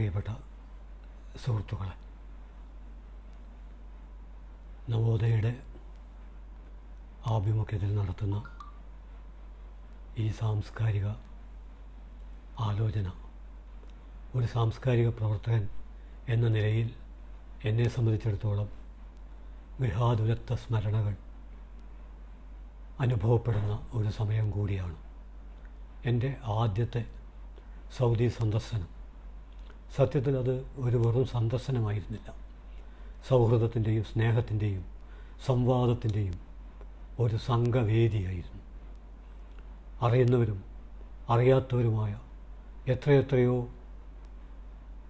പ്രിയപ്പെട്ട സുഹൃത്തുക്കളെ നവോദയയുടെ ആഭിമുഖ്യത്തിൽ നടത്തുന്ന ഈ സാംസ്കാരിക ആലോചന ഒരു സാംസ്കാരിക പ്രവർത്തകൻ എന്ന നിലയിൽ എന്നെ സംബന്ധിച്ചിടത്തോളം ഗൃഹാതുരത്വ സ്മരണകൾ അനുഭവപ്പെടുന്ന ഒരു സമയം കൂടിയാണ് എൻ്റെ ആദ്യത്തെ സൗദി സന്ദർശനം സത്യത്തിൽ അത് ഒരു വെറും സന്ദർശനമായിരുന്നില്ല സൗഹൃദത്തിൻ്റെയും സ്നേഹത്തിൻ്റെയും സംവാദത്തിൻ്റെയും ഒരു സംഘവേദിയായിരുന്നു അറിയുന്നവരും അറിയാത്തവരുമായ എത്രയെത്രയോ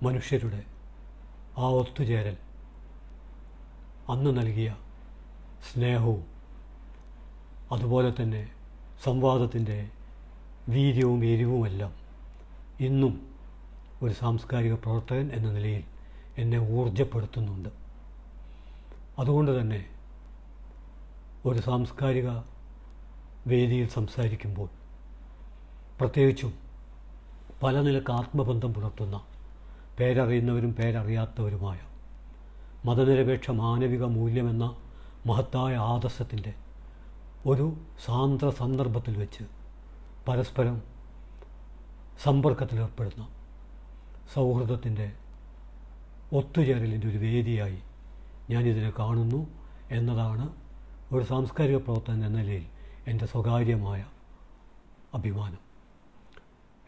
മനുഷ്യരുടെ ആ ഒത്തുചേരൽ അന്ന് നൽകിയ സ്നേഹവും അതുപോലെ തന്നെ സംവാദത്തിൻ്റെ വീര്യവും എരിവുമെല്ലാം ഇന്നും ഒരു സാംസ്കാരിക പ്രവർത്തകൻ എന്ന നിലയിൽ എന്നെ ഊർജപ്പെടുത്തുന്നുണ്ട് അതുകൊണ്ട് തന്നെ ഒരു സാംസ്കാരിക വേദിയിൽ സംസാരിക്കുമ്പോൾ പ്രത്യേകിച്ചും പല നിലക്ക് ആത്മബന്ധം പുലർത്തുന്ന പേരറിയുന്നവരും പേരറിയാത്തവരുമായ മതനിരപേക്ഷ മാനവിക മൂല്യമെന്ന മഹത്തായ ആദർശത്തിൻ്റെ ഒരു സാന്ദ്ര സന്ദർഭത്തിൽ വെച്ച് പരസ്പരം സമ്പർക്കത്തിലേർപ്പെടുന്ന സൗഹൃദത്തിൻ്റെ ഒത്തുചേരലിൻ്റെ ഒരു വേദിയായി ഞാനിതിനെ കാണുന്നു എന്നതാണ് ഒരു സാംസ്കാരിക പ്രവർത്തനം എന്ന നിലയിൽ എൻ്റെ സ്വകാര്യമായ അഭിമാനം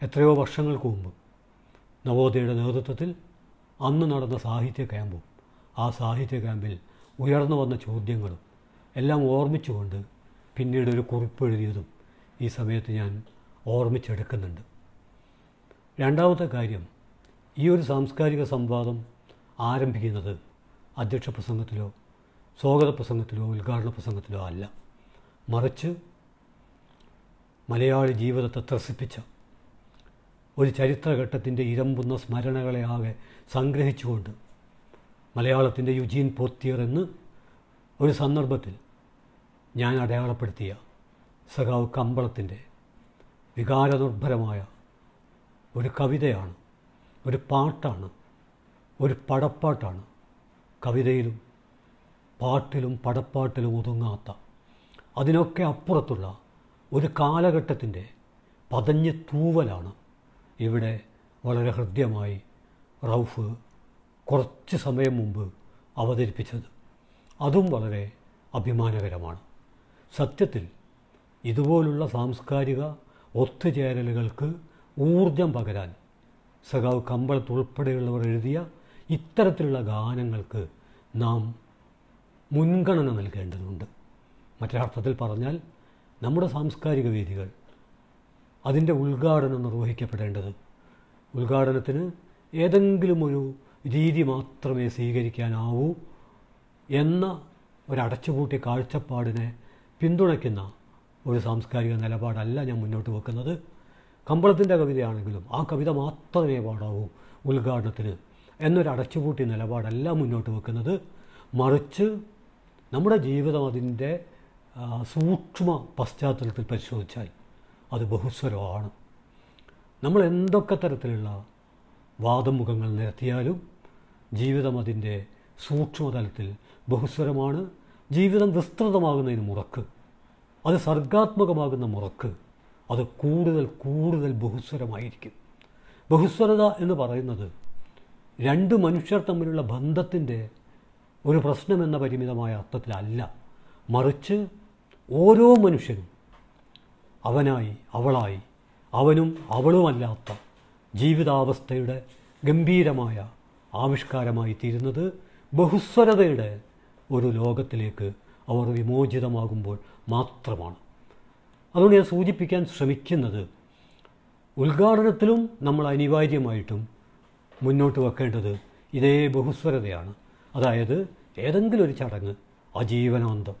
എത്രയോ വർഷങ്ങൾക്ക് മുമ്പ് നവോദയയുടെ നേതൃത്വത്തിൽ അന്ന് നടന്ന സാഹിത്യ ക്യാമ്പും ആ സാഹിത്യ ക്യാമ്പിൽ ഉയർന്നു വന്ന ചോദ്യങ്ങളും എല്ലാം ഓർമ്മിച്ചുകൊണ്ട് പിന്നീട് ഒരു കുറിപ്പ് എഴുതിയതും ഈ സമയത്ത് ഞാൻ ഓർമ്മിച്ചെടുക്കുന്നുണ്ട് രണ്ടാമത്തെ കാര്യം ഈ ഒരു സാംസ്കാരിക സംവാദം ആരംഭിക്കുന്നത് അധ്യക്ഷ പ്രസംഗത്തിലോ സ്വാഗത പ്രസംഗത്തിലോ ഉദ്ഘാടന പ്രസംഗത്തിലോ അല്ല മറിച്ച് മലയാളി ജീവിതത്തെ ത്രസിപ്പിച്ച ഒരു ചരിത്രഘട്ടത്തിൻ്റെ ഇരമ്പുന്ന സ്മരണകളെ ആകെ സംഗ്രഹിച്ചുകൊണ്ട് മലയാളത്തിൻ്റെ യുജീൻ പോത്തിയർ എന്ന് ഒരു സന്ദർഭത്തിൽ ഞാൻ അടയാളപ്പെടുത്തിയ സഖാവ് കമ്പളത്തിൻ്റെ വികാരനിർഭരമായ ഒരു കവിതയാണ് ഒരു പാട്ടാണ് ഒരു പടപ്പാട്ടാണ് കവിതയിലും പാട്ടിലും പടപ്പാട്ടിലും ഒതുങ്ങാത്ത അതിനൊക്കെ അപ്പുറത്തുള്ള ഒരു കാലഘട്ടത്തിൻ്റെ പതഞ്ഞ തൂവലാണ് ഇവിടെ വളരെ ഹൃദ്യമായി റൗഫ് കുറച്ച് സമയം മുമ്പ് അവതരിപ്പിച്ചത് അതും വളരെ അഭിമാനകരമാണ് സത്യത്തിൽ ഇതുപോലുള്ള സാംസ്കാരിക ഒത്തുചേരലുകൾക്ക് ഊർജം പകരാൻ സഖാവ് കമ്പളത്ത് ഉൾപ്പെടെയുള്ളവർ എഴുതിയ ഇത്തരത്തിലുള്ള ഗാനങ്ങൾക്ക് നാം മുൻഗണന നൽകേണ്ടതുണ്ട് മറ്റൊരർത്ഥത്തിൽ പറഞ്ഞാൽ നമ്മുടെ സാംസ്കാരിക വേദികൾ അതിൻ്റെ ഉദ്ഘാടനം നിർവഹിക്കപ്പെടേണ്ടത് ഉദ്ഘാടനത്തിന് ഏതെങ്കിലും ഒരു രീതി മാത്രമേ സ്വീകരിക്കാനാവൂ എന്ന ഒരടച്ചുപൂട്ടിയ കാഴ്ചപ്പാടിനെ പിന്തുണയ്ക്കുന്ന ഒരു സാംസ്കാരിക നിലപാടല്ല ഞാൻ മുന്നോട്ട് വെക്കുന്നത് കമ്പളത്തിൻ്റെ കവിതയാണെങ്കിലും ആ കവിത മാത്രമേ പാടാവൂ ഉദ്ഘാടനത്തിന് എന്നൊരു അടച്ചുപൂട്ടിയ നിലപാടല്ല മുന്നോട്ട് വെക്കുന്നത് മറിച്ച് നമ്മുടെ ജീവിതം അതിൻ്റെ സൂക്ഷ്മ പശ്ചാത്തലത്തിൽ പരിശോധിച്ചാൽ അത് ബഹുസ്വരമാണ് നമ്മൾ എന്തൊക്കെ തരത്തിലുള്ള വാദമുഖങ്ങൾ നിരത്തിയാലും ജീവിതം അതിൻ്റെ സൂക്ഷ്മതലത്തിൽ ബഹുസ്വരമാണ് ജീവിതം വിസ്തൃതമാകുന്നതിന് മുറക്ക് അത് സർഗാത്മകമാകുന്ന മുറക്ക് അത് കൂടുതൽ കൂടുതൽ ബഹുസ്വരമായിരിക്കും ബഹുസ്വരത എന്ന് പറയുന്നത് രണ്ട് മനുഷ്യർ തമ്മിലുള്ള ബന്ധത്തിൻ്റെ ഒരു പ്രശ്നമെന്ന പരിമിതമായ അർത്ഥത്തിലല്ല മറിച്ച് ഓരോ മനുഷ്യനും അവനായി അവളായി അവനും അവളുമല്ലാത്ത ജീവിതാവസ്ഥയുടെ ഗംഭീരമായ ആവിഷ്കാരമായി തീരുന്നത് ബഹുസ്വരതയുടെ ഒരു ലോകത്തിലേക്ക് അവർ വിമോചിതമാകുമ്പോൾ മാത്രമാണ് അതുകൊണ്ട് ഞാൻ സൂചിപ്പിക്കാൻ ശ്രമിക്കുന്നത് ഉദ്ഘാടനത്തിലും നമ്മൾ അനിവാര്യമായിട്ടും മുന്നോട്ട് വെക്കേണ്ടത് ഇതേ ബഹുസ്വരതയാണ് അതായത് ഏതെങ്കിലും ഒരു ചടങ്ങ് അജീവനാന്തം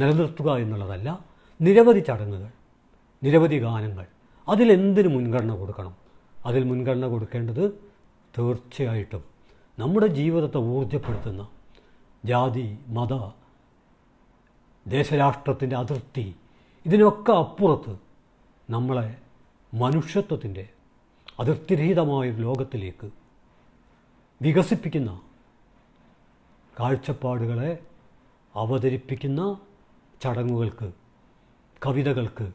നിലനിർത്തുക എന്നുള്ളതല്ല നിരവധി ചടങ്ങുകൾ നിരവധി ഗാനങ്ങൾ അതിലെന്തിന് മുൻഗണന കൊടുക്കണം അതിൽ മുൻഗണന കൊടുക്കേണ്ടത് തീർച്ചയായിട്ടും നമ്മുടെ ജീവിതത്തെ ഊർജ്ജപ്പെടുത്തുന്ന ജാതി മത ദേശരാഷ്ട്രത്തിൻ്റെ അതിർത്തി ഇതിനൊക്കെ അപ്പുറത്ത് നമ്മളെ മനുഷ്യത്വത്തിൻ്റെ അതിർത്തിരഹിതമായ ലോകത്തിലേക്ക് വികസിപ്പിക്കുന്ന കാഴ്ചപ്പാടുകളെ അവതരിപ്പിക്കുന്ന ചടങ്ങുകൾക്ക് കവിതകൾക്ക്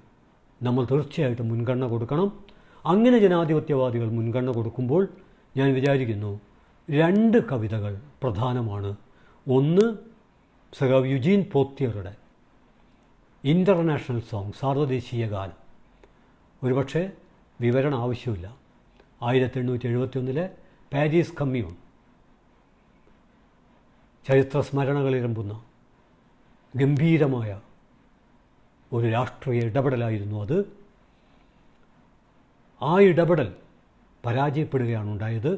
നമ്മൾ തീർച്ചയായിട്ടും മുൻഗണന കൊടുക്കണം അങ്ങനെ ജനാധിപത്യവാദികൾ മുൻഗണന കൊടുക്കുമ്പോൾ ഞാൻ വിചാരിക്കുന്നു രണ്ട് കവിതകൾ പ്രധാനമാണ് ഒന്ന് സഖാവ് യുജീൻ പോത്തിയറുടെ ഇൻ്റർനാഷണൽ സോങ് സാർവദേശീയ ഗാനം ഒരുപക്ഷെ വിവരണം ആവശ്യമില്ല ആയിരത്തി എണ്ണൂറ്റി എഴുപത്തിയൊന്നിലെ പാരീസ് കമ്മ്യൂൺ ചരിത്ര സ്മരണകളിരമ്പുന്ന ഗംഭീരമായ ഒരു രാഷ്ട്രീയ ഇടപെടലായിരുന്നു അത് ആ ഇടപെടൽ പരാജയപ്പെടുകയാണ് ഉണ്ടായത്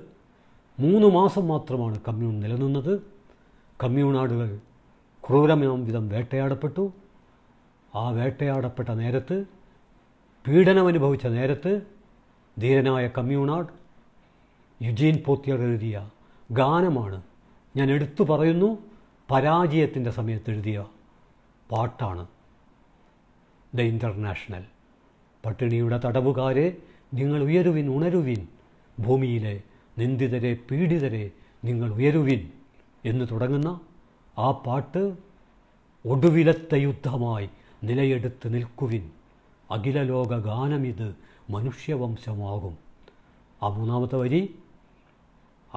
മൂന്ന് മാസം മാത്രമാണ് കമ്മ്യൂൺ നിലനിന്നത് കമ്മ്യൂണാടുകൾ ക്രൂരമാം വിധം വേട്ടയാടപ്പെട്ടു ആ വേട്ടയാടപ്പെട്ട നേരത്ത് പീഡനമനുഭവിച്ച നേരത്ത് ധീരനായ കമ്മ്യൂണാട് യുജീൻ പോത്തിയർ എഴുതിയ ഗാനമാണ് ഞാൻ എടുത്തു പറയുന്നു പരാജയത്തിൻ്റെ സമയത്ത് എഴുതിയ പാട്ടാണ് ദ ഇൻ്റർനാഷണൽ പട്ടിണിയുടെ തടവുകാരെ നിങ്ങൾ ഉയരുവിൻ ഉണരുവിൻ ഭൂമിയിലെ നിന്ദിതരെ പീഡിതരെ നിങ്ങൾ ഉയരുവിൻ എന്ന് തുടങ്ങുന്ന ആ പാട്ട് ഒടുവിലത്തെ യുദ്ധമായി നിലയെടുത്ത് നിൽക്കുവിൻ അഖിലലോക ഗാനമിത് മനുഷ്യവംശമാകും ആ മൂന്നാമത്തെ വരി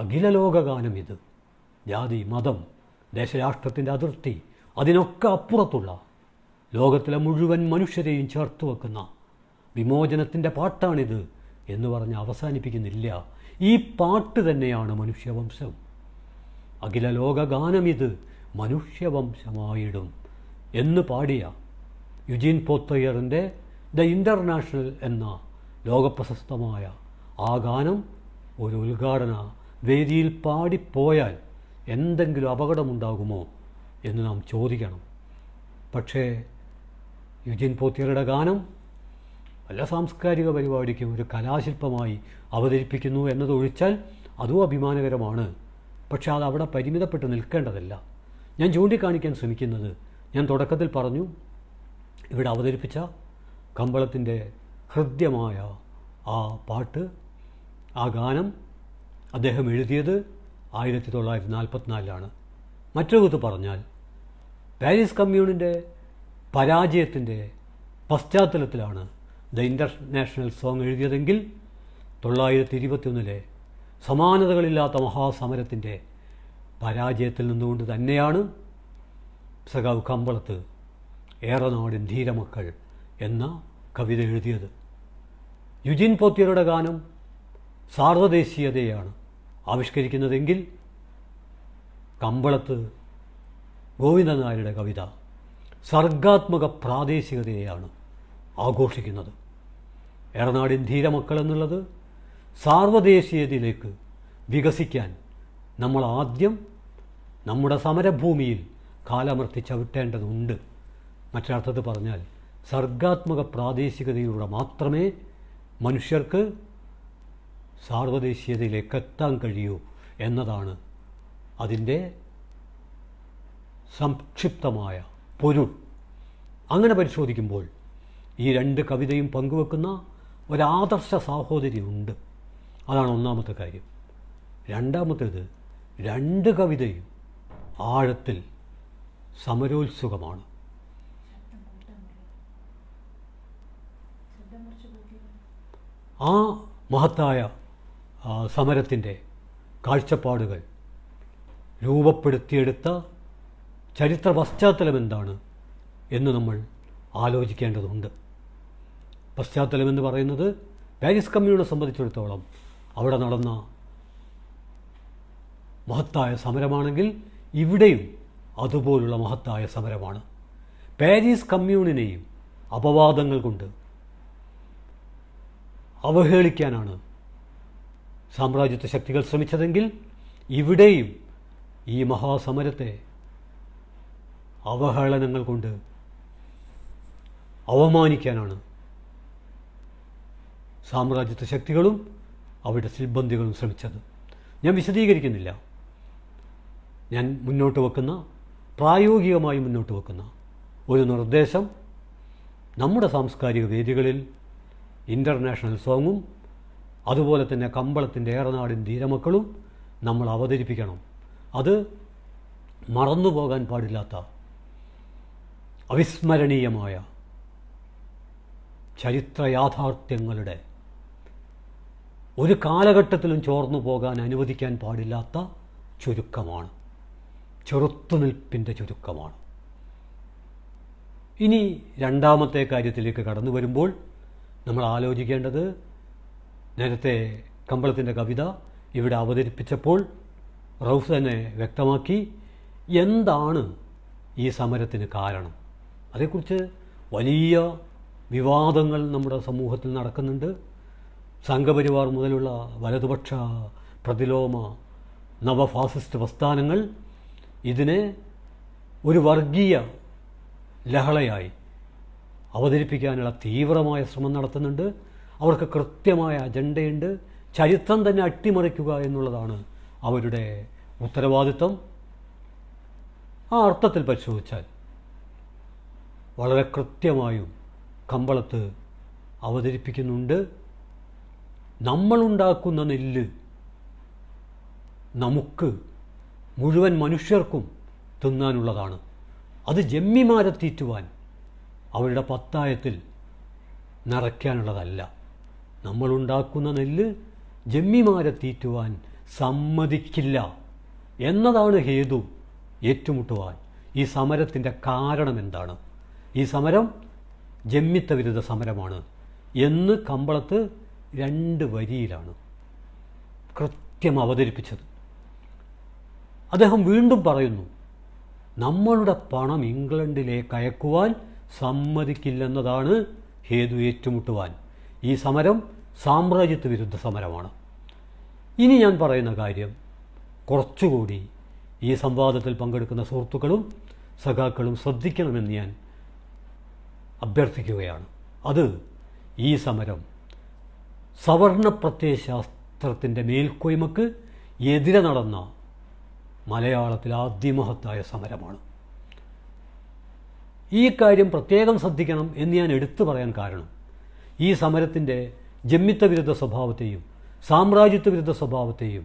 അഖിലലോക ഗാനമിത് ജാതി മതം ദേശരാഷ്ട്രത്തിൻ്റെ അതിർത്തി അതിനൊക്കെ അപ്പുറത്തുള്ള ലോകത്തിലെ മുഴുവൻ മനുഷ്യരെയും ചേർത്ത് വെക്കുന്ന വിമോചനത്തിൻ്റെ പാട്ടാണിത് എന്ന് പറഞ്ഞ് അവസാനിപ്പിക്കുന്നില്ല ഈ പാട്ട് തന്നെയാണ് മനുഷ്യവംശം അഖില ലോക ഗാനമിത് മനുഷ്യവംശമായിടും എന്ന് പാടിയ യുജീൻ പോത്തയ്യറിൻ്റെ ദ ഇൻ്റർനാഷണൽ എന്ന ലോകപ്രശസ്തമായ ആ ഗാനം ഒരു ഉദ്ഘാടന വേദിയിൽ പാടിപ്പോയാൽ എന്തെങ്കിലും അപകടമുണ്ടാകുമോ എന്ന് നാം ചോദിക്കണം പക്ഷേ യുജീൻ പോത്തിയറുടെ ഗാനം വല്ല സാംസ്കാരിക പരിപാടിക്കും ഒരു കലാശില്പമായി അവതരിപ്പിക്കുന്നു എന്നതൊഴിച്ചാൽ അതും അഭിമാനകരമാണ് പക്ഷേ അത് അവിടെ പരിമിതപ്പെട്ട് നിൽക്കേണ്ടതല്ല ഞാൻ ചൂണ്ടിക്കാണിക്കാൻ ശ്രമിക്കുന്നത് ഞാൻ തുടക്കത്തിൽ പറഞ്ഞു ഇവിടെ അവതരിപ്പിച്ച കമ്പളത്തിൻ്റെ ഹൃദ്യമായ ആ പാട്ട് ആ ഗാനം അദ്ദേഹം എഴുതിയത് ആയിരത്തി തൊള്ളായിരത്തി നാൽപ്പത്തിനാലിലാണ് മറ്റൊരു കൂത്ത് പറഞ്ഞാൽ പാരീസ് കമ്മ്യൂണിൻ്റെ പരാജയത്തിൻ്റെ പശ്ചാത്തലത്തിലാണ് ദ ഇൻ്റർനാഷണൽ സോങ് എഴുതിയതെങ്കിൽ തൊള്ളായിരത്തി ഇരുപത്തിയൊന്നിലെ സമാനതകളില്ലാത്ത മഹാസമരത്തിൻ്റെ പരാജയത്തിൽ നിന്നുകൊണ്ട് തന്നെയാണ് സഖാവ് കമ്പളത്ത് ഏറനാടൻ ധീരമക്കൾ എന്ന കവിത എഴുതിയത് യുജിൻ പോത്തിയരുടെ ഗാനം സാർവദേശീയതയാണ് ആവിഷ്കരിക്കുന്നതെങ്കിൽ കമ്പളത്ത് ഗോവിന്ദനായരുടെ കവിത സർഗാത്മക പ്രാദേശികതയെയാണ് ആഘോഷിക്കുന്നത് ഏറനാടിൻ ധീരമക്കൾ എന്നുള്ളത് സാർവദേശീയതയിലേക്ക് വികസിക്കാൻ നമ്മൾ ആദ്യം നമ്മുടെ സമരഭൂമിയിൽ കാലമർത്തി ചവിട്ടേണ്ടതുണ്ട് മറ്റൊരർത്ഥത്തിൽ പറഞ്ഞാൽ സർഗാത്മക പ്രാദേശികതയിലൂടെ മാത്രമേ മനുഷ്യർക്ക് സാർവദേശീയതയിലേക്ക് എത്താൻ കഴിയൂ എന്നതാണ് അതിൻ്റെ സംക്ഷിപ്തമായ പൊരുൾ അങ്ങനെ പരിശോധിക്കുമ്പോൾ ഈ രണ്ട് കവിതയും പങ്കുവെക്കുന്ന ഒരാദർശ സാഹോദര്യമുണ്ട് അതാണ് ഒന്നാമത്തെ കാര്യം രണ്ടാമത്തേത് രണ്ട് കവിതയും ആഴത്തിൽ സമരോത്സുകമാണ് ആ മഹത്തായ സമരത്തിൻ്റെ കാഴ്ചപ്പാടുകൾ രൂപപ്പെടുത്തിയെടുത്ത ചരിത്ര പശ്ചാത്തലം എന്താണ് എന്ന് നമ്മൾ ആലോചിക്കേണ്ടതുണ്ട് പശ്ചാത്തലം എന്ന് പറയുന്നത് പാരീസ് കമ്മ്യൂണിനെ സംബന്ധിച്ചിടത്തോളം അവിടെ നടന്ന മഹത്തായ സമരമാണെങ്കിൽ ഇവിടെയും അതുപോലുള്ള മഹത്തായ സമരമാണ് പാരീസ് കമ്മ്യൂണിനെയും അപവാദങ്ങൾ കൊണ്ട് അവഹേളിക്കാനാണ് സാമ്രാജ്യത്വ ശക്തികൾ ശ്രമിച്ചതെങ്കിൽ ഇവിടെയും ഈ മഹാസമരത്തെ അവഹേളനങ്ങൾ കൊണ്ട് അവമാനിക്കാനാണ് സാമ്രാജ്യത്വ ശക്തികളും അവരുടെ സിബന്ധികളും ശ്രമിച്ചത് ഞാൻ വിശദീകരിക്കുന്നില്ല ഞാൻ മുന്നോട്ട് വെക്കുന്ന പ്രായോഗികമായി മുന്നോട്ട് വെക്കുന്ന ഒരു നിർദ്ദേശം നമ്മുടെ സാംസ്കാരിക വേദികളിൽ ഇൻ്റർനാഷണൽ സോങ്ങും അതുപോലെ തന്നെ കമ്പളത്തിൻ്റെ ഏറനാടും ധീരമക്കളും നമ്മൾ അവതരിപ്പിക്കണം അത് മറന്നു പോകാൻ പാടില്ലാത്ത അവിസ്മരണീയമായ ചരിത്ര യാഥാർത്ഥ്യങ്ങളുടെ ഒരു കാലഘട്ടത്തിലും ചോർന്നു പോകാൻ അനുവദിക്കാൻ പാടില്ലാത്ത ചുരുക്കമാണ് ചെറുത്തുനിൽപ്പിൻ്റെ ചുരുക്കമാണ് ഇനി രണ്ടാമത്തെ കാര്യത്തിലേക്ക് കടന്നു വരുമ്പോൾ നമ്മൾ ആലോചിക്കേണ്ടത് നേരത്തെ കമ്പളത്തിൻ്റെ കവിത ഇവിടെ അവതരിപ്പിച്ചപ്പോൾ റൌഫ് തന്നെ വ്യക്തമാക്കി എന്താണ് ഈ സമരത്തിന് കാരണം അതേക്കുറിച്ച് വലിയ വിവാദങ്ങൾ നമ്മുടെ സമൂഹത്തിൽ നടക്കുന്നുണ്ട് സംഘപരിവാർ മുതലുള്ള വലതുപക്ഷ പ്രതിലോമ നവഫാസിസ്റ്റ് പ്രസ്ഥാനങ്ങൾ ഇതിനെ ഒരു വർഗീയ ലഹളയായി അവതരിപ്പിക്കാനുള്ള തീവ്രമായ ശ്രമം നടത്തുന്നുണ്ട് അവർക്ക് കൃത്യമായ അജണ്ടയുണ്ട് ചരിത്രം തന്നെ അട്ടിമറിക്കുക എന്നുള്ളതാണ് അവരുടെ ഉത്തരവാദിത്വം ആ അർത്ഥത്തിൽ പരിശോധിച്ചാൽ വളരെ കൃത്യമായും കമ്പളത്ത് അവതരിപ്പിക്കുന്നുണ്ട് നമ്മളുണ്ടാക്കുന്ന നെല്ല് നമുക്ക് മുഴുവൻ മനുഷ്യർക്കും തിന്നാനുള്ളതാണ് അത് ജമ്മിമാരെ തീറ്റുവാൻ അവരുടെ പത്തായത്തിൽ നിറയ്ക്കാനുള്ളതല്ല നമ്മളുണ്ടാക്കുന്ന നെല്ല് ജമ്മിമാരെ തീറ്റുവാൻ സമ്മതിക്കില്ല എന്നതാണ് ഹേതു ഏറ്റുമുട്ടുവാൻ ഈ സമരത്തിൻ്റെ കാരണം എന്താണ് ഈ സമരം ജമ്മിത്ത വിരുദ്ധ സമരമാണ് എന്ന് കമ്പളത്ത് രണ്ട് വരിയിലാണ് കൃത്യം അവതരിപ്പിച്ചത് അദ്ദേഹം വീണ്ടും പറയുന്നു നമ്മളുടെ പണം ഇംഗ്ലണ്ടിലേക്ക് അയക്കുവാൻ സമ്മതിക്കില്ലെന്നതാണ് ഹേതു ഏറ്റുമുട്ടുവാൻ ഈ സമരം സാമ്രാജ്യത്വ വിരുദ്ധ സമരമാണ് ഇനി ഞാൻ പറയുന്ന കാര്യം കുറച്ചുകൂടി ഈ സംവാദത്തിൽ പങ്കെടുക്കുന്ന സുഹൃത്തുക്കളും സഖാക്കളും ശ്രദ്ധിക്കണമെന്ന് ഞാൻ അഭ്യർത്ഥിക്കുകയാണ് അത് ഈ സമരം സവർണ പ്രത്യയശാസ്ത്രത്തിൻ്റെ മേൽക്കോയ്മക്ക് എതിരെ നടന്ന മലയാളത്തിലെ ആദ്യമഹത്തായ സമരമാണ് ഈ കാര്യം പ്രത്യേകം ശ്രദ്ധിക്കണം എന്ന് ഞാൻ എടുത്തു പറയാൻ കാരണം ഈ സമരത്തിൻ്റെ ജമ്മിത്വ വിരുദ്ധ സ്വഭാവത്തെയും സാമ്രാജ്യത്വ വിരുദ്ധ സ്വഭാവത്തെയും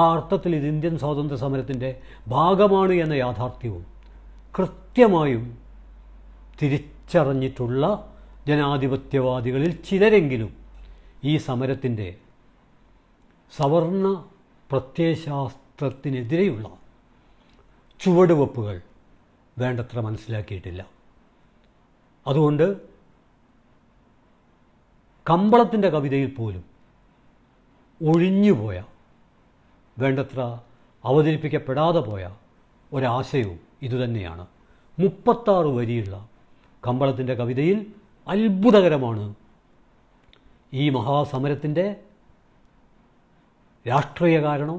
ആ അർത്ഥത്തിൽ ഇത് ഇന്ത്യൻ സ്വാതന്ത്ര്യ സമരത്തിൻ്റെ ഭാഗമാണ് എന്ന യാഥാർത്ഥ്യവും കൃത്യമായും തിരിച്ചറിഞ്ഞിട്ടുള്ള ജനാധിപത്യവാദികളിൽ ചിലരെങ്കിലും ഈ സമരത്തിൻ്റെ സവർണ പ്രത്യയശാസ്ത്രത്തിനെതിരെയുള്ള ചുവടുവെപ്പുകൾ വേണ്ടത്ര മനസ്സിലാക്കിയിട്ടില്ല അതുകൊണ്ട് കമ്പളത്തിൻ്റെ കവിതയിൽ പോലും ഒഴിഞ്ഞുപോയ വേണ്ടത്ര അവതരിപ്പിക്കപ്പെടാതെ പോയ ഒരാശയവും ഇതുതന്നെയാണ് മുപ്പത്താറ് വരിയുള്ള കമ്പളത്തിൻ്റെ കവിതയിൽ അത്ഭുതകരമാണ് ഈ മഹാസമരത്തിൻ്റെ രാഷ്ട്രീയ കാരണം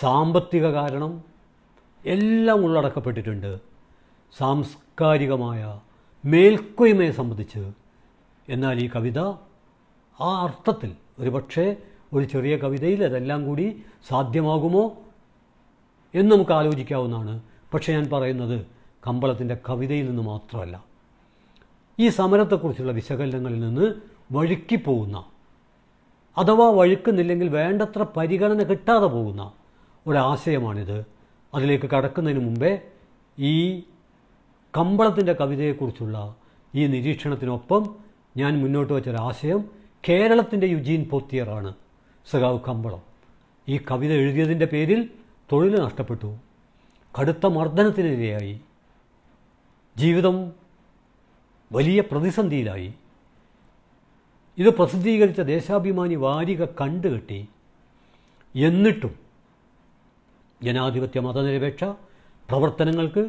സാമ്പത്തിക കാരണം എല്ലാം ഉള്ളടക്കപ്പെട്ടിട്ടുണ്ട് സാംസ്കാരികമായ മേൽക്കൊയ്മയെ സംബന്ധിച്ച് എന്നാൽ ഈ കവിത ആ അർത്ഥത്തിൽ പക്ഷേ ഒരു ചെറിയ കവിതയിൽ അതെല്ലാം കൂടി സാധ്യമാകുമോ എന്ന് നമുക്ക് ആലോചിക്കാവുന്നതാണ് പക്ഷേ ഞാൻ പറയുന്നത് കമ്പളത്തിൻ്റെ കവിതയിൽ നിന്ന് മാത്രമല്ല ഈ സമരത്തെക്കുറിച്ചുള്ള വിശകലനങ്ങളിൽ നിന്ന് വഴുക്കിപ്പോകുന്ന അഥവാ വഴുക്കുന്നില്ലെങ്കിൽ വേണ്ടത്ര പരിഗണന കിട്ടാതെ പോകുന്ന ഒരാശയമാണിത് അതിലേക്ക് കടക്കുന്നതിന് മുമ്പേ ഈ കമ്പളത്തിൻ്റെ കവിതയെക്കുറിച്ചുള്ള ഈ നിരീക്ഷണത്തിനൊപ്പം ഞാൻ മുന്നോട്ട് വെച്ചൊരാശയം കേരളത്തിൻ്റെ യുജീൻ പൊത്തിയറാണ് സഖാവ് കമ്പളം ഈ കവിത എഴുതിയതിൻ്റെ പേരിൽ തൊഴിൽ നഷ്ടപ്പെട്ടു കടുത്ത മർദ്ദനത്തിനിരയായി ജീവിതം വലിയ പ്രതിസന്ധിയിലായി ഇത് പ്രസിദ്ധീകരിച്ച ദേശാഭിമാനി വാരിക കണ്ടുകെട്ടി എന്നിട്ടും ജനാധിപത്യ മതനിരപേക്ഷ പ്രവർത്തനങ്ങൾക്ക്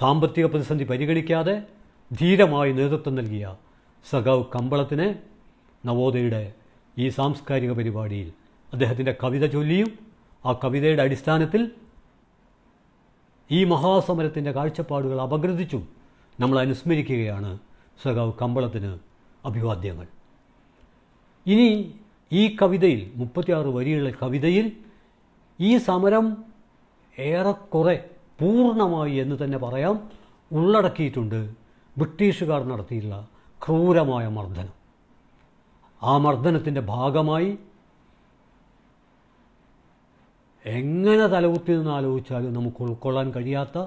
സാമ്പത്തിക പ്രതിസന്ധി പരിഗണിക്കാതെ ധീരമായി നേതൃത്വം നൽകിയ സഖാവ് കമ്പളത്തിന് നവോദയയുടെ ഈ സാംസ്കാരിക പരിപാടിയിൽ അദ്ദേഹത്തിൻ്റെ കവിത ചൊല്ലിയും ആ കവിതയുടെ അടിസ്ഥാനത്തിൽ ഈ മഹാസമരത്തിൻ്റെ കാഴ്ചപ്പാടുകൾ അപഗ്രഥിച്ചും നമ്മൾ അനുസ്മരിക്കുകയാണ് സഖാവ് കമ്പളത്തിന് അഭിവാദ്യങ്ങൾ ഇനി ഈ കവിതയിൽ മുപ്പത്തിയാറ് വരിയുള്ള കവിതയിൽ ഈ സമരം ഏറെക്കുറെ പൂർണ്ണമായി എന്ന് തന്നെ പറയാം ഉള്ളടക്കിയിട്ടുണ്ട് ബ്രിട്ടീഷുകാർ നടത്തിയുള്ള ക്രൂരമായ മർദ്ദനം ആ മർദ്ദനത്തിൻ്റെ ഭാഗമായി എങ്ങനെ തലകുത്തി നിന്ന് ആലോചിച്ചാലും നമുക്ക് ഉൾക്കൊള്ളാൻ കഴിയാത്ത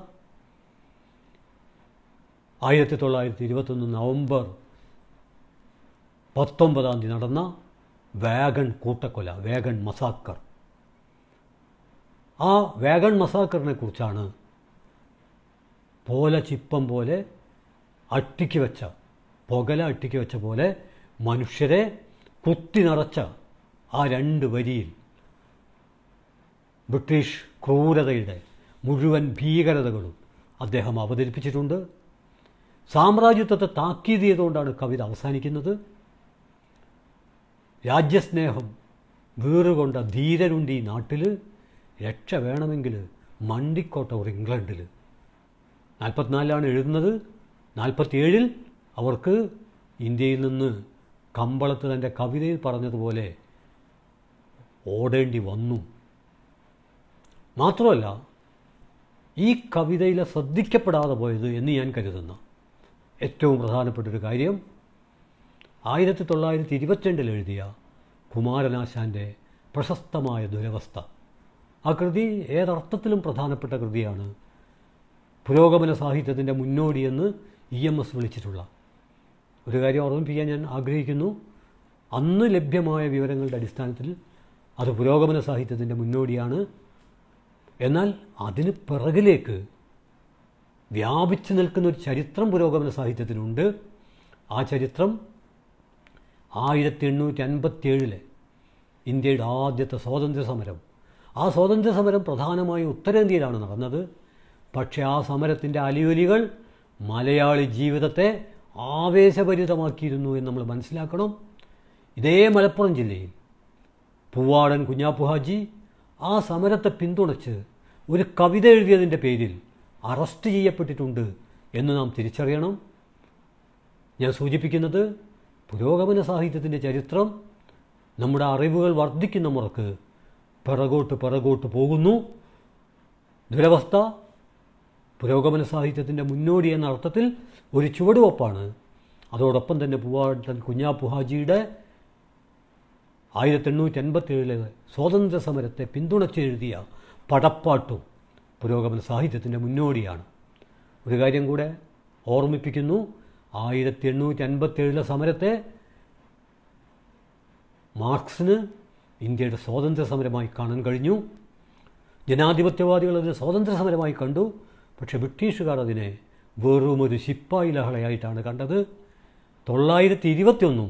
ആയിരത്തി തൊള്ളായിരത്തി ഇരുപത്തൊന്ന് നവംബർ പത്തൊമ്പതാം തീയതി നടന്ന വാഗൺ കൂട്ടക്കൊല വാഗൺ മസാക്കർ ആ വാഗൺ മസാക്കറിനെ കുറിച്ചാണ് പോല ചിപ്പം പോലെ അട്ടിക്ക് വെച്ച പുകല അട്ടിക്ക് വെച്ച പോലെ മനുഷ്യരെ കുത്തി നിറച്ച ആ രണ്ട് വരിയിൽ ബ്രിട്ടീഷ് ക്രൂരതയുടെ മുഴുവൻ ഭീകരതകളും അദ്ദേഹം അവതരിപ്പിച്ചിട്ടുണ്ട് സാമ്രാജ്യത്വത്തെ താക്കീത് ചെയ്തുകൊണ്ടാണ് കവിത അവസാനിക്കുന്നത് രാജ്യസ്നേഹം വീറുകൊണ്ട ധീരരുണ്ട് ഈ നാട്ടിൽ രക്ഷ വേണമെങ്കിൽ മണ്ടിക്കോട്ട ഒരു ഇംഗ്ലണ്ടിൽ നാൽപ്പത്തിനാലിലാണ് എഴുതുന്നത് നാൽപ്പത്തിയേഴിൽ അവർക്ക് ഇന്ത്യയിൽ നിന്ന് കമ്പളത്ത് തൻ്റെ കവിതയിൽ പറഞ്ഞതുപോലെ ഓടേണ്ടി വന്നു മാത്രമല്ല ഈ കവിതയിലെ ശ്രദ്ധിക്കപ്പെടാതെ പോയത് എന്ന് ഞാൻ കരുതുന്ന ഏറ്റവും പ്രധാനപ്പെട്ടൊരു കാര്യം ആയിരത്തി തൊള്ളായിരത്തി ഇരുപത്തിരണ്ടിൽ എഴുതിയ കുമാരനാശാൻ്റെ പ്രശസ്തമായ ദുരവസ്ഥ ആ കൃതി ഏതർത്ഥത്തിലും പ്രധാനപ്പെട്ട കൃതിയാണ് പുരോഗമന സാഹിത്യത്തിൻ്റെ മുന്നോടിയെന്ന് ഇ എം എസ് വിളിച്ചിട്ടുള്ള ഒരു കാര്യം ഓർമ്മിപ്പിക്കാൻ ഞാൻ ആഗ്രഹിക്കുന്നു അന്ന് ലഭ്യമായ വിവരങ്ങളുടെ അടിസ്ഥാനത്തിൽ അത് പുരോഗമന സാഹിത്യത്തിൻ്റെ മുന്നോടിയാണ് എന്നാൽ അതിന് പിറകിലേക്ക് വ്യാപിച്ചു നിൽക്കുന്ന ഒരു ചരിത്രം പുരോഗമന സാഹിത്യത്തിനുണ്ട് ആ ചരിത്രം ആയിരത്തി എണ്ണൂറ്റി അൻപത്തിയേഴിലെ ഇന്ത്യയുടെ ആദ്യത്തെ സ്വാതന്ത്ര്യ സമരം ആ സ്വാതന്ത്ര്യ സമരം പ്രധാനമായും ഉത്തരേന്ത്യയിലാണ് നടന്നത് പക്ഷേ ആ സമരത്തിൻ്റെ അലിയൊലികൾ മലയാളി ജീവിതത്തെ ആവേശഭരിതമാക്കിയിരുന്നു എന്ന് നമ്മൾ മനസ്സിലാക്കണം ഇതേ മലപ്പുറം ജില്ലയിൽ പൂവാടൻ കുഞ്ഞാപ്പു ഹാജി ആ സമരത്തെ പിന്തുണച്ച് ഒരു കവിത എഴുതിയതിൻ്റെ പേരിൽ അറസ്റ്റ് ചെയ്യപ്പെട്ടിട്ടുണ്ട് എന്ന് നാം തിരിച്ചറിയണം ഞാൻ സൂചിപ്പിക്കുന്നത് പുരോഗമന സാഹിത്യത്തിൻ്റെ ചരിത്രം നമ്മുടെ അറിവുകൾ വർദ്ധിക്കുന്ന മുറക്ക് പിറകോട്ട് പിറകോട്ട് പോകുന്നു ദുരവസ്ഥ പുരോഗമന സാഹിത്യത്തിൻ്റെ മുന്നോടി എന്ന അർത്ഥത്തിൽ ഒരു ചുവടുവപ്പാണ് അതോടൊപ്പം തന്നെ പൂവാട്ടൻ കുഞ്ഞാപ്പു ഹാജിയുടെ ആയിരത്തി എണ്ണൂറ്റി എൺപത്തേഴിലെ സ്വാതന്ത്ര്യ സമരത്തെ പിന്തുണച്ചെഴുതിയ പടപ്പാട്ടും പുരോഗമന സാഹിത്യത്തിൻ്റെ മുന്നോടിയാണ് ഒരു കാര്യം കൂടെ ഓർമ്മിപ്പിക്കുന്നു ആയിരത്തി എണ്ണൂറ്റി അൻപത്തേഴിലെ സമരത്തെ മാർക്സിന് ഇന്ത്യയുടെ സ്വാതന്ത്ര്യ സമരമായി കാണാൻ കഴിഞ്ഞു ജനാധിപത്യവാദികൾ അതിനെ സ്വാതന്ത്ര്യ സമരമായി കണ്ടു പക്ഷേ ബ്രിട്ടീഷുകാർ അതിനെ വെറും ഒരു ശിപ്പായി ലഹളയായിട്ടാണ് കണ്ടത് തൊള്ളായിരത്തി ഇരുപത്തിയൊന്നും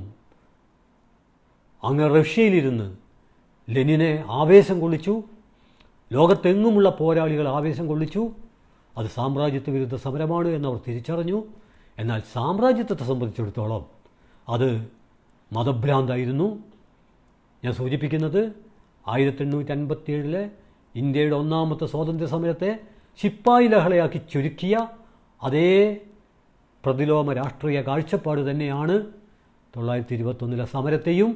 അങ്ങ് റഷ്യയിലിരുന്ന് ലെനിനെ ആവേശം കൊള്ളിച്ചു ലോകത്തെങ്ങുമുള്ള പോരാളികൾ ആവേശം കൊള്ളിച്ചു അത് സാമ്രാജ്യത്വ വിരുദ്ധ സമരമാണ് എന്നവർ തിരിച്ചറിഞ്ഞു എന്നാൽ സാമ്രാജ്യത്വത്തെ സംബന്ധിച്ചിടത്തോളം അത് മതഭ്രാന്തായിരുന്നു ഞാൻ സൂചിപ്പിക്കുന്നത് ആയിരത്തി എണ്ണൂറ്റി അൻപത്തിയേഴിലെ ഇന്ത്യയുടെ ഒന്നാമത്തെ സ്വാതന്ത്ര്യ സമരത്തെ ശിപ്പായി ലഹളയാക്കി ചുരുക്കിയ അതേ പ്രതിലോമ രാഷ്ട്രീയ കാഴ്ചപ്പാട് തന്നെയാണ് തൊള്ളായിരത്തി ഇരുപത്തൊന്നിലെ സമരത്തെയും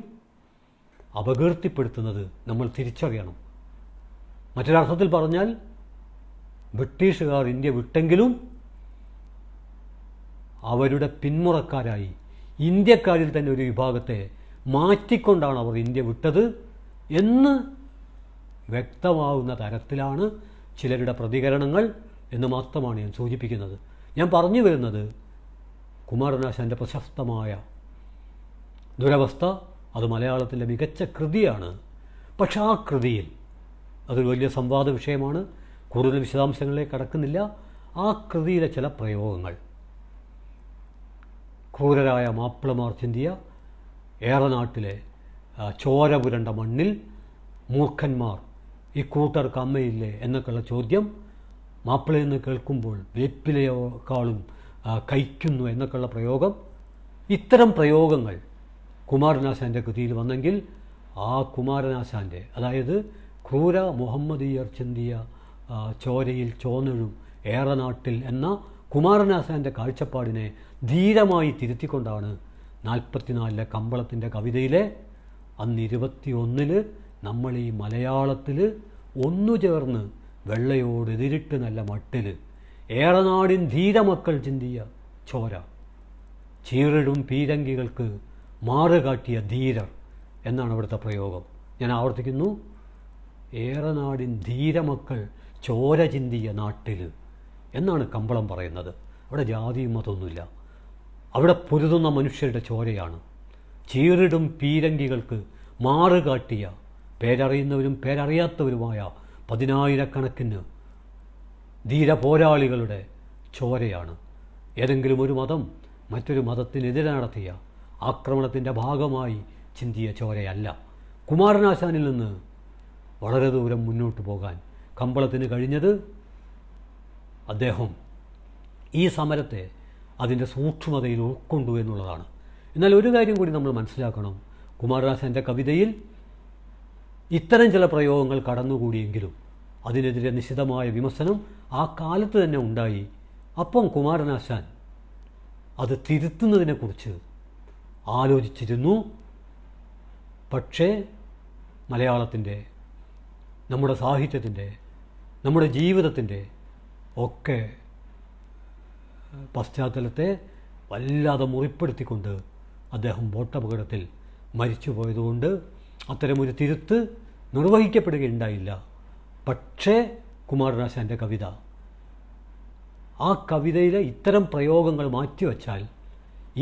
അപകീർത്തിപ്പെടുത്തുന്നത് നമ്മൾ തിരിച്ചറിയണം മറ്റൊരർത്ഥത്തിൽ പറഞ്ഞാൽ ബ്രിട്ടീഷുകാർ ഇന്ത്യ വിട്ടെങ്കിലും അവരുടെ പിന്മുറക്കാരായി ഇന്ത്യക്കാരിൽ തന്നെ ഒരു വിഭാഗത്തെ മാറ്റിക്കൊണ്ടാണ് അവർ ഇന്ത്യ വിട്ടത് എന്ന് വ്യക്തമാവുന്ന തരത്തിലാണ് ചിലരുടെ പ്രതികരണങ്ങൾ എന്ന് മാത്രമാണ് ഞാൻ സൂചിപ്പിക്കുന്നത് ഞാൻ പറഞ്ഞു വരുന്നത് കുമാരനാശാൻ്റെ പ്രശസ്തമായ ദുരവസ്ഥ അത് മലയാളത്തിൻ്റെ മികച്ച കൃതിയാണ് പക്ഷെ ആ കൃതിയിൽ അതൊരു വലിയ സംവാദ വിഷയമാണ് കൂടുതൽ വിശദാംശങ്ങളിലേക്ക് കടക്കുന്നില്ല ആ കൃതിയിലെ ചില പ്രയോഗങ്ങൾ ക്രൂരരായ മാപ്പിളമാർ ചിന്തിയ ഏറനാട്ടിലെ ചോര പുരണ്ട മണ്ണിൽ മൂർഖന്മാർ ഈ കൂട്ടർക്ക് അമ്മയില്ലേ എന്നൊക്കെയുള്ള ചോദ്യം മാപ്പിളയെന്ന് കേൾക്കുമ്പോൾ വേപ്പിലയേക്കാളും കഴിക്കുന്നു എന്നൊക്കെയുള്ള പ്രയോഗം ഇത്തരം പ്രയോഗങ്ങൾ കുമാരനാശാൻ്റെ കൃതിയിൽ വന്നെങ്കിൽ ആ കുമാരനാശാൻ്റെ അതായത് ക്രൂര മുഹമ്മദീയർ ചിന്തിയ ചോരയിൽ ചോനഴും ഏറനാട്ടിൽ എന്ന കുമാരനാശാൻ്റെ കാഴ്ചപ്പാടിനെ ധീരമായി തിരുത്തിക്കൊണ്ടാണ് നാൽപ്പത്തിനാലിലെ കമ്പളത്തിൻ്റെ കവിതയിലെ അന്ന് ഇരുപത്തിയൊന്നിൽ നമ്മൾ ഈ മലയാളത്തിൽ ഒന്നു ചേർന്ന് വെള്ളയോട് എതിരിട്ട് നല്ല മട്ടിൽ ഏറനാടിൻ ധീരമക്കൾ ചിന്തിയ ചോര ചീറിടും പീരങ്കികൾക്ക് മാറുകാട്ടിയ ധീരർ എന്നാണ് അവിടുത്തെ പ്രയോഗം ഞാൻ ആവർത്തിക്കുന്നു ഏറനാടിൻ ധീരമക്കൾ ചോര ചിന്തിയ നാട്ടിൽ എന്നാണ് കമ്പളം പറയുന്നത് അവിടെ ജാതിയും മതമൊന്നുമില്ല അവിടെ പൊരുതുന്ന മനുഷ്യരുടെ ചോരയാണ് ചീറിടും പീരങ്കികൾക്ക് മാറുകാട്ടിയ പേരറിയുന്നവരും പേരറിയാത്തവരുമായ പതിനായിരക്കണക്കിന് ധീര പോരാളികളുടെ ചോരയാണ് ഏതെങ്കിലും ഒരു മതം മറ്റൊരു മതത്തിനെതിരെ നടത്തിയ ആക്രമണത്തിൻ്റെ ഭാഗമായി ചിന്തിയ ചോരയല്ല കുമാരനാശാനിൽ നിന്ന് വളരെ ദൂരം മുന്നോട്ട് പോകാൻ കമ്പളത്തിന് കഴിഞ്ഞത് അദ്ദേഹം ഈ സമരത്തെ അതിൻ്റെ സൂക്ഷ്മതയിൽ ഉൾക്കൊണ്ടു എന്നുള്ളതാണ് എന്നാൽ ഒരു കാര്യം കൂടി നമ്മൾ മനസ്സിലാക്കണം കുമാരനാശാൻ്റെ കവിതയിൽ ഇത്തരം ചില പ്രയോഗങ്ങൾ കടന്നുകൂടിയെങ്കിലും അതിനെതിരെ നിശിതമായ വിമർശനം ആ കാലത്ത് തന്നെ ഉണ്ടായി അപ്പം കുമാരനാശാൻ അത് തിരുത്തുന്നതിനെക്കുറിച്ച് ആലോചിച്ചിരുന്നു പക്ഷേ മലയാളത്തിൻ്റെ നമ്മുടെ സാഹിത്യത്തിൻ്റെ നമ്മുടെ ജീവിതത്തിൻ്റെ ഒക്കെ പശ്ചാത്തലത്തെ വല്ലാതെ മുറിപ്പെടുത്തിക്കൊണ്ട് അദ്ദേഹം ബോട്ടപകടത്തിൽ മരിച്ചു പോയതുകൊണ്ട് അത്തരമൊരു തിരുത്ത് നിർവഹിക്കപ്പെടുകയുണ്ടായില്ല പക്ഷേ കുമാരനാശാൻ്റെ കവിത ആ കവിതയിലെ ഇത്തരം പ്രയോഗങ്ങൾ മാറ്റിവെച്ചാൽ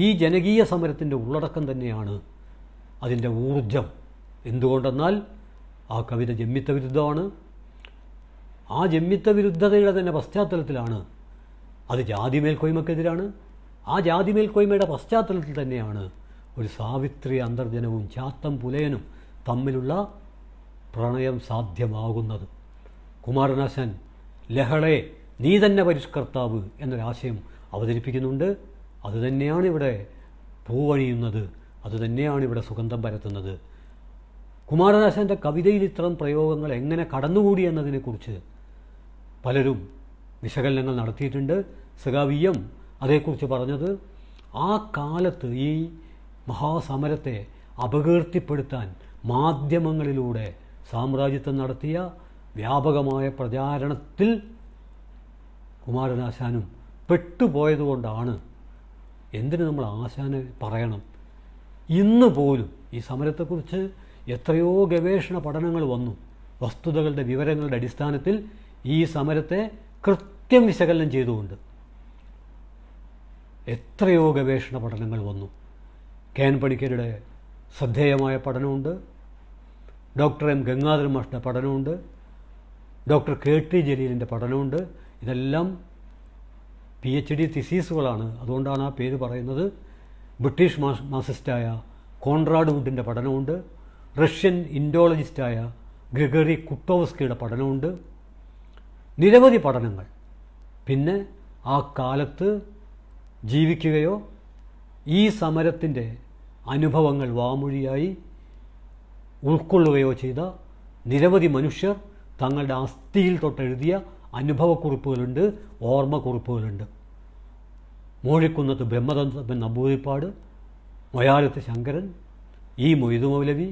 ഈ ജനകീയ സമരത്തിൻ്റെ ഉള്ളടക്കം തന്നെയാണ് അതിൻ്റെ ഊർജം എന്തുകൊണ്ടെന്നാൽ ആ കവിത ജമ്മിത്ത വിരുദ്ധമാണ് ആ ജമ്മിത്ത വിരുദ്ധതയുടെ തന്നെ പശ്ചാത്തലത്തിലാണ് അത് ജാതി മേൽക്കോയ്മക്കെതിരാണ് ആ ജാതി മേൽക്കോയ്മയുടെ പശ്ചാത്തലത്തിൽ തന്നെയാണ് ഒരു സാവിത്രി അന്തർജനവും ചാത്തം പുലയനും തമ്മിലുള്ള പ്രണയം സാധ്യമാകുന്നത് കുമാരനാശൻ ലഹളെ നീ തന്നെ പരിഷ്കർത്താവ് എന്നൊരാശയം അവതരിപ്പിക്കുന്നുണ്ട് അതുതന്നെയാണ് ഇവിടെ പൂവണിയുന്നത് അതുതന്നെയാണ് ഇവിടെ സുഗന്ധം പരത്തുന്നത് കുമാരനാശൻ്റെ കവിതയിൽ ഇത്തരം പ്രയോഗങ്ങൾ എങ്ങനെ കടന്നുകൂടി എന്നതിനെക്കുറിച്ച് പലരും വിശകലനങ്ങൾ നടത്തിയിട്ടുണ്ട് സഖാവിയം അതേക്കുറിച്ച് പറഞ്ഞത് ആ കാലത്ത് ഈ മഹാസമരത്തെ അപകീർത്തിപ്പെടുത്താൻ മാധ്യമങ്ങളിലൂടെ സാമ്രാജ്യത്വം നടത്തിയ വ്യാപകമായ പ്രചാരണത്തിൽ കുമാരനാശാനും പെട്ടുപോയതുകൊണ്ടാണ് എന്തിനു നമ്മൾ ആശാനെ പറയണം ഇന്ന് പോലും ഈ സമരത്തെക്കുറിച്ച് എത്രയോ ഗവേഷണ പഠനങ്ങൾ വന്നു വസ്തുതകളുടെ വിവരങ്ങളുടെ അടിസ്ഥാനത്തിൽ ഈ സമരത്തെ കൃത്യം വിശകലനം ചെയ്തുകൊണ്ട് എത്രയോ ഗവേഷണ പഠനങ്ങൾ വന്നു കേൻ പണിക്കരുടെ ശ്രദ്ധേയമായ പഠനമുണ്ട് ഡോക്ടർ എം ഗംഗാധര മാഷിൻ്റെ പഠനമുണ്ട് ഡോക്ടർ കെ ടി ജലീലിൻ്റെ പഠനമുണ്ട് ഇതെല്ലാം പി എച്ച് ഡി തിസീസുകളാണ് അതുകൊണ്ടാണ് ആ പേര് പറയുന്നത് ബ്രിട്ടീഷ് മാസിസ്റ്റായ കോൺറാഡ് വുഡിൻ്റെ പഠനമുണ്ട് റഷ്യൻ ഇൻഡോളജിസ്റ്റായ ഗ്രിഗറി കുട്ടോവസ്കിയുടെ പഠനമുണ്ട് നിരവധി പഠനങ്ങൾ പിന്നെ ആ കാലത്ത് ജീവിക്കുകയോ ഈ സമരത്തിൻ്റെ അനുഭവങ്ങൾ വാമൊഴിയായി ഉൾക്കൊള്ളുകയോ ചെയ്ത നിരവധി മനുഷ്യർ തങ്ങളുടെ അസ്ഥിയിൽ തൊട്ടെഴുതിയ അനുഭവക്കുറിപ്പുകളുണ്ട് ഓർമ്മക്കുറിപ്പുകളുണ്ട് മൂഴിക്കുന്നത്ത് ബ്രഹ്മതന്ത്രപ്പൻ നമ്പൂതിരിപ്പാട് മൊയാലത്ത് ശങ്കരൻ ഈ മൊയ്തു മൗലവി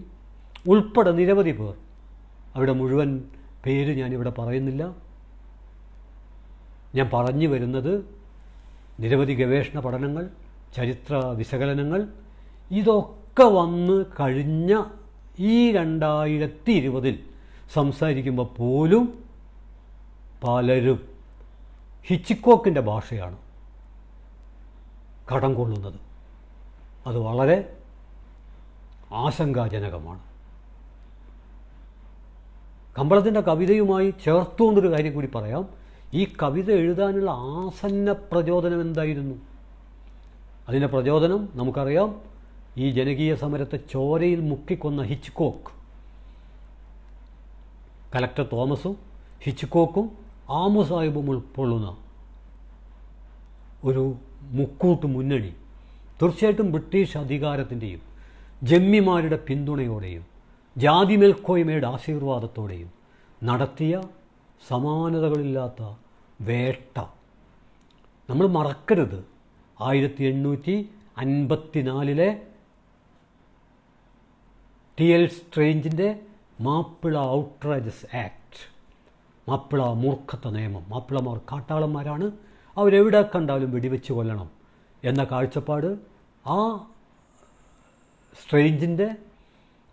ഉൾപ്പെടെ നിരവധി പേർ അവിടെ മുഴുവൻ പേര് ഞാനിവിടെ പറയുന്നില്ല ഞാൻ പറഞ്ഞു വരുന്നത് നിരവധി ഗവേഷണ പഠനങ്ങൾ ചരിത്ര വിശകലനങ്ങൾ ഇതൊക്കെ വന്ന് കഴിഞ്ഞ ഈ രണ്ടായിരത്തി ഇരുപതിൽ സംസാരിക്കുമ്പോൾ പോലും പലരും ഹിച്ചിക്കോക്കിൻ്റെ ഭാഷയാണ് കടം കൊള്ളുന്നത് അത് വളരെ ആശങ്കാജനകമാണ് കമ്പളത്തിൻ്റെ കവിതയുമായി ചേർത്തുകൊണ്ടൊരു കാര്യം കൂടി പറയാം ഈ കവിത എഴുതാനുള്ള ആസന്ന പ്രചോദനം എന്തായിരുന്നു അതിൻ്റെ പ്രചോദനം നമുക്കറിയാം ഈ ജനകീയ സമരത്തെ ചോരയിൽ മുക്കിക്കൊന്ന ഹിച്ച്കോക്ക് കലക്ടർ തോമസും ഹിച്ച്കോക്കും ആമു സാഹിബും ഉൾക്കൊള്ളുന്ന ഒരു മുക്കൂട്ട് മുന്നണി തീർച്ചയായിട്ടും ബ്രിട്ടീഷ് അധികാരത്തിൻ്റെയും ജമ്മിമാരുടെ പിന്തുണയോടെയും ജാതി മേൽക്കോയ്മയുടെ ആശീർവാദത്തോടെയും നടത്തിയ സമാനതകളില്ലാത്ത വേട്ട നമ്മൾ മറക്കരുത് ആയിരത്തി എണ്ണൂറ്റി അൻപത്തിനാലിലെ ടി എൽ സ്ട്രേഞ്ചിൻ്റെ മാപ്പിള ഔട്ട്റേജസ് ആക്ട് മാപ്പിള മൂർഖത്വ നിയമം മാപ്പിളമാർ കാട്ടാളന്മാരാണ് അവരെവിടെ കണ്ടാലും വെടിവെച്ച് കൊല്ലണം എന്ന കാഴ്ചപ്പാട് ആ സ്ട്രേഞ്ചിൻ്റെ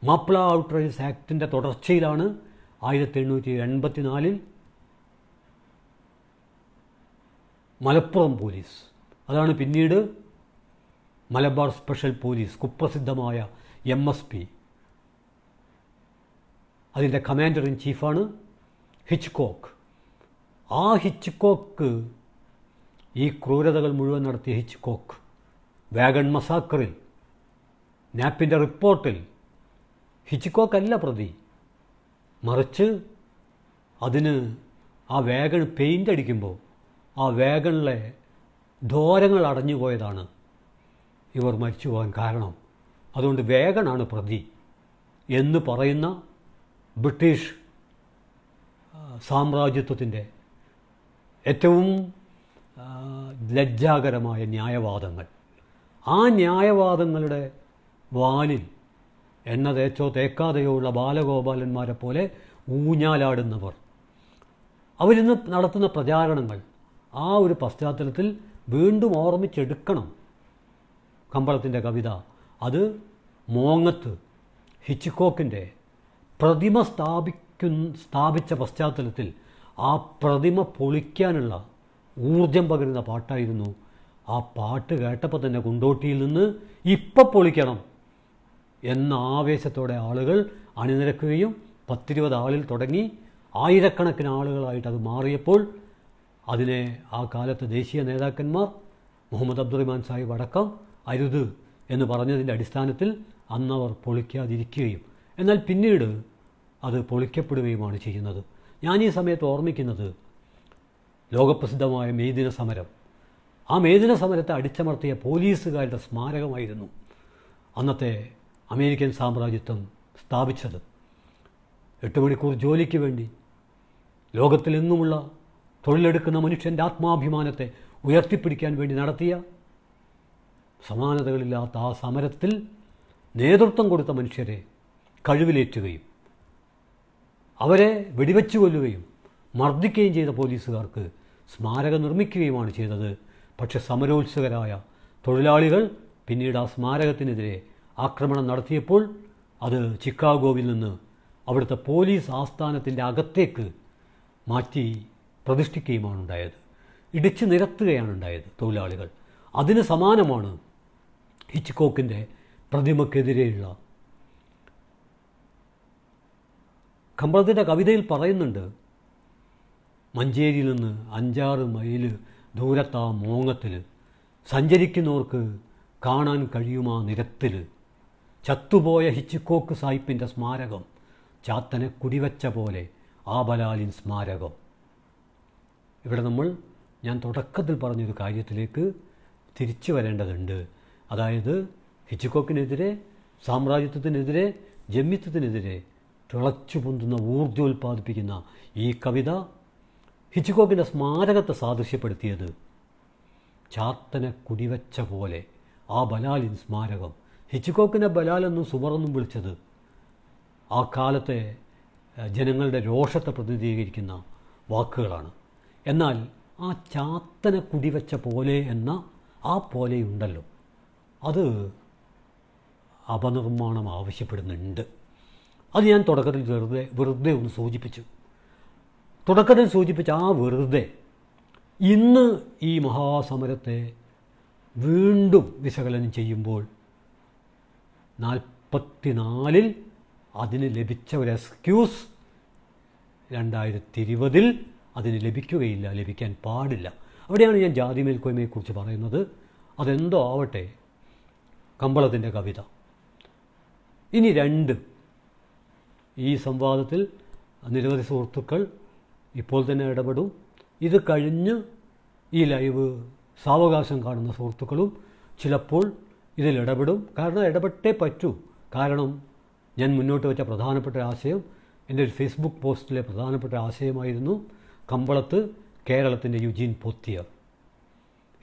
മാപ്പിള ഔട്ട്റേജസ് ആക്ടിൻ്റെ തുടർച്ചയിലാണ് ആയിരത്തി എണ്ണൂറ്റി എൺപത്തിനാലിൽ മലപ്പുറം പോലീസ് അതാണ് പിന്നീട് മലബാർ സ്പെഷ്യൽ പോലീസ് കുപ്രസിദ്ധമായ എം എസ് പി അതിൻ്റെ കമാൻഡർ ഇൻ ചീഫാണ് ഹിച്ച്കോക്ക് ആ ഹിച്ച്കോക്ക് ഈ ക്രൂരതകൾ മുഴുവൻ നടത്തിയ ഹിച്ച്കോക്ക് വാഗൺ മസാക്കറിൽ നാപ്പിൻ്റെ റിപ്പോർട്ടിൽ അല്ല പ്രതി മറിച്ച് അതിന് ആ വേഗൺ പെയിൻ്റ് അടിക്കുമ്പോൾ ആ വേഗണിലെ ധോരങ്ങൾ അടഞ്ഞുപോയതാണ് ഇവർ മരിച്ചു പോകാൻ കാരണം അതുകൊണ്ട് വേഗനാണ് പ്രതി എന്ന് പറയുന്ന ബ്രിട്ടീഷ് സാമ്രാജ്യത്വത്തിൻ്റെ ഏറ്റവും ലജ്ജാകരമായ ന്യായവാദങ്ങൾ ആ ന്യായവാദങ്ങളുടെ വാലിൽ എണ്ണ തേച്ചോ തേക്കാതെയോ ഉള്ള ബാലഗോപാലന്മാരെ പോലെ ഊഞ്ഞാലാടുന്നവർ അവരിന്ന് നടത്തുന്ന പ്രചാരണങ്ങൾ ആ ഒരു പശ്ചാത്തലത്തിൽ വീണ്ടും ഓർമ്മിച്ചെടുക്കണം കമ്പളത്തിൻ്റെ കവിത അത് മോങ്ങത്ത് ഹിച്ചിക്കോക്കിൻ്റെ പ്രതിമ സ്ഥാപിക്കു സ്ഥാപിച്ച പശ്ചാത്തലത്തിൽ ആ പ്രതിമ പൊളിക്കാനുള്ള ഊർജം പകരുന്ന പാട്ടായിരുന്നു ആ പാട്ട് കേട്ടപ്പോൾ തന്നെ കുണ്ടോട്ടിയിൽ നിന്ന് ഇപ്പം പൊളിക്കണം എന്ന ആവേശത്തോടെ ആളുകൾ അണിനിരക്കുകയും പത്തിരുപത് ആളിൽ തുടങ്ങി ആയിരക്കണക്കിന് ആളുകളായിട്ട് അത് മാറിയപ്പോൾ അതിനെ ആ കാലത്തെ ദേശീയ നേതാക്കന്മാർ മുഹമ്മദ് അബ്ദുറഹ്മാൻ സാഹിബ് അടക്കം അരുത് എന്ന് പറഞ്ഞതിൻ്റെ അടിസ്ഥാനത്തിൽ അന്നവർ പൊളിക്കാതിരിക്കുകയും എന്നാൽ പിന്നീട് അത് പൊളിക്കപ്പെടുകയുമാണ് ചെയ്യുന്നത് ഞാൻ ഈ സമയത്ത് ഓർമ്മിക്കുന്നത് ലോകപ്രസിദ്ധമായ മേദിന സമരം ആ മേദിന സമരത്തെ അടിച്ചമർത്തിയ പോലീസുകാരുടെ സ്മാരകമായിരുന്നു അന്നത്തെ അമേരിക്കൻ സാമ്രാജ്യത്വം സ്ഥാപിച്ചത് എട്ട് മണിക്കൂർ ജോലിക്ക് വേണ്ടി ലോകത്തിലെങ്ങുമുള്ള തൊഴിലെടുക്കുന്ന മനുഷ്യൻ്റെ ആത്മാഭിമാനത്തെ ഉയർത്തിപ്പിടിക്കാൻ വേണ്ടി നടത്തിയ സമാനതകളില്ലാത്ത ആ സമരത്തിൽ നേതൃത്വം കൊടുത്ത മനുഷ്യരെ കഴിവിലേറ്റുകയും അവരെ വെടിവെച്ചു കൊല്ലുകയും മർദ്ദിക്കുകയും ചെയ്ത പോലീസുകാർക്ക് സ്മാരകം നിർമ്മിക്കുകയുമാണ് ചെയ്തത് പക്ഷെ സമരോത്സുകരായ തൊഴിലാളികൾ പിന്നീട് ആ സ്മാരകത്തിനെതിരെ ആക്രമണം നടത്തിയപ്പോൾ അത് ചിക്കാഗോവിൽ നിന്ന് അവിടുത്തെ പോലീസ് ആസ്ഥാനത്തിൻ്റെ അകത്തേക്ക് മാറ്റി പ്രതിഷ്ഠിക്കുകയുമാണ് ഉണ്ടായത് ഇടിച്ചു നിരത്തുകയാണ് ഉണ്ടായത് തൊഴിലാളികൾ അതിന് സമാനമാണ് കോക്കിൻ്റെ പ്രതിമക്കെതിരെയുള്ള കമ്പളത്തിൻ്റെ കവിതയിൽ പറയുന്നുണ്ട് മഞ്ചേരിയിൽ നിന്ന് അഞ്ചാറ് മൈൽ ദൂരത്താ മോങ്ങത്തിൽ സഞ്ചരിക്കുന്നവർക്ക് കാണാൻ കഴിയുമാ നിരത്തിൽ ചത്തുപോയ ഹിച്ചിക്കോക്ക് സായിപ്പിൻ്റെ സ്മാരകം ചാത്തനെ കുടിവച്ച പോലെ ആബലാലിൻ സ്മാരകം ഇവിടെ നമ്മൾ ഞാൻ തുടക്കത്തിൽ പറഞ്ഞൊരു കാര്യത്തിലേക്ക് തിരിച്ചു വരേണ്ടതുണ്ട് അതായത് ഹിച്ചിക്കോക്കിനെതിരെ സാമ്രാജ്യത്വത്തിനെതിരെ ജമ്മിത്വത്തിനെതിരെ തിളച്ചു പൊന്തുന്ന ഊർജ്ജോൽപാദിപ്പിക്കുന്ന ഈ കവിത ഹിച്ച്കോക്കിൻ്റെ സ്മാരകത്തെ സാദൃശ്യപ്പെടുത്തിയത് ചാത്തനെ കുടിവെച്ച പോലെ ആ ബലാലിൻ സ്മാരകം ഹിച്ച്കോക്കിനെ ബലാലെന്നും സുവർന്നും വിളിച്ചത് ആ കാലത്തെ ജനങ്ങളുടെ രോഷത്തെ പ്രതിനിധീകരിക്കുന്ന വാക്കുകളാണ് എന്നാൽ ആ ചാത്തനെ കുടിവെച്ച പോലെ എന്ന ആ പോലെയുണ്ടല്ലോ അത് അപനിർമ്മാണം ആവശ്യപ്പെടുന്നുണ്ട് അത് ഞാൻ തുടക്കത്തിൽ വെറുതെ വെറുതെ ഒന്ന് സൂചിപ്പിച്ചു തുടക്കത്തിൽ സൂചിപ്പിച്ച ആ വെറുതെ ഇന്ന് ഈ മഹാസമരത്തെ വീണ്ടും വിശകലനം ചെയ്യുമ്പോൾ നാൽപ്പത്തിനാലിൽ അതിന് ലഭിച്ച ഒരു എക്സ്ക്യൂസ് രണ്ടായിരത്തി ഇരുപതിൽ അതിന് ലഭിക്കുകയില്ല ലഭിക്കാൻ പാടില്ല അവിടെയാണ് ഞാൻ ജാതി മേൽക്കോയ്മയെക്കുറിച്ച് പറയുന്നത് അതെന്തോ ആവട്ടെ കമ്പളത്തിൻ്റെ കവിത ഇനി രണ്ട് ഈ സംവാദത്തിൽ നിരവധി സുഹൃത്തുക്കൾ ഇപ്പോൾ തന്നെ ഇടപെടും ഇത് കഴിഞ്ഞ് ഈ ലൈവ് സാവകാശം കാണുന്ന സുഹൃത്തുക്കളും ചിലപ്പോൾ ഇതിൽ ഇടപെടും കാരണം ഇടപെട്ടേ പറ്റൂ കാരണം ഞാൻ മുന്നോട്ട് വെച്ച പ്രധാനപ്പെട്ട ആശയം എൻ്റെ ഒരു ഫേസ്ബുക്ക് പോസ്റ്റിലെ പ്രധാനപ്പെട്ട ആശയമായിരുന്നു കമ്പളത്ത് കേരളത്തിൻ്റെ യുജീൻ പൊത്തിയർ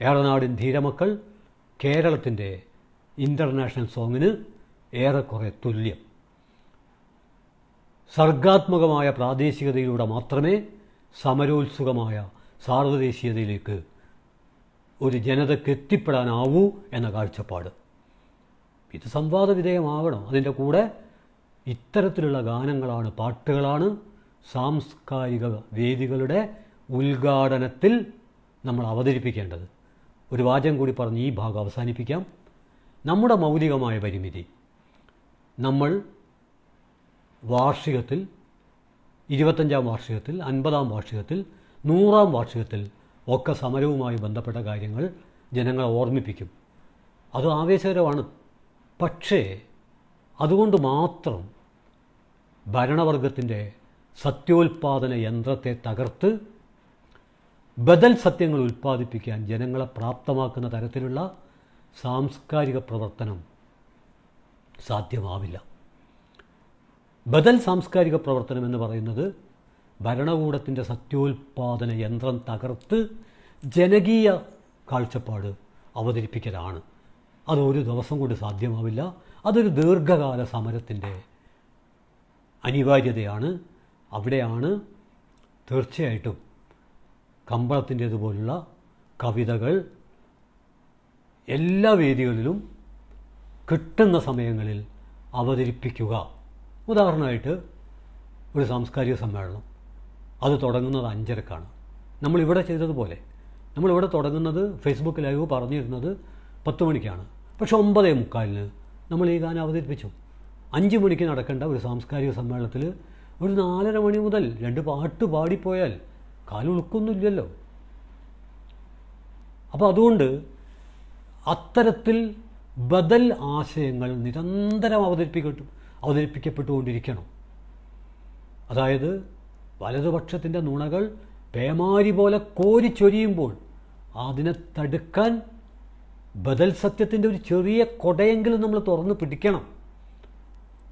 ഏറനാടിൻ ധീരമക്കൾ കേരളത്തിൻ്റെ ഇൻ്റർനാഷണൽ സോങ്ങിന് ഏറെക്കുറെ തുല്യം സർഗാത്മകമായ പ്രാദേശികതയിലൂടെ മാത്രമേ സമരോത്സുകമായ സാർവദേശീയതയിലേക്ക് ഒരു ജനതയ്ക്ക് എത്തിപ്പെടാനാവൂ എന്ന കാഴ്ചപ്പാട് ഇത് സംവാദ വിധേയമാകണം അതിൻ്റെ കൂടെ ഇത്തരത്തിലുള്ള ഗാനങ്ങളാണ് പാട്ടുകളാണ് സാംസ്കാരിക വേദികളുടെ ഉദ്ഘാടനത്തിൽ നമ്മൾ അവതരിപ്പിക്കേണ്ടത് ഒരു വാചകം കൂടി പറഞ്ഞ് ഈ ഭാഗം അവസാനിപ്പിക്കാം നമ്മുടെ മൗലികമായ പരിമിതി നമ്മൾ വാർഷികത്തിൽ ഇരുപത്തഞ്ചാം വാർഷികത്തിൽ അൻപതാം വാർഷികത്തിൽ നൂറാം വാർഷികത്തിൽ ഒക്കെ സമരവുമായി ബന്ധപ്പെട്ട കാര്യങ്ങൾ ജനങ്ങളെ ഓർമ്മിപ്പിക്കും അത് ആവേശകരമാണ് പക്ഷേ അതുകൊണ്ട് മാത്രം ഭരണവർഗത്തിൻ്റെ സത്യോൽപാദന യന്ത്രത്തെ തകർത്ത് ബദൽ സത്യങ്ങൾ ഉൽപ്പാദിപ്പിക്കാൻ ജനങ്ങളെ പ്രാപ്തമാക്കുന്ന തരത്തിലുള്ള സാംസ്കാരിക പ്രവർത്തനം സാധ്യമാവില്ല ബദൽ സാംസ്കാരിക പ്രവർത്തനം എന്ന് പറയുന്നത് ഭരണകൂടത്തിൻ്റെ സത്യോൽപാദന യന്ത്രം തകർത്ത് ജനകീയ കാഴ്ചപ്പാട് അവതരിപ്പിക്കലാണ് അതൊരു ദിവസം കൊണ്ട് സാധ്യമാവില്ല അതൊരു ദീർഘകാല സമരത്തിൻ്റെ അനിവാര്യതയാണ് അവിടെയാണ് തീർച്ചയായിട്ടും കമ്പളത്തിൻ്റേതുപോലുള്ള കവിതകൾ എല്ലാ വേദികളിലും കിട്ടുന്ന സമയങ്ങളിൽ അവതരിപ്പിക്കുക ഉദാഹരണമായിട്ട് ഒരു സാംസ്കാരിക സമ്മേളനം അത് തുടങ്ങുന്നത് അഞ്ചരക്കാണ് നമ്മളിവിടെ ചെയ്തതുപോലെ നമ്മളിവിടെ തുടങ്ങുന്നത് ഫേസ്ബുക്ക് ലൈവ് പറഞ്ഞിരുന്നത് പത്ത് മണിക്കാണ് പക്ഷെ ഒമ്പതേ മുക്കാലിന് നമ്മൾ ഈ ഗാനം അവതരിപ്പിച്ചു അഞ്ച് മണിക്ക് നടക്കേണ്ട ഒരു സാംസ്കാരിക സമ്മേളനത്തിൽ ഒരു നാലര മണി മുതൽ രണ്ട് പാട്ട് പാടിപ്പോയാൽ കാലുളുക്കൊന്നുമില്ലല്ലോ അപ്പോൾ അതുകൊണ്ട് അത്തരത്തിൽ ബദൽ ആശയങ്ങൾ നിരന്തരം അവതരിപ്പിക്കട്ടും അവതരിപ്പിക്കപ്പെട്ടുകൊണ്ടിരിക്കണം അതായത് വലതുപക്ഷത്തിൻ്റെ നുണകൾ പേമാരി പോലെ കോരി ചൊരിയുമ്പോൾ അതിനെ തടുക്കാൻ ബദൽ സത്യത്തിൻ്റെ ഒരു ചെറിയ കൊടയെങ്കിലും നമ്മൾ തുറന്ന് പിടിക്കണം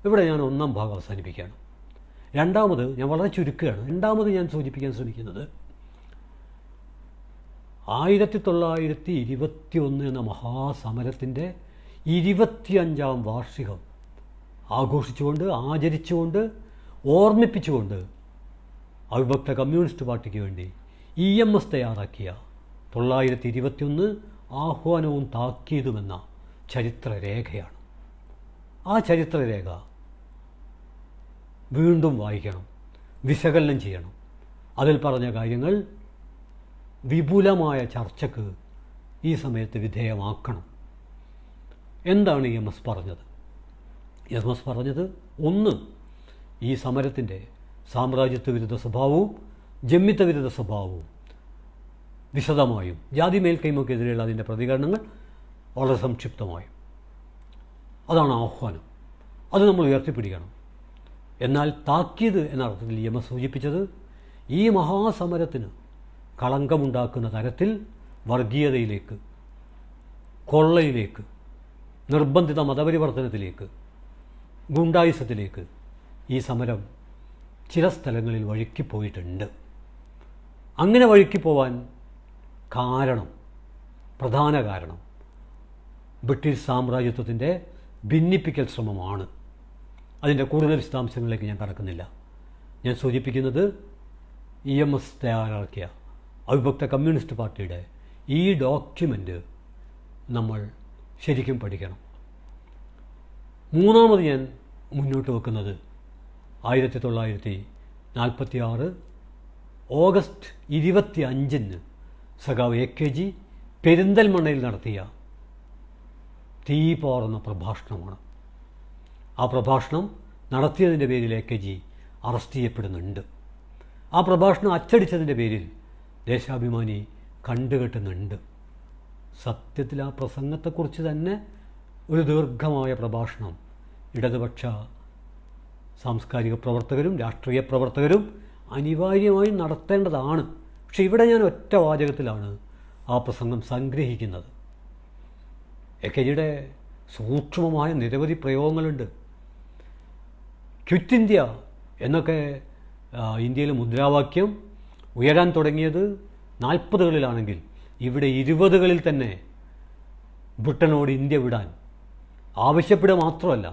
ഇവിടെ ഞാൻ ഒന്നാം ഭാഗം അവസാനിപ്പിക്കുകയാണ് രണ്ടാമത് ഞാൻ വളരെ ചുരുക്കുകയാണ് രണ്ടാമത് ഞാൻ സൂചിപ്പിക്കാൻ ശ്രമിക്കുന്നത് ആയിരത്തി തൊള്ളായിരത്തി ഇരുപത്തി ഒന്ന് എന്ന മഹാസമരത്തിൻ്റെ ഇരുപത്തിയഞ്ചാം വാർഷികം ആഘോഷിച്ചുകൊണ്ട് ആചരിച്ചുകൊണ്ട് ഓർമ്മിപ്പിച്ചുകൊണ്ട് അവിഭക്ത കമ്മ്യൂണിസ്റ്റ് പാർട്ടിക്ക് വേണ്ടി ഇ എം എസ് തയ്യാറാക്കിയ തൊള്ളായിരത്തി ഇരുപത്തിയൊന്ന് ആഹ്വാനവും താക്കീതുമെന്ന ചരിത്രരേഖയാണ് ആ ചരിത്രരേഖ വീണ്ടും വായിക്കണം വിശകലനം ചെയ്യണം അതിൽ പറഞ്ഞ കാര്യങ്ങൾ വിപുലമായ ചർച്ചക്ക് ഈ സമയത്ത് വിധേയമാക്കണം എന്താണ് ഇ എം എസ് പറഞ്ഞത് യസ്മസ് പറഞ്ഞത് ഒന്ന് ഈ സമരത്തിൻ്റെ സാമ്രാജ്യത്വ വിരുദ്ധ സ്വഭാവവും ജമ്മിത്വ വിരുദ്ധ സ്വഭാവവും വിശദമായും ജാതി മേൽക്കൈമക്കെതിരെയുള്ള അതിൻ്റെ പ്രതികരണങ്ങൾ വളരെ സംക്ഷിപ്തമായും അതാണ് ആഹ്വാനം അത് നമ്മൾ ഉയർത്തിപ്പിടിക്കണം എന്നാൽ താക്കീത് എന്ന അർത്ഥത്തിൽ യമ സൂചിപ്പിച്ചത് ഈ മഹാസമരത്തിന് കളങ്കമുണ്ടാക്കുന്ന തരത്തിൽ വർഗീയതയിലേക്ക് കൊള്ളയിലേക്ക് നിർബന്ധിത മതപരിവർത്തനത്തിലേക്ക് ഗുണ്ടായുസത്തിലേക്ക് ഈ സമരം ചില സ്ഥലങ്ങളിൽ വഴുക്കിപ്പോയിട്ടുണ്ട് പോയിട്ടുണ്ട് അങ്ങനെ വഴുക്കി പോവാൻ കാരണം പ്രധാന കാരണം ബ്രിട്ടീഷ് സാമ്രാജ്യത്വത്തിൻ്റെ ഭിന്നിപ്പിക്കൽ ശ്രമമാണ് അതിൻ്റെ കൂടുതൽ വിശദാംശങ്ങളിലേക്ക് ഞാൻ കടക്കുന്നില്ല ഞാൻ സൂചിപ്പിക്കുന്നത് ഇ എം എസ് തയ്യാറാക്കിയ അവിഭക്ത കമ്മ്യൂണിസ്റ്റ് പാർട്ടിയുടെ ഈ ഡോക്യുമെൻ്റ് നമ്മൾ ശരിക്കും പഠിക്കണം മൂന്നാമത് ഞാൻ മുന്നോട്ട് വെക്കുന്നത് ആയിരത്തി തൊള്ളായിരത്തി നാൽപ്പത്തി ആറ് ഓഗസ്റ്റ് ഇരുപത്തി അഞ്ചിന് സഖാവ് എ കെ ജി പെരിന്തൽമണ്ണയിൽ നടത്തിയ തീ പോറുന്ന പ്രഭാഷണമാണ് ആ പ്രഭാഷണം നടത്തിയതിൻ്റെ പേരിൽ എ കെ ജി അറസ്റ്റ് ചെയ്യപ്പെടുന്നുണ്ട് ആ പ്രഭാഷണം അച്ചടിച്ചതിൻ്റെ പേരിൽ ദേശാഭിമാനി കണ്ടുകെട്ടുന്നുണ്ട് സത്യത്തിൽ ആ പ്രസംഗത്തെക്കുറിച്ച് തന്നെ ഒരു ദീർഘമായ പ്രഭാഷണം ഇടതുപക്ഷ സാംസ്കാരിക പ്രവർത്തകരും രാഷ്ട്രീയ പ്രവർത്തകരും അനിവാര്യമായും നടത്തേണ്ടതാണ് പക്ഷെ ഇവിടെ ഞാൻ ഒറ്റ വാചകത്തിലാണ് ആ പ്രസംഗം സംഗ്രഹിക്കുന്നത് എ കെ ജിയുടെ സൂക്ഷ്മമായ നിരവധി പ്രയോഗങ്ങളുണ്ട് ക്വിറ്റ് ഇന്ത്യ എന്നൊക്കെ ഇന്ത്യയിലെ മുദ്രാവാക്യം ഉയരാൻ തുടങ്ങിയത് നാൽപ്പതുകളിലാണെങ്കിൽ ഇവിടെ ഇരുപതുകളിൽ തന്നെ ബ്രിട്ടനോട് ഇന്ത്യ വിടാൻ ആവശ്യപ്പെടുക മാത്രമല്ല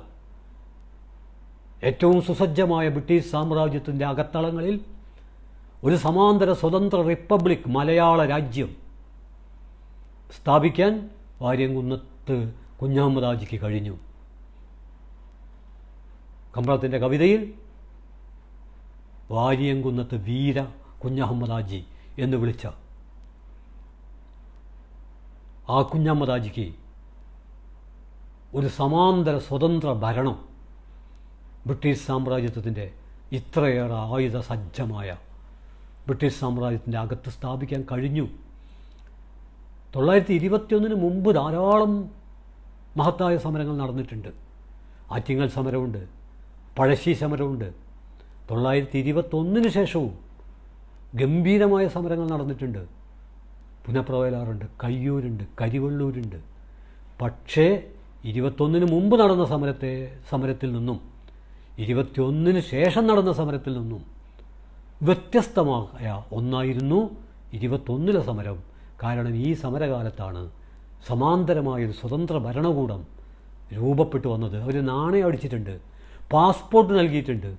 ഏറ്റവും സുസജ്ജമായ ബ്രിട്ടീഷ് സാമ്രാജ്യത്തിൻ്റെ അകത്തളങ്ങളിൽ ഒരു സമാന്തര സ്വതന്ത്ര റിപ്പബ്ലിക് മലയാള രാജ്യം സ്ഥാപിക്കാൻ വാര്യംകുന്നത്ത് കുഞ്ഞാമരാജിക്ക് കഴിഞ്ഞു കമ്പളത്തിൻ്റെ കവിതയിൽ വാര്യംകുന്നത്ത് വീര കുഞ്ഞഹമ്മദാജി എന്ന് വിളിച്ച ആ കുഞ്ഞമ്മദാജിക്ക് ഒരു സമാന്തര സ്വതന്ത്ര ഭരണം ബ്രിട്ടീഷ് സാമ്രാജ്യത്വത്തിൻ്റെ ഇത്രയേറെ ആയുധ സജ്ജമായ ബ്രിട്ടീഷ് സാമ്രാജ്യത്തിൻ്റെ അകത്ത് സ്ഥാപിക്കാൻ കഴിഞ്ഞു തൊള്ളായിരത്തി ഇരുപത്തിയൊന്നിന് മുമ്പ് ധാരാളം മഹത്തായ സമരങ്ങൾ നടന്നിട്ടുണ്ട് ആറ്റിങ്ങൽ സമരമുണ്ട് പഴശ്ശി സമരമുണ്ട് തൊള്ളായിരത്തി ഇരുപത്തൊന്നിന് ശേഷവും ഗംഭീരമായ സമരങ്ങൾ നടന്നിട്ടുണ്ട് പുനപ്രവയലാറുണ്ട് കയ്യൂരുണ്ട് കരിവള്ളൂരുണ്ട് പക്ഷേ ഇരുപത്തൊന്നിന് മുമ്പ് നടന്ന സമരത്തെ സമരത്തിൽ നിന്നും ഇരുപത്തിയൊന്നിന് ശേഷം നടന്ന സമരത്തിൽ നിന്നും വ്യത്യസ്തമായ ഒന്നായിരുന്നു ഇരുപത്തൊന്നിലെ സമരം കാരണം ഈ സമരകാലത്താണ് സമാന്തരമായൊരു സ്വതന്ത്ര ഭരണകൂടം രൂപപ്പെട്ടു വന്നത് അവർ നാണയം അടിച്ചിട്ടുണ്ട് പാസ്പോർട്ട് നൽകിയിട്ടുണ്ട്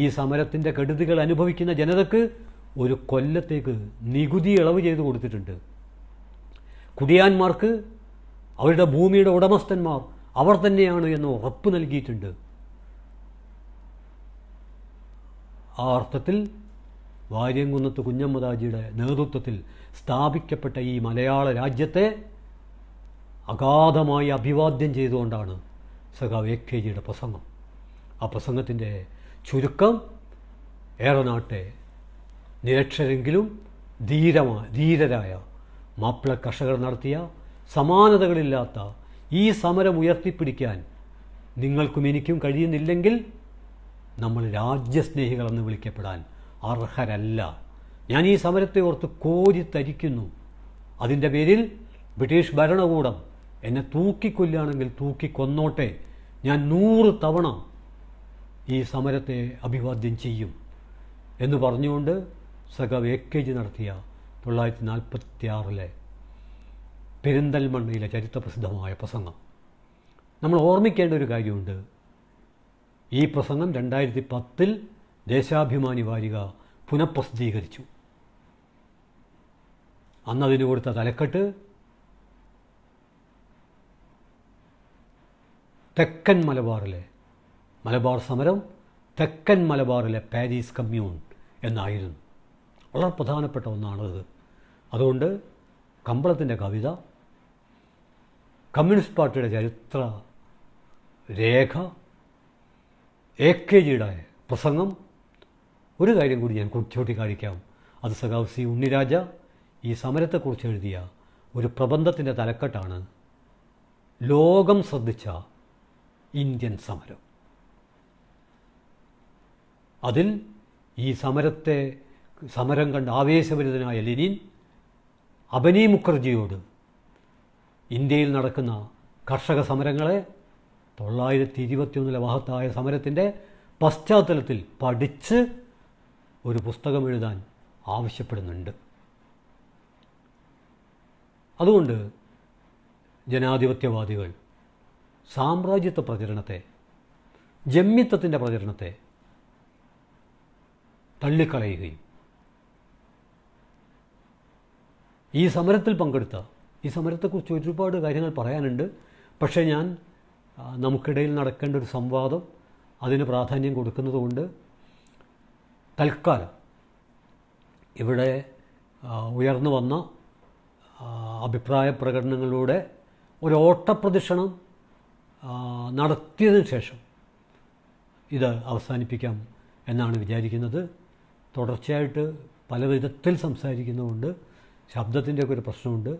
ഈ സമരത്തിൻ്റെ കെടുതികൾ അനുഭവിക്കുന്ന ജനതക്ക് ഒരു കൊല്ലത്തേക്ക് നികുതി ഇളവ് ചെയ്ത് കൊടുത്തിട്ടുണ്ട് കുടിയാന്മാർക്ക് അവരുടെ ഭൂമിയുടെ ഉടമസ്ഥന്മാർ അവർ തന്നെയാണ് എന്ന് ഉറപ്പ് നൽകിയിട്ടുണ്ട് ആ അർത്ഥത്തിൽ വാര്യംകുന്നത്ത് കുഞ്ഞമ്മദാജിയുടെ നേതൃത്വത്തിൽ സ്ഥാപിക്കപ്പെട്ട ഈ മലയാള രാജ്യത്തെ അഗാധമായി അഭിവാദ്യം ചെയ്തുകൊണ്ടാണ് സഖാവ് എ കെ ജിയുടെ പ്രസംഗം ആ പ്രസംഗത്തിൻ്റെ ചുരുക്കം ഏറെനാട്ടെ നിരക്ഷരെങ്കിലും ധീരമായ ധീരരായ മാപ്പിള കർഷകർ നടത്തിയ സമാനതകളില്ലാത്ത ഈ സമരം ഉയർത്തിപ്പിടിക്കാൻ നിങ്ങൾക്കും എനിക്കും കഴിയുന്നില്ലെങ്കിൽ നമ്മൾ രാജ്യസ്നേഹികളെന്ന് വിളിക്കപ്പെടാൻ അർഹരല്ല ഞാൻ ഈ സമരത്തെ ഓർത്ത് കോരിത്തരിക്കുന്നു അതിൻ്റെ പേരിൽ ബ്രിട്ടീഷ് ഭരണകൂടം എന്നെ തൂക്കിക്കൊല്ലുകയാണെങ്കിൽ തൂക്കിക്കൊന്നോട്ടെ ഞാൻ നൂറ് തവണ ഈ സമരത്തെ അഭിവാദ്യം ചെയ്യും എന്ന് പറഞ്ഞുകൊണ്ട് സഖാവ് എ കെ ജി നടത്തിയ തൊള്ളായിരത്തി നാൽപ്പത്തി ആറിലെ പെരിന്തൽമണ്ണയിലെ ചരിത്രപ്രസിദ്ധമായ പ്രസംഗം നമ്മൾ ഓർമ്മിക്കേണ്ട ഒരു കാര്യമുണ്ട് ഈ പ്രസംഗം രണ്ടായിരത്തി പത്തിൽ ദേശാഭിമാനി വാരിക പുനഃപ്രസിദ്ധീകരിച്ചു അന്നതിന് കൊടുത്ത തലക്കെട്ട് തെക്കൻ മലബാറിലെ മലബാർ സമരം തെക്കൻ മലബാറിലെ പാരീസ് കമ്മ്യൂൺ എന്നായിരുന്നു വളരെ പ്രധാനപ്പെട്ട ഒന്നാണത് അതുകൊണ്ട് കമ്പളത്തിൻ്റെ കവിത കമ്മ്യൂണിസ്റ്റ് പാർട്ടിയുടെ ചരിത്ര രേഖ എ കെ ജിയുടെ പ്രസംഗം ഒരു കാര്യം കൂടി ഞാൻ കാണിക്കാം അത് സഖാവ് സി ഉണ്ണിരാജ ഈ സമരത്തെക്കുറിച്ച് എഴുതിയ ഒരു പ്രബന്ധത്തിൻ്റെ തലക്കെട്ടാണ് ലോകം ശ്രദ്ധിച്ച ഇന്ത്യൻ സമരം അതിൽ ഈ സമരത്തെ സമരം കണ്ട് ആവേശഭരിതനായ ലെനിൻ അബനി മുഖർജിയോട് ഇന്ത്യയിൽ നടക്കുന്ന കർഷക സമരങ്ങളെ തൊള്ളായിരത്തി ഇരുപത്തിയൊന്നിലെ മഹത്തായ സമരത്തിൻ്റെ പശ്ചാത്തലത്തിൽ പഠിച്ച് ഒരു പുസ്തകം എഴുതാൻ ആവശ്യപ്പെടുന്നുണ്ട് അതുകൊണ്ട് ജനാധിപത്യവാദികൾ സാമ്രാജ്യത്വ പ്രചരണത്തെ ജമ്യത്വത്തിൻ്റെ പ്രചരണത്തെ തള്ളിക്കളയുകയും ഈ സമരത്തിൽ പങ്കെടുത്ത ഈ സമരത്തെക്കുറിച്ച് ഒരുപാട് കാര്യങ്ങൾ പറയാനുണ്ട് പക്ഷേ ഞാൻ നമുക്കിടയിൽ നടക്കേണ്ട ഒരു സംവാദം അതിന് പ്രാധാന്യം കൊടുക്കുന്നതുകൊണ്ട് തൽക്കാലം ഇവിടെ ഉയർന്നു വന്ന അഭിപ്രായ പ്രകടനങ്ങളിലൂടെ ഒരു ഓട്ടപ്രദക്ഷിണം നടത്തിയതിന് ശേഷം ഇത് അവസാനിപ്പിക്കാം എന്നാണ് വിചാരിക്കുന്നത് തുടർച്ചയായിട്ട് പല വിധത്തിൽ സംസാരിക്കുന്നതുകൊണ്ട് ശബ്ദത്തിൻ്റെയൊക്കെ ഒരു പ്രശ്നമുണ്ട്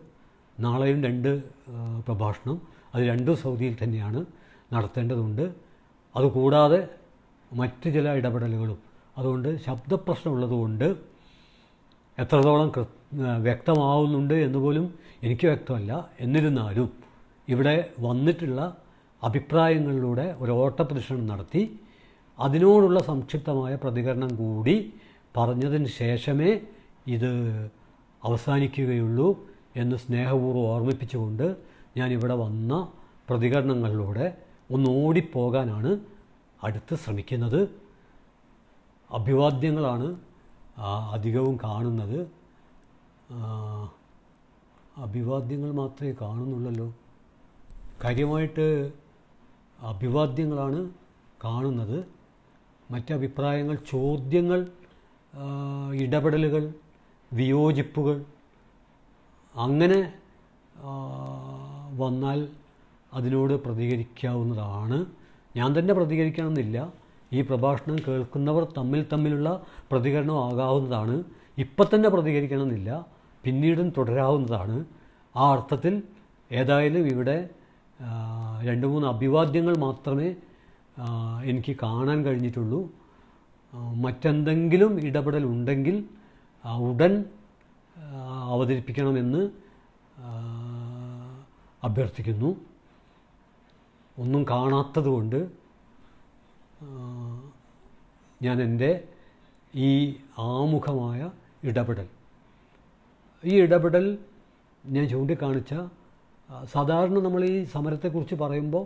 നാളെയും രണ്ട് പ്രഭാഷണം അത് രണ്ടും സൗദിയിൽ തന്നെയാണ് നടത്തേണ്ടതുണ്ട് അതുകൂടാതെ മറ്റ് ചില ഇടപെടലുകളും അതുകൊണ്ട് ശബ്ദപ്രശ്നമുള്ളതുകൊണ്ട് എത്രത്തോളം കൃ വ്യക്തമാവുന്നുണ്ട് പോലും എനിക്ക് വ്യക്തമല്ല എന്നിരുന്നാലും ഇവിടെ വന്നിട്ടുള്ള അഭിപ്രായങ്ങളിലൂടെ ഒരു ഓട്ടപ്രദർശനം നടത്തി അതിനോടുള്ള സംക്ഷിപ്തമായ പ്രതികരണം കൂടി പറഞ്ഞതിന് ശേഷമേ ഇത് അവസാനിക്കുകയുള്ളൂ എന്ന് സ്നേഹപൂർവ്വം ഓർമ്മിപ്പിച്ചുകൊണ്ട് ഞാൻ ഇവിടെ വന്ന പ്രതികരണങ്ങളിലൂടെ ഒന്ന് ഓടിപ്പോകാനാണ് അടുത്ത് ശ്രമിക്കുന്നത് അഭിവാദ്യങ്ങളാണ് അധികവും കാണുന്നത് അഭിവാദ്യങ്ങൾ മാത്രമേ കാണുന്നുള്ളല്ലോ കാര്യമായിട്ട് അഭിവാദ്യങ്ങളാണ് കാണുന്നത് മറ്റഭിപ്രായങ്ങൾ ചോദ്യങ്ങൾ ഇടപെടലുകൾ വിയോജിപ്പുകൾ അങ്ങനെ വന്നാൽ അതിനോട് പ്രതികരിക്കാവുന്നതാണ് ഞാൻ തന്നെ പ്രതികരിക്കണമെന്നില്ല ഈ പ്രഭാഷണം കേൾക്കുന്നവർ തമ്മിൽ തമ്മിലുള്ള പ്രതികരണം ആകാവുന്നതാണ് ഇപ്പം തന്നെ പ്രതികരിക്കണമെന്നില്ല പിന്നീടും തുടരാവുന്നതാണ് ആ അർത്ഥത്തിൽ ഏതായാലും ഇവിടെ രണ്ട് മൂന്ന് അഭിവാദ്യങ്ങൾ മാത്രമേ എനിക്ക് കാണാൻ കഴിഞ്ഞിട്ടുള്ളൂ മറ്റെന്തെങ്കിലും ഇടപെടൽ ഉണ്ടെങ്കിൽ ഉടൻ അവതരിപ്പിക്കണമെന്ന് അഭ്യർത്ഥിക്കുന്നു ഒന്നും കാണാത്തതുകൊണ്ട് ഞാൻ എൻ്റെ ഈ ആമുഖമായ ഇടപെടൽ ഈ ഇടപെടൽ ഞാൻ ചൂണ്ടിക്കാണിച്ച സാധാരണ നമ്മൾ ഈ സമരത്തെക്കുറിച്ച് പറയുമ്പോൾ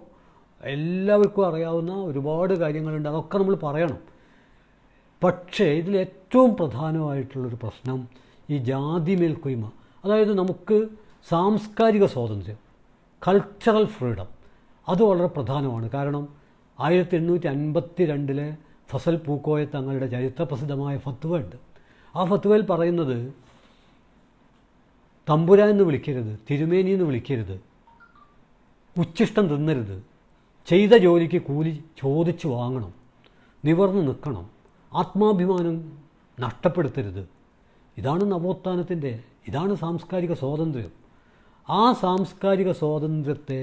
എല്ലാവർക്കും അറിയാവുന്ന ഒരുപാട് കാര്യങ്ങളുണ്ട് അതൊക്കെ നമ്മൾ പറയണം പക്ഷേ ഇതിൽ ഏറ്റവും പ്രധാനമായിട്ടുള്ളൊരു പ്രശ്നം ഈ ജാതി മേൽക്കൊയ്മ അതായത് നമുക്ക് സാംസ്കാരിക സ്വാതന്ത്ര്യം കൾച്ചറൽ ഫ്രീഡം അത് വളരെ പ്രധാനമാണ് കാരണം ആയിരത്തി എണ്ണൂറ്റി അൻപത്തി രണ്ടിലെ ഫസൽ പൂക്കോയ തങ്ങളുടെ ചരിത്രപ്രസിദ്ധമായ ഫത്വ ഉണ്ട് ആ ഫത്വയിൽ പറയുന്നത് തമ്പുര എന്ന് വിളിക്കരുത് തിരുമേനി എന്ന് വിളിക്കരുത് ഉച്ചിഷ്ടം തിന്നരുത് ചെയ്ത ജോലിക്ക് കൂലി ചോദിച്ചു വാങ്ങണം നിവർന്നു നിൽക്കണം ആത്മാഭിമാനം നഷ്ടപ്പെടുത്തരുത് ഇതാണ് നവോത്ഥാനത്തിൻ്റെ ഇതാണ് സാംസ്കാരിക സ്വാതന്ത്ര്യം ആ സാംസ്കാരിക സ്വാതന്ത്ര്യത്തെ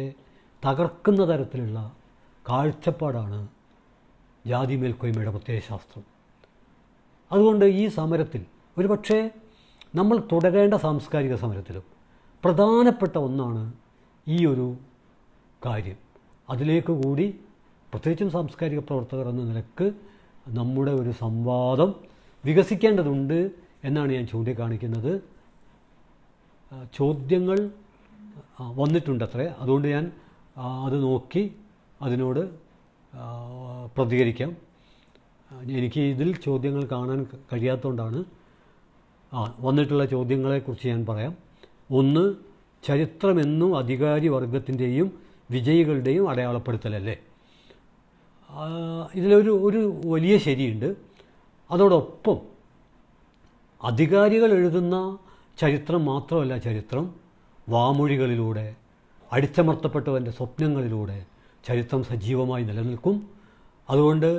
തകർക്കുന്ന തരത്തിലുള്ള കാഴ്ചപ്പാടാണ് ജാതി മേൽക്കോയ്മയുടെ പ്രത്യയശാസ്ത്രം അതുകൊണ്ട് ഈ സമരത്തിൽ ഒരുപക്ഷെ നമ്മൾ തുടരേണ്ട സാംസ്കാരിക സമരത്തിലും പ്രധാനപ്പെട്ട ഒന്നാണ് ഈ ഒരു കാര്യം അതിലേക്ക് കൂടി പ്രത്യേകിച്ചും സാംസ്കാരിക പ്രവർത്തകർ എന്ന നിലക്ക് നമ്മുടെ ഒരു സംവാദം വികസിക്കേണ്ടതുണ്ട് എന്നാണ് ഞാൻ ചൂണ്ടിക്കാണിക്കുന്നത് ചോദ്യങ്ങൾ വന്നിട്ടുണ്ടത്രേ അതുകൊണ്ട് ഞാൻ അത് നോക്കി അതിനോട് പ്രതികരിക്കാം എനിക്ക് ഇതിൽ ചോദ്യങ്ങൾ കാണാൻ കഴിയാത്തതുകൊണ്ടാണ് ആ വന്നിട്ടുള്ള ചോദ്യങ്ങളെക്കുറിച്ച് ഞാൻ പറയാം ഒന്ന് ചരിത്രമെന്നും അധികാരി വർഗത്തിൻ്റെയും വിജയികളുടെയും അടയാളപ്പെടുത്തലല്ലേ ഇതിലൊരു ഒരു വലിയ ശരിയുണ്ട് അതോടൊപ്പം അധികാരികൾ എഴുതുന്ന ചരിത്രം മാത്രമല്ല ചരിത്രം വാമൊഴികളിലൂടെ അടിച്ചമർത്തപ്പെട്ടവൻ്റെ സ്വപ്നങ്ങളിലൂടെ ചരിത്രം സജീവമായി നിലനിൽക്കും അതുകൊണ്ട്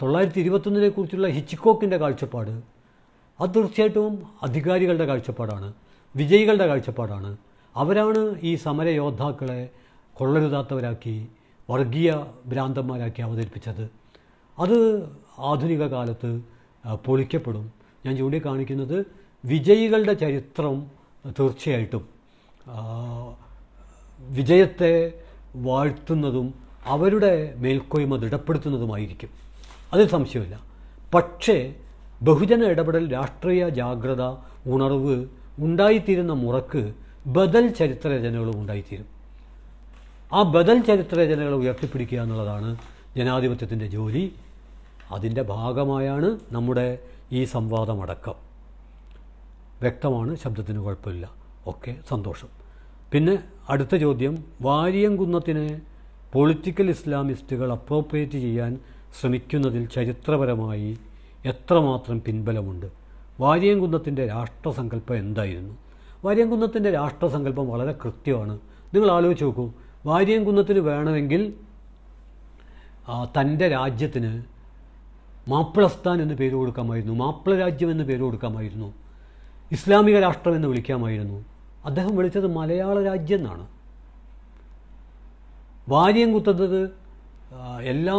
തൊള്ളായിരത്തി ഇരുപത്തൊന്നിനെ കുറിച്ചുള്ള ഹിച്ചിക്കോക്കിൻ്റെ കാഴ്ചപ്പാട് അത് തീർച്ചയായിട്ടും അധികാരികളുടെ കാഴ്ചപ്പാടാണ് വിജയികളുടെ കാഴ്ചപ്പാടാണ് അവരാണ് ഈ സമര യോദ്ധാക്കളെ കൊള്ളരുതാത്തവരാക്കി വർഗീയ ഭ്രാന്തന്മാരാക്കി അവതരിപ്പിച്ചത് അത് ആധുനിക കാലത്ത് പൊളിക്കപ്പെടും ഞാൻ ചൂണ്ടിക്കാണിക്കുന്നത് വിജയികളുടെ ചരിത്രം തീർച്ചയായിട്ടും വിജയത്തെ വാഴ്ത്തുന്നതും അവരുടെ മേൽക്കോയ്മ ദൃഢപ്പെടുത്തുന്നതുമായിരിക്കും അതിൽ സംശയമില്ല പക്ഷേ ബഹുജന ഇടപെടൽ രാഷ്ട്രീയ ജാഗ്രത ഉണർവ് ഉണ്ടായിത്തീരുന്ന മുറക്ക് ബദൽ ചരിത്രരചനകളും ഉണ്ടായിത്തീരും ആ ബദൽ ചരിത്രരചനകളെ ഉയർത്തിപ്പിടിക്കുക എന്നുള്ളതാണ് ജനാധിപത്യത്തിൻ്റെ ജോലി അതിൻ്റെ ഭാഗമായാണ് നമ്മുടെ ഈ സംവാദമടക്കം വ്യക്തമാണ് ശബ്ദത്തിന് കുഴപ്പമില്ല ഓക്കെ സന്തോഷം പിന്നെ അടുത്ത ചോദ്യം വാരിയംകുന്നത്തിനെ പൊളിറ്റിക്കൽ ഇസ്ലാമിസ്റ്റുകൾ അപ്രോപ്രിയേറ്റ് ചെയ്യാൻ ശ്രമിക്കുന്നതിൽ ചരിത്രപരമായി എത്രമാത്രം പിൻബലമുണ്ട് വാര്യംകുന്നത്തിൻ്റെ രാഷ്ട്രസങ്കല്പം എന്തായിരുന്നു വാര്യംകുന്നത്തിൻ്റെ രാഷ്ട്രസങ്കല്പം വളരെ കൃത്യമാണ് നിങ്ങൾ ആലോചിച്ച് നോക്കൂ വാര്യംകുന്നത്തിന് വേണമെങ്കിൽ തൻ്റെ രാജ്യത്തിന് മാപ്പിളസ്ഥാൻ എന്ന് പേര് കൊടുക്കാമായിരുന്നു മാപ്പിള രാജ്യം എന്ന് പേര് കൊടുക്കാമായിരുന്നു ഇസ്ലാമിക രാഷ്ട്രം എന്ന് വിളിക്കാമായിരുന്നു അദ്ദേഹം വിളിച്ചത് മലയാള രാജ്യം എന്നാണ് വാര്യം കുത്തുന്നത് എല്ലാ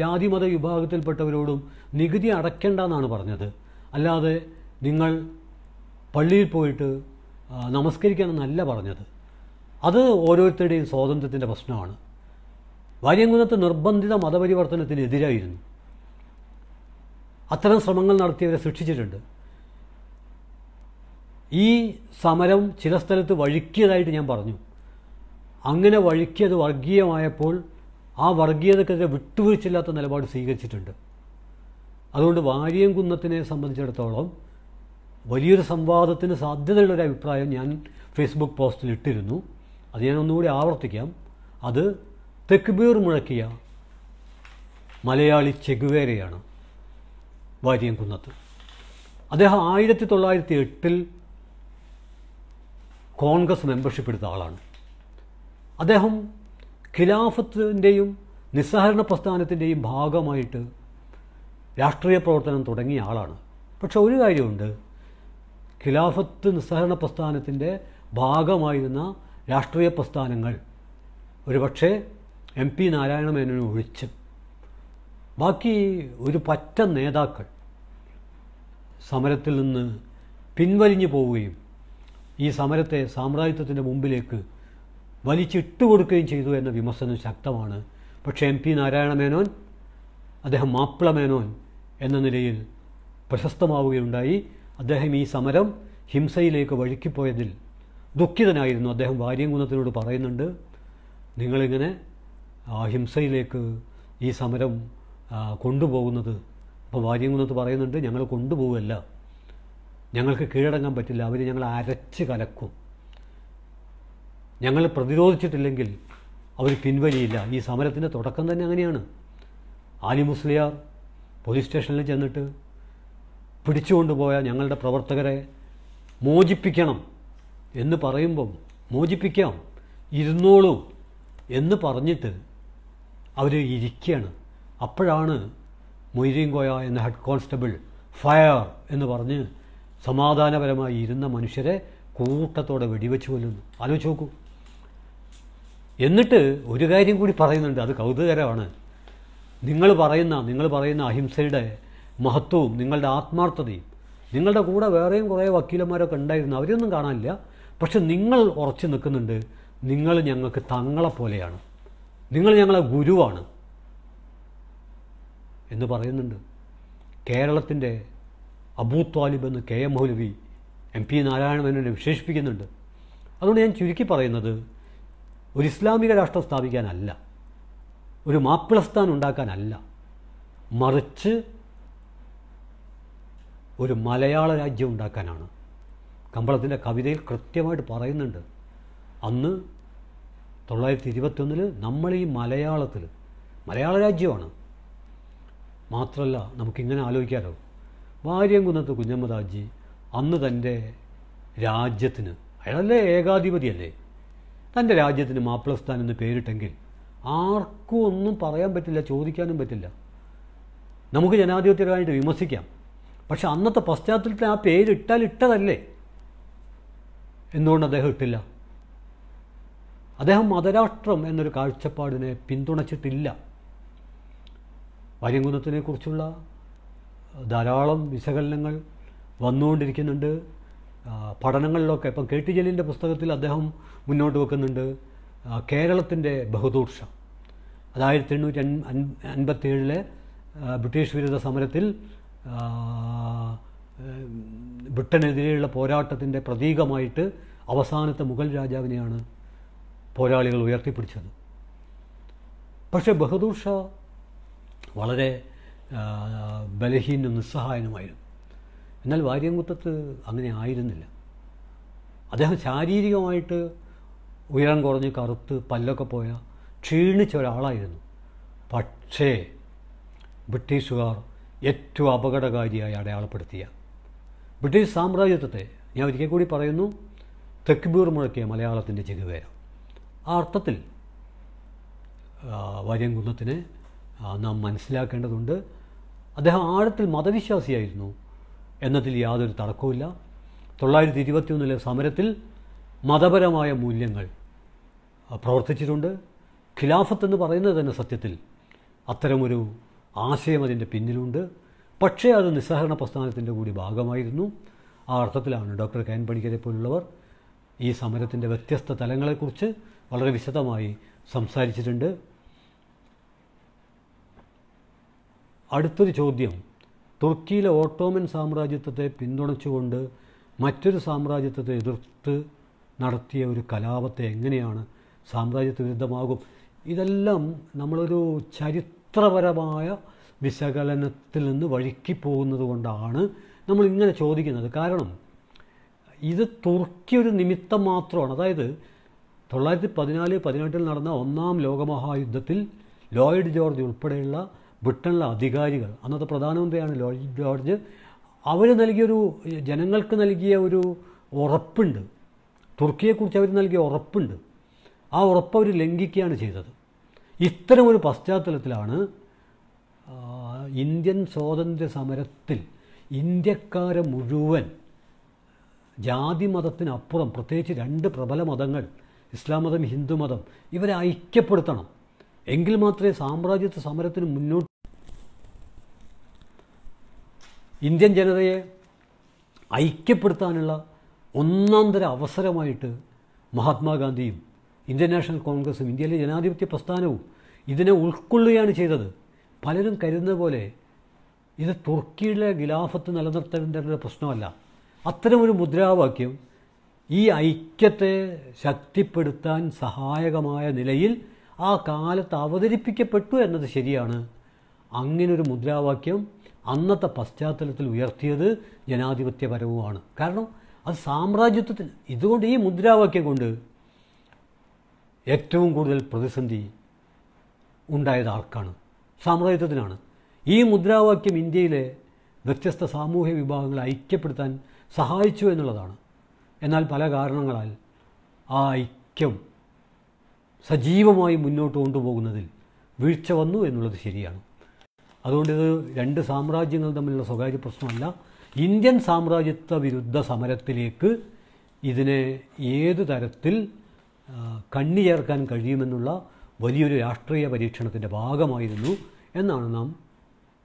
ജാതിമത വിഭാഗത്തിൽപ്പെട്ടവരോടും നികുതി അടയ്ക്കേണ്ട എന്നാണ് പറഞ്ഞത് അല്ലാതെ നിങ്ങൾ പള്ളിയിൽ പോയിട്ട് നമസ്കരിക്കണമെന്നല്ല പറഞ്ഞത് അത് ഓരോരുത്തരുടെയും സ്വാതന്ത്ര്യത്തിൻ്റെ പ്രശ്നമാണ് വാര്യംകുന്നത്ത് നിർബന്ധിത മതപരിവർത്തനത്തിനെതിരായിരുന്നു അത്തരം ശ്രമങ്ങൾ നടത്തിയവരെ ശിക്ഷിച്ചിട്ടുണ്ട് ഈ സമരം ചില സ്ഥലത്ത് വഴുക്കിയതായിട്ട് ഞാൻ പറഞ്ഞു അങ്ങനെ വഴുക്കിയത് വർഗീയമായപ്പോൾ ആ വർഗീയതക്കെതിരെ വിട്ടുവീഴ്ചയില്ലാത്ത നിലപാട് സ്വീകരിച്ചിട്ടുണ്ട് അതുകൊണ്ട് വാര്യം കുന്നത്തിനെ സംബന്ധിച്ചിടത്തോളം വലിയൊരു സംവാദത്തിന് സാധ്യതയുള്ളൊരു അഭിപ്രായം ഞാൻ ഫേസ്ബുക്ക് പോസ്റ്റിൽ ഇട്ടിരുന്നു അത് ഞാൻ ഒന്നുകൂടി ആവർത്തിക്കാം അത് തെക്കുബീർ മുഴക്കിയ മലയാളി ചെഗുവേരയാണ് വാര്യംകുന്നത്ത് അദ്ദേഹം ആയിരത്തി തൊള്ളായിരത്തി എട്ടിൽ കോൺഗ്രസ് മെമ്പർഷിപ്പ് എടുത്ത ആളാണ് അദ്ദേഹം ഖിലാഫത്തിൻ്റെയും നിസ്സഹരണ പ്രസ്ഥാനത്തിൻ്റെയും ഭാഗമായിട്ട് രാഷ്ട്രീയ പ്രവർത്തനം തുടങ്ങിയ ആളാണ് പക്ഷെ ഒരു കാര്യമുണ്ട് ഖിലാഫത്ത് നിസ്സഹരണ പ്രസ്ഥാനത്തിൻ്റെ ഭാഗമായിരുന്ന രാഷ്ട്രീയ പ്രസ്ഥാനങ്ങൾ ഒരുപക്ഷെ എം പി നാരായണ മേനോനെ ഒഴിച്ച് ബാക്കി ഒരു പറ്റ നേതാക്കൾ സമരത്തിൽ നിന്ന് പിൻവലിഞ്ഞു പോവുകയും ഈ സമരത്തെ സാമ്രാജ്യത്വത്തിൻ്റെ മുമ്പിലേക്ക് വലിച്ചിട്ട് കൊടുക്കുകയും ചെയ്തു എന്ന വിമർശനം ശക്തമാണ് പക്ഷേ എം പി നാരായണ മേനോൻ അദ്ദേഹം മാപ്പിള മേനോൻ എന്ന നിലയിൽ പ്രശസ്തമാവുകയുണ്ടായി അദ്ദേഹം ഈ സമരം ഹിംസയിലേക്ക് വഴുക്കിപ്പോയതിൽ ദുഃഖിതനായിരുന്നു അദ്ദേഹം വാര്യംകുന്നത്തിനോട് പറയുന്നുണ്ട് നിങ്ങളിങ്ങനെ ഹിംസയിലേക്ക് ഈ സമരം കൊണ്ടുപോകുന്നത് അപ്പോൾ വാര്യംകുന്നത്ത് പറയുന്നുണ്ട് ഞങ്ങൾ കൊണ്ടുപോവുമല്ല ഞങ്ങൾക്ക് കീഴടങ്ങാൻ പറ്റില്ല അവർ ഞങ്ങൾ അരച്ച് കലക്കും ഞങ്ങൾ പ്രതിരോധിച്ചിട്ടില്ലെങ്കിൽ അവർ പിൻവലിയില്ല ഈ സമരത്തിൻ്റെ തുടക്കം തന്നെ അങ്ങനെയാണ് ആലി മുസ്ലിയാർ പോലീസ് സ്റ്റേഷനിൽ ചെന്നിട്ട് പിടിച്ചുകൊണ്ടുപോയ ഞങ്ങളുടെ പ്രവർത്തകരെ മോചിപ്പിക്കണം എന്ന് പറയുമ്പം മോചിപ്പിക്കാം ഇരുന്നോളും എന്ന് പറഞ്ഞിട്ട് അവർ ഇരിക്കുകയാണ് അപ്പോഴാണ് മൊയ്തീൻ എന്ന ഹെഡ് കോൺസ്റ്റബിൾ ഫയർ എന്ന് പറഞ്ഞ് സമാധാനപരമായി ഇരുന്ന മനുഷ്യരെ കൂട്ടത്തോടെ വെടിവെച്ച് കൊല്ലുന്നു ആലോചിച്ച് നോക്കൂ എന്നിട്ട് ഒരു കാര്യം കൂടി പറയുന്നുണ്ട് അത് കൗതുകരമാണ് നിങ്ങൾ പറയുന്ന നിങ്ങൾ പറയുന്ന അഹിംസയുടെ മഹത്വവും നിങ്ങളുടെ ആത്മാർത്ഥതയും നിങ്ങളുടെ കൂടെ വേറെയും കുറേ വക്കീലന്മാരൊക്കെ ഉണ്ടായിരുന്നു അവരൊന്നും കാണാനില്ല പക്ഷെ നിങ്ങൾ ഉറച്ചു നിൽക്കുന്നുണ്ട് നിങ്ങൾ ഞങ്ങൾക്ക് തങ്ങളെപ്പോലെയാണ് നിങ്ങൾ ഞങ്ങളെ ഗുരുവാണ് എന്ന് പറയുന്നുണ്ട് കേരളത്തിൻ്റെ അബൂ താലിബ് എന്ന് കെ എം മൗലവി എം പി നാരായണമേനോനെ വിശേഷിപ്പിക്കുന്നുണ്ട് അതുകൊണ്ട് ഞാൻ ചുരുക്കി പറയുന്നത് ഒരു ഇസ്ലാമിക രാഷ്ട്രം സ്ഥാപിക്കാനല്ല ഒരു മാപ്പിളസ്ഥാൻ ഉണ്ടാക്കാനല്ല മറിച്ച് ഒരു മലയാള രാജ്യം ഉണ്ടാക്കാനാണ് കമ്പളത്തിൻ്റെ കവിതയിൽ കൃത്യമായിട്ട് പറയുന്നുണ്ട് അന്ന് തൊള്ളായിരത്തി ഇരുപത്തൊന്നിൽ നമ്മൾ ഈ മലയാളത്തിൽ മലയാള രാജ്യമാണ് മാത്രമല്ല നമുക്കിങ്ങനെ ആലോചിക്കാമല്ലോ കുന്നത്ത് കുഞ്ഞമ്മദാജി അന്ന് തൻ്റെ രാജ്യത്തിന് അയാളല്ലേ ഏകാധിപതിയല്ലേ തൻ്റെ രാജ്യത്തിന് മാപ്പിളസ്ഥാൻ എന്ന് പേരിട്ടെങ്കിൽ ആർക്കും ഒന്നും പറയാൻ പറ്റില്ല ചോദിക്കാനും പറ്റില്ല നമുക്ക് ജനാധിപത്യമായിട്ട് വിമർശിക്കാം പക്ഷെ അന്നത്തെ പശ്ചാത്തലത്തിൽ ആ പേരിട്ടാൽ ഇട്ടതല്ലേ എന്തുകൊണ്ട് അദ്ദേഹം ഇട്ടില്ല അദ്ദേഹം മതരാഷ്ട്രം എന്നൊരു കാഴ്ചപ്പാടിനെ പിന്തുണച്ചിട്ടില്ല വാര്യംകുന്നത്തിനെക്കുറിച്ചുള്ള ധാരാളം വിശകലനങ്ങൾ വന്നുകൊണ്ടിരിക്കുന്നുണ്ട് പഠനങ്ങളിലൊക്കെ ഇപ്പം കെ ടി ജലീലിൻ്റെ പുസ്തകത്തിൽ അദ്ദേഹം മുന്നോട്ട് വെക്കുന്നുണ്ട് കേരളത്തിൻ്റെ ബഹദൂർഷ അത് ആയിരത്തി എണ്ണൂറ്റി അൻപത്തേഴിലെ ബ്രിട്ടീഷ് വിരുദ്ധ സമരത്തിൽ ബ്രിട്ടനെതിരെയുള്ള പോരാട്ടത്തിൻ്റെ പ്രതീകമായിട്ട് അവസാനത്തെ മുഗൾ രാജാവിനെയാണ് പോരാളികൾ ഉയർത്തിപ്പിടിച്ചത് പക്ഷേ ബഹദൂർഷ വളരെ ബലഹീനും നിസ്സഹായനുമായിരുന്നു എന്നാൽ വാര്യംകുത്തത്ത് അങ്ങനെ ആയിരുന്നില്ല അദ്ദേഹം ശാരീരികമായിട്ട് ഉയരം കുറഞ്ഞ് കറുത്ത് പല്ലൊക്കെ പോയ ക്ഷീണിച്ച ഒരാളായിരുന്നു പക്ഷേ ബ്രിട്ടീഷുകാർ ഏറ്റവും അപകടകാരിയായി അടയാളപ്പെടുത്തിയ ബ്രിട്ടീഷ് സാമ്രാജ്യത്വത്തെ ഞാൻ ഒരിക്കൽ കൂടി പറയുന്നു തെക്കുബീർ മുഴക്കിയ മലയാളത്തിൻ്റെ ചെകുവേരം ആ അർത്ഥത്തിൽ വാര്യംകുന്നത്തിനെ നാം മനസ്സിലാക്കേണ്ടതുണ്ട് അദ്ദേഹം ആഴത്തിൽ മതവിശ്വാസിയായിരുന്നു എന്നതിൽ യാതൊരു തർക്കവുമില്ല തൊള്ളായിരത്തി ഇരുപത്തിയൊന്നിലെ സമരത്തിൽ മതപരമായ മൂല്യങ്ങൾ പ്രവർത്തിച്ചിട്ടുണ്ട് ഖിലാഫത്ത് എന്ന് പറയുന്നത് തന്നെ സത്യത്തിൽ അത്തരമൊരു ആശയം അതിൻ്റെ പിന്നിലുണ്ട് പക്ഷേ അത് നിസ്സഹകരണ പ്രസ്ഥാനത്തിൻ്റെ കൂടി ഭാഗമായിരുന്നു ആ അർത്ഥത്തിലാണ് ഡോക്ടർ കയൻ പണിക്കരെ പോലുള്ളവർ ഈ സമരത്തിൻ്റെ വ്യത്യസ്ത തലങ്ങളെക്കുറിച്ച് വളരെ വിശദമായി സംസാരിച്ചിട്ടുണ്ട് അടുത്തൊരു ചോദ്യം തുർക്കിയിലെ ഓട്ടോമൻ സാമ്രാജ്യത്വത്തെ പിന്തുണച്ചുകൊണ്ട് മറ്റൊരു സാമ്രാജ്യത്വത്തെ എതിർത്ത് നടത്തിയ ഒരു കലാപത്തെ എങ്ങനെയാണ് സാമ്രാജ്യത്വ വിരുദ്ധമാകും ഇതെല്ലാം നമ്മളൊരു ചരിത്രപരമായ വിശകലനത്തിൽ നിന്ന് വഴുക്കി പോകുന്നത് കൊണ്ടാണ് നമ്മളിങ്ങനെ ചോദിക്കുന്നത് കാരണം ഇത് തുർക്കി ഒരു നിമിത്തം മാത്രമാണ് അതായത് തൊള്ളായിരത്തി പതിനാല് പതിനെട്ടിൽ നടന്ന ഒന്നാം ലോകമഹായുദ്ധത്തിൽ ലോയിഡ് ജോർജ് ഉൾപ്പെടെയുള്ള ബ്രിട്ടനിലെ അധികാരികൾ അന്നത്തെ പ്രധാനമന്ത്രിയാണ് ലോർഡ് ജോർജ് അവർ നൽകിയൊരു ജനങ്ങൾക്ക് നൽകിയ ഒരു ഉറപ്പുണ്ട് തുർക്കിയെക്കുറിച്ച് അവർ നൽകിയ ഉറപ്പുണ്ട് ആ ഉറപ്പ് അവർ ലംഘിക്കുകയാണ് ചെയ്തത് ഇത്തരം ഒരു പശ്ചാത്തലത്തിലാണ് ഇന്ത്യൻ സ്വാതന്ത്ര്യ സമരത്തിൽ ഇന്ത്യക്കാരെ മുഴുവൻ ജാതി മതത്തിനപ്പുറം പ്രത്യേകിച്ച് രണ്ട് പ്രബല മതങ്ങൾ ഇസ്ലാം മതം ഹിന്ദു മതം ഇവരെ ഐക്യപ്പെടുത്തണം എങ്കിൽ മാത്രമേ സാമ്രാജ്യത്വ സമരത്തിന് മുന്നോട്ട് ഇന്ത്യൻ ജനതയെ ഐക്യപ്പെടുത്താനുള്ള ഒന്നാന്തര അവസരമായിട്ട് മഹാത്മാഗാന്ധിയും ഇന്ത്യൻ നാഷണൽ കോൺഗ്രസും ഇന്ത്യയിലെ ജനാധിപത്യ പ്രസ്ഥാനവും ഇതിനെ ഉൾക്കൊള്ളുകയാണ് ചെയ്തത് പലരും കരുതുന്ന പോലെ ഇത് തുർക്കിയിലെ ഖിലാഫത്ത് നിലനിർത്തേണ്ട പ്രശ്നമല്ല അത്തരമൊരു മുദ്രാവാക്യം ഈ ഐക്യത്തെ ശക്തിപ്പെടുത്താൻ സഹായകമായ നിലയിൽ ആ കാലത്ത് അവതരിപ്പിക്കപ്പെട്ടു എന്നത് ശരിയാണ് അങ്ങനൊരു മുദ്രാവാക്യം അന്നത്തെ പശ്ചാത്തലത്തിൽ ഉയർത്തിയത് ജനാധിപത്യപരവുമാണ് കാരണം അത് സാമ്രാജ്യത്വത്തിൽ ഇതുകൊണ്ട് ഈ മുദ്രാവാക്യം കൊണ്ട് ഏറ്റവും കൂടുതൽ പ്രതിസന്ധി ഉണ്ടായത് ആർക്കാണ് സാമ്രാജ്യത്വത്തിനാണ് ഈ മുദ്രാവാക്യം ഇന്ത്യയിലെ വ്യത്യസ്ത സാമൂഹ്യ വിഭാഗങ്ങളെ ഐക്യപ്പെടുത്താൻ സഹായിച്ചു എന്നുള്ളതാണ് എന്നാൽ പല കാരണങ്ങളാൽ ആ ഐക്യം സജീവമായി മുന്നോട്ട് കൊണ്ടുപോകുന്നതിൽ വീഴ്ച വന്നു എന്നുള്ളത് ശരിയാണ് അതുകൊണ്ട് ഇത് രണ്ട് സാമ്രാജ്യങ്ങൾ തമ്മിലുള്ള സ്വകാര്യ പ്രശ്നമല്ല ഇന്ത്യൻ സാമ്രാജ്യത്വ വിരുദ്ധ സമരത്തിലേക്ക് ഇതിനെ ഏത് തരത്തിൽ കണ്ണി ചേർക്കാൻ കഴിയുമെന്നുള്ള വലിയൊരു രാഷ്ട്രീയ പരീക്ഷണത്തിൻ്റെ ഭാഗമായിരുന്നു എന്നാണ് നാം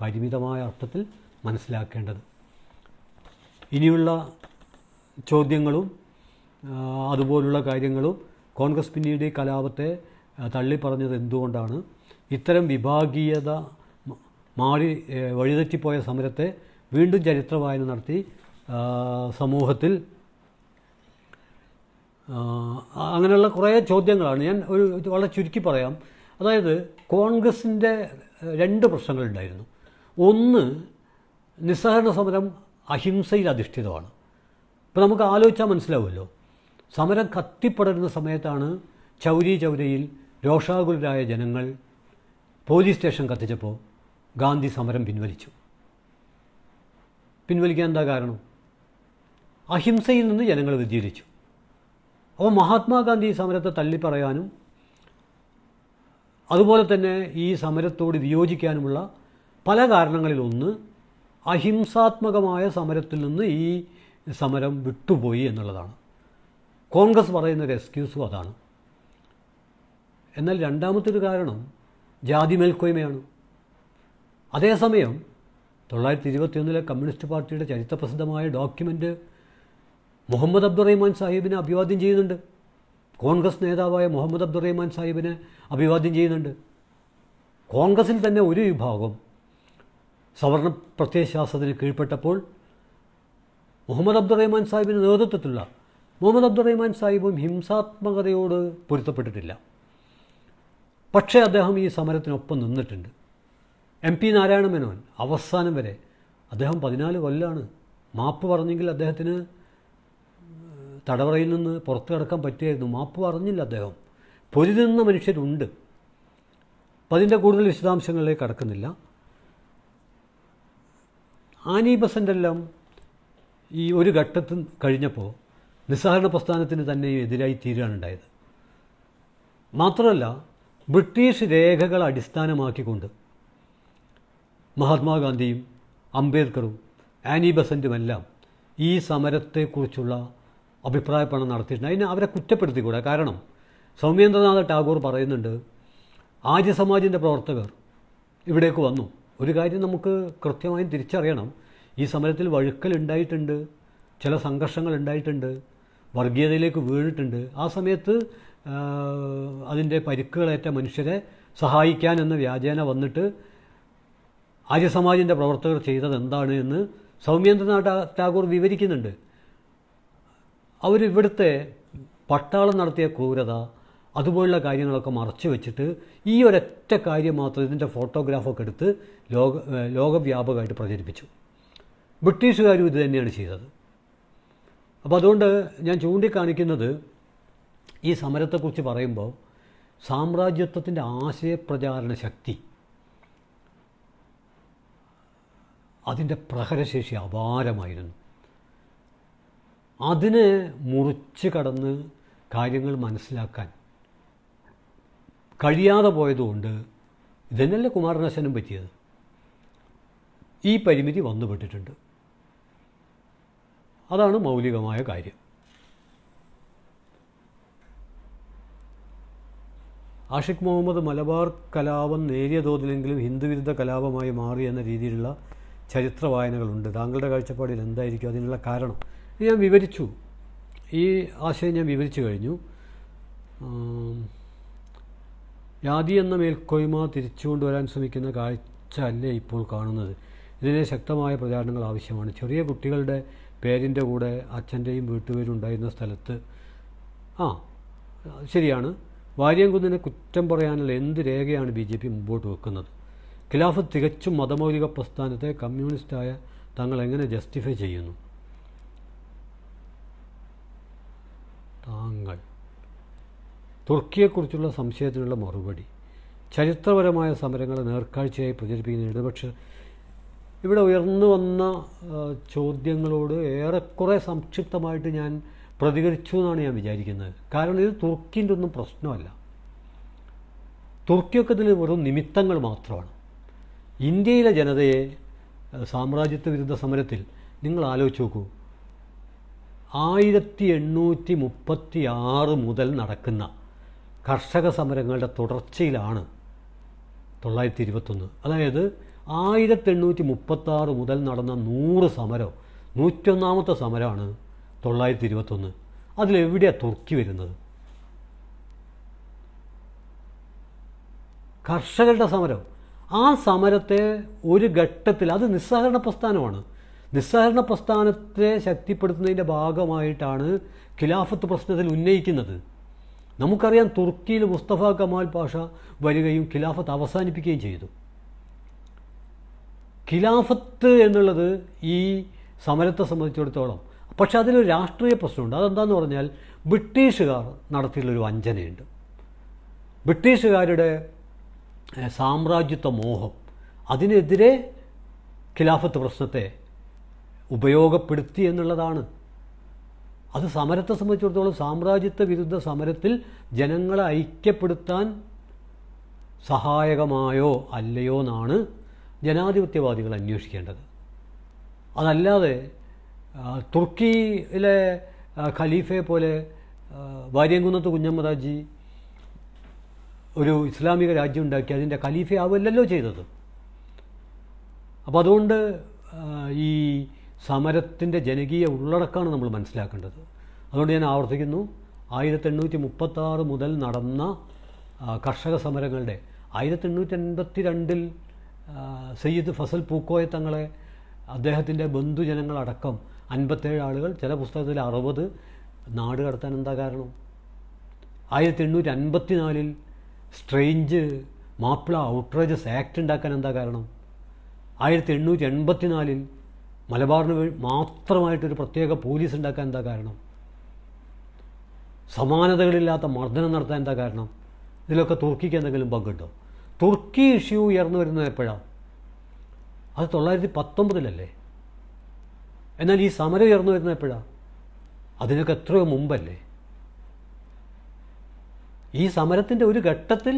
പരിമിതമായ അർത്ഥത്തിൽ മനസ്സിലാക്കേണ്ടത് ഇനിയുള്ള ചോദ്യങ്ങളും അതുപോലുള്ള കാര്യങ്ങളും കോൺഗ്രസ് പിന്നീട് ഈ കലാപത്തെ തള്ളിപ്പറഞ്ഞത് എന്തുകൊണ്ടാണ് ഇത്തരം വിഭാഗീയത മാറി വഴിതെറ്റിപ്പോയ സമരത്തെ വീണ്ടും വായന നടത്തി സമൂഹത്തിൽ അങ്ങനെയുള്ള കുറേ ചോദ്യങ്ങളാണ് ഞാൻ ഒരു വളരെ ചുരുക്കി പറയാം അതായത് കോൺഗ്രസിൻ്റെ രണ്ട് പ്രശ്നങ്ങളുണ്ടായിരുന്നു ഒന്ന് നിസ്സഹകരണ സമരം അഹിംസയിൽ അധിഷ്ഠിതമാണ് ഇപ്പം നമുക്ക് ആലോചിച്ചാൽ മനസ്സിലാവുമല്ലോ സമരം കത്തിപ്പടരുന്ന സമയത്താണ് ചൗരി ചൗരയിൽ രോഷാകുലരായ ജനങ്ങൾ പോലീസ് സ്റ്റേഷൻ കത്തിച്ചപ്പോൾ ഗാന്ധി സമരം പിൻവലിച്ചു പിൻവലിക്കാൻ എന്താ കാരണം അഹിംസയിൽ നിന്ന് ജനങ്ങൾ വ്യതിചലിച്ചു അപ്പോൾ മഹാത്മാഗാന്ധി ഈ സമരത്തെ തള്ളിപ്പറയാനും അതുപോലെ തന്നെ ഈ സമരത്തോട് വിയോജിക്കാനുമുള്ള പല കാരണങ്ങളിലൊന്ന് അഹിംസാത്മകമായ സമരത്തിൽ നിന്ന് ഈ സമരം വിട്ടുപോയി എന്നുള്ളതാണ് കോൺഗ്രസ് ഒരു എക്സ്ക്യൂസും അതാണ് എന്നാൽ രണ്ടാമത്തെ ഒരു കാരണം ജാതി മേൽക്കോയ്മയാണ് അതേസമയം തൊള്ളായിരത്തി ഇരുപത്തിയൊന്നിലെ കമ്മ്യൂണിസ്റ്റ് പാർട്ടിയുടെ ചരിത്രപ്രസിദ്ധമായ ഡോക്യുമെൻ്റ് മുഹമ്മദ് അബ്ദുറഹിമാൻ സാഹിബിനെ അഭിവാദ്യം ചെയ്യുന്നുണ്ട് കോൺഗ്രസ് നേതാവായ മുഹമ്മദ് അബ്ദുറഹിമാൻ സാഹിബിനെ അഭിവാദ്യം ചെയ്യുന്നുണ്ട് കോൺഗ്രസിൽ തന്നെ ഒരു വിഭാഗം സവർണ പ്രത്യയശാസ്ത്രത്തിന് കീഴ്പ്പെട്ടപ്പോൾ മുഹമ്മദ് അബ്ദുറഹിമാൻ സാഹിബിൻ്റെ നേതൃത്വത്തിലുള്ള മുഹമ്മദ് അബ്ദുറഹിമാൻ സാഹിബും ഹിംസാത്മകതയോട് പൊരുത്തപ്പെട്ടിട്ടില്ല പക്ഷേ അദ്ദേഹം ഈ സമരത്തിനൊപ്പം നിന്നിട്ടുണ്ട് എം പി നാരായണ മേനോൻ അവസാനം വരെ അദ്ദേഹം പതിനാല് കൊല്ലാണ് മാപ്പ് പറഞ്ഞെങ്കിൽ അദ്ദേഹത്തിന് തടവറയിൽ നിന്ന് പുറത്തു കിടക്കാൻ പറ്റിയായിരുന്നു മാപ്പ് പറഞ്ഞില്ല അദ്ദേഹം പൊരുതുന്ന മനുഷ്യരുണ്ട് അതിൻ്റെ കൂടുതൽ വിശദാംശങ്ങളിലേക്ക് കടക്കുന്നില്ല ആനി ബസൻ്റെല്ലാം എല്ലാം ഈ ഒരു ഘട്ടത്തിൽ കഴിഞ്ഞപ്പോൾ നിസ്സഹരണ പ്രസ്ഥാനത്തിന് തന്നെ എതിരായി തീരാനുണ്ടായത് മാത്രമല്ല ബ്രിട്ടീഷ് രേഖകൾ അടിസ്ഥാനമാക്കിക്കൊണ്ട് മഹാത്മാഗാന്ധിയും അംബേദ്കറും ആനി ബസൻറ്റുമെല്ലാം ഈ സമരത്തെക്കുറിച്ചുള്ള അഭിപ്രായപ്പണം നടത്തിയിട്ടുണ്ട് അതിനെ അവരെ കുറ്റപ്പെടുത്തിക്കൂടെ കാരണം സൗമ്യേന്ദ്രനാഥ ടാഗോർ പറയുന്നുണ്ട് ആര്യസമാജിൻ്റെ പ്രവർത്തകർ ഇവിടേക്ക് വന്നു ഒരു കാര്യം നമുക്ക് കൃത്യമായും തിരിച്ചറിയണം ഈ സമരത്തിൽ വഴുക്കലുണ്ടായിട്ടുണ്ട് ഉണ്ടായിട്ടുണ്ട് ചില സംഘർഷങ്ങൾ ഉണ്ടായിട്ടുണ്ട് വർഗീയതയിലേക്ക് വീണിട്ടുണ്ട് ആ സമയത്ത് അതിൻ്റെ പരിക്കുകളേറ്റ മനുഷ്യരെ സഹായിക്കാൻ എന്ന വ്യാജേന വന്നിട്ട് ആര്യസമാജിൻ്റെ പ്രവർത്തകർ ചെയ്തത് എന്താണ് എന്ന് സൗമ്യേന്ദ്രനാഥ ടാഗോർ വിവരിക്കുന്നുണ്ട് അവരിവിടുത്തെ പട്ടാളം നടത്തിയ ക്രൂരത അതുപോലുള്ള കാര്യങ്ങളൊക്കെ മറച്ചു വെച്ചിട്ട് ഈ ഒരൊറ്റ കാര്യം മാത്രം ഇതിൻ്റെ ഫോട്ടോഗ്രാഫൊക്കെ എടുത്ത് ലോക ലോകവ്യാപകമായിട്ട് പ്രചരിപ്പിച്ചു ബ്രിട്ടീഷുകാരും ഇത് തന്നെയാണ് ചെയ്തത് അപ്പോൾ അതുകൊണ്ട് ഞാൻ ചൂണ്ടിക്കാണിക്കുന്നത് ഈ സമരത്തെക്കുറിച്ച് പറയുമ്പോൾ സാമ്രാജ്യത്വത്തിൻ്റെ ആശയപ്രചാരണ ശക്തി അതിൻ്റെ പ്രഹരശേഷി അപാരമായിരുന്നു അതിനെ മുറിച്ച് കടന്ന് കാര്യങ്ങൾ മനസ്സിലാക്കാൻ കഴിയാതെ പോയതുകൊണ്ട് ഇതന്നെയല്ലേ കുമാരനാശനും പറ്റിയത് ഈ പരിമിതി വന്നുപെട്ടിട്ടുണ്ട് അതാണ് മൗലികമായ കാര്യം ആഷിഖ് മുഹമ്മദ് മലബാർ കലാപം നേരിയ തോതിലെങ്കിലും ഹിന്ദുവിരുദ്ധ കലാപമായി മാറി എന്ന രീതിയിലുള്ള ചരിത്ര വായനകളുണ്ട് താങ്കളുടെ കാഴ്ചപ്പാടിൽ എന്തായിരിക്കും അതിനുള്ള കാരണം ഞാൻ വിവരിച്ചു ഈ ആശയം ഞാൻ വിവരിച്ചു കഴിഞ്ഞു ജാതി എന്ന മേൽക്കോയ്മ വരാൻ ശ്രമിക്കുന്ന കാഴ്ച അല്ലേ ഇപ്പോൾ കാണുന്നത് ഇതിനെ ശക്തമായ പ്രചാരണങ്ങൾ ആവശ്യമാണ് ചെറിയ കുട്ടികളുടെ പേരിൻ്റെ കൂടെ അച്ഛൻ്റെയും വീട്ടുപേരും ഉണ്ടായിരുന്ന സ്ഥലത്ത് ആ ശരിയാണ് വാര്യംകുന്നിനെ കുറ്റം പറയാനുള്ള എന്ത് രേഖയാണ് ബി ജെ പി മുമ്പോട്ട് വെക്കുന്നത് ഖിലാഫത്ത് തികച്ചും മതമൗലിക പ്രസ്ഥാനത്തെ കമ്മ്യൂണിസ്റ്റായ തങ്ങൾ എങ്ങനെ ജസ്റ്റിഫൈ ചെയ്യുന്നു താങ്കൾ തുർക്കിയെക്കുറിച്ചുള്ള സംശയത്തിനുള്ള മറുപടി ചരിത്രപരമായ സമരങ്ങളെ നേർക്കാഴ്ചയായി പ്രചരിപ്പിക്കുന്ന ഇടപക്ഷ ഇവിടെ ഉയർന്നു വന്ന ചോദ്യങ്ങളോട് ഏറെക്കുറെ സംക്ഷിപ്തമായിട്ട് ഞാൻ പ്രതികരിച്ചു എന്നാണ് ഞാൻ വിചാരിക്കുന്നത് കാരണം ഇത് തുർക്കിൻ്റെ ഒന്നും പ്രശ്നമല്ല തുർക്കിയൊക്കെ ഇതിൽ വെറും നിമിത്തങ്ങൾ മാത്രമാണ് ഇന്ത്യയിലെ ജനതയെ സാമ്രാജ്യത്വ വിരുദ്ധ സമരത്തിൽ നിങ്ങൾ ആലോചിച്ച് നോക്കൂ ആയിരത്തി എണ്ണൂറ്റി മുപ്പത്തി ആറ് മുതൽ നടക്കുന്ന കർഷക സമരങ്ങളുടെ തുടർച്ചയിലാണ് തൊള്ളായിരത്തി ഇരുപത്തൊന്ന് അതായത് ആയിരത്തി എണ്ണൂറ്റി മുപ്പത്തി ആറ് മുതൽ നടന്ന നൂറ് സമരം നൂറ്റൊന്നാമത്തെ സമരമാണ് തൊള്ളായിരത്തി ഇരുപത്തൊന്ന് അതിലെവിടെയാണ് തുർക്കി വരുന്നത് കർഷകരുടെ സമരം ആ സമരത്തെ ഒരു ഘട്ടത്തിൽ അത് നിസ്സഹകരണ പ്രസ്ഥാനമാണ് നിസ്സഹകരണ പ്രസ്ഥാനത്തെ ശക്തിപ്പെടുത്തുന്നതിൻ്റെ ഭാഗമായിട്ടാണ് ഖിലാഫത്ത് പ്രശ്നത്തിൽ ഉന്നയിക്കുന്നത് നമുക്കറിയാം തുർക്കിയിൽ മുസ്തഫ കമാൽ പാഷ വരികയും ഖിലാഫത്ത് അവസാനിപ്പിക്കുകയും ചെയ്തു ഖിലാഫത്ത് എന്നുള്ളത് ഈ സമരത്തെ സംബന്ധിച്ചിടത്തോളം പക്ഷേ അതിലൊരു രാഷ്ട്രീയ പ്രശ്നമുണ്ട് അതെന്താന്ന് പറഞ്ഞാൽ ബ്രിട്ടീഷുകാർ നടത്തിയിട്ടുള്ളൊരു വഞ്ചനയുണ്ട് ബ്രിട്ടീഷുകാരുടെ സാമ്രാജ്യത്വ മോഹം അതിനെതിരെ ഖിലാഫത്ത് പ്രശ്നത്തെ ഉപയോഗപ്പെടുത്തി എന്നുള്ളതാണ് അത് സമരത്തെ സംബന്ധിച്ചിടത്തോളം സാമ്രാജ്യത്വ വിരുദ്ധ സമരത്തിൽ ജനങ്ങളെ ഐക്യപ്പെടുത്താൻ സഹായകമായോ അല്ലയോ എന്നാണ് ജനാധിപത്യവാദികൾ അന്വേഷിക്കേണ്ടത് അതല്ലാതെ തുർക്കിയിലെ ഖലീഫയെ പോലെ വാര്യംകുന്നത്ത് കുഞ്ഞമ്മദാജി ഒരു ഇസ്ലാമിക രാജ്യം ഉണ്ടാക്കി അതിൻ്റെ ഖലീഫയാവുമല്ലോ ചെയ്തത് അപ്പോൾ അതുകൊണ്ട് ഈ സമരത്തിൻ്റെ ജനകീയ ഉള്ളടക്കമാണ് നമ്മൾ മനസ്സിലാക്കേണ്ടത് അതുകൊണ്ട് ഞാൻ ആവർത്തിക്കുന്നു ആയിരത്തി എണ്ണൂറ്റി മുപ്പത്താറ് മുതൽ നടന്ന കർഷക സമരങ്ങളുടെ ആയിരത്തി എണ്ണൂറ്റി എൺപത്തി രണ്ടിൽ സയ്യിദ് ഫസൽ പൂക്കോയ തങ്ങളെ അദ്ദേഹത്തിൻ്റെ ബന്ധുജനങ്ങളടക്കം അൻപത്തേഴ് ആളുകൾ ചില പുസ്തകത്തിൽ അറുപത് നാട് കടത്താൻ എന്താ കാരണം ആയിരത്തി എണ്ണൂറ്റി അൻപത്തിനാലിൽ സ്ട്രെയിഞ്ച് മാപ്പിള ഔട്ട്റേജസ് ആക്ട് ഉണ്ടാക്കാൻ എന്താ കാരണം ആയിരത്തി എണ്ണൂറ്റി എൺപത്തിനാലിൽ മലബാറിന് മാത്രമായിട്ടൊരു പ്രത്യേക പോലീസ് ഉണ്ടാക്കാൻ എന്താ കാരണം സമാനതകളില്ലാത്ത മർദ്ദനം നടത്താൻ എന്താ കാരണം ഇതിലൊക്കെ തുർക്കിക്ക് എന്തെങ്കിലും പങ്കുണ്ടോ തുർക്കി ഇഷ്യൂ ഉയർന്നു വരുന്നത് എപ്പോഴാണ് അത് തൊള്ളായിരത്തി പത്തൊമ്പതിലല്ലേ എന്നാൽ ഈ സമരം ഉയർന്നു വരുന്നത് എപ്പോഴാണ് അതിനൊക്കെ എത്രയോ മുമ്പല്ലേ ഈ സമരത്തിൻ്റെ ഒരു ഘട്ടത്തിൽ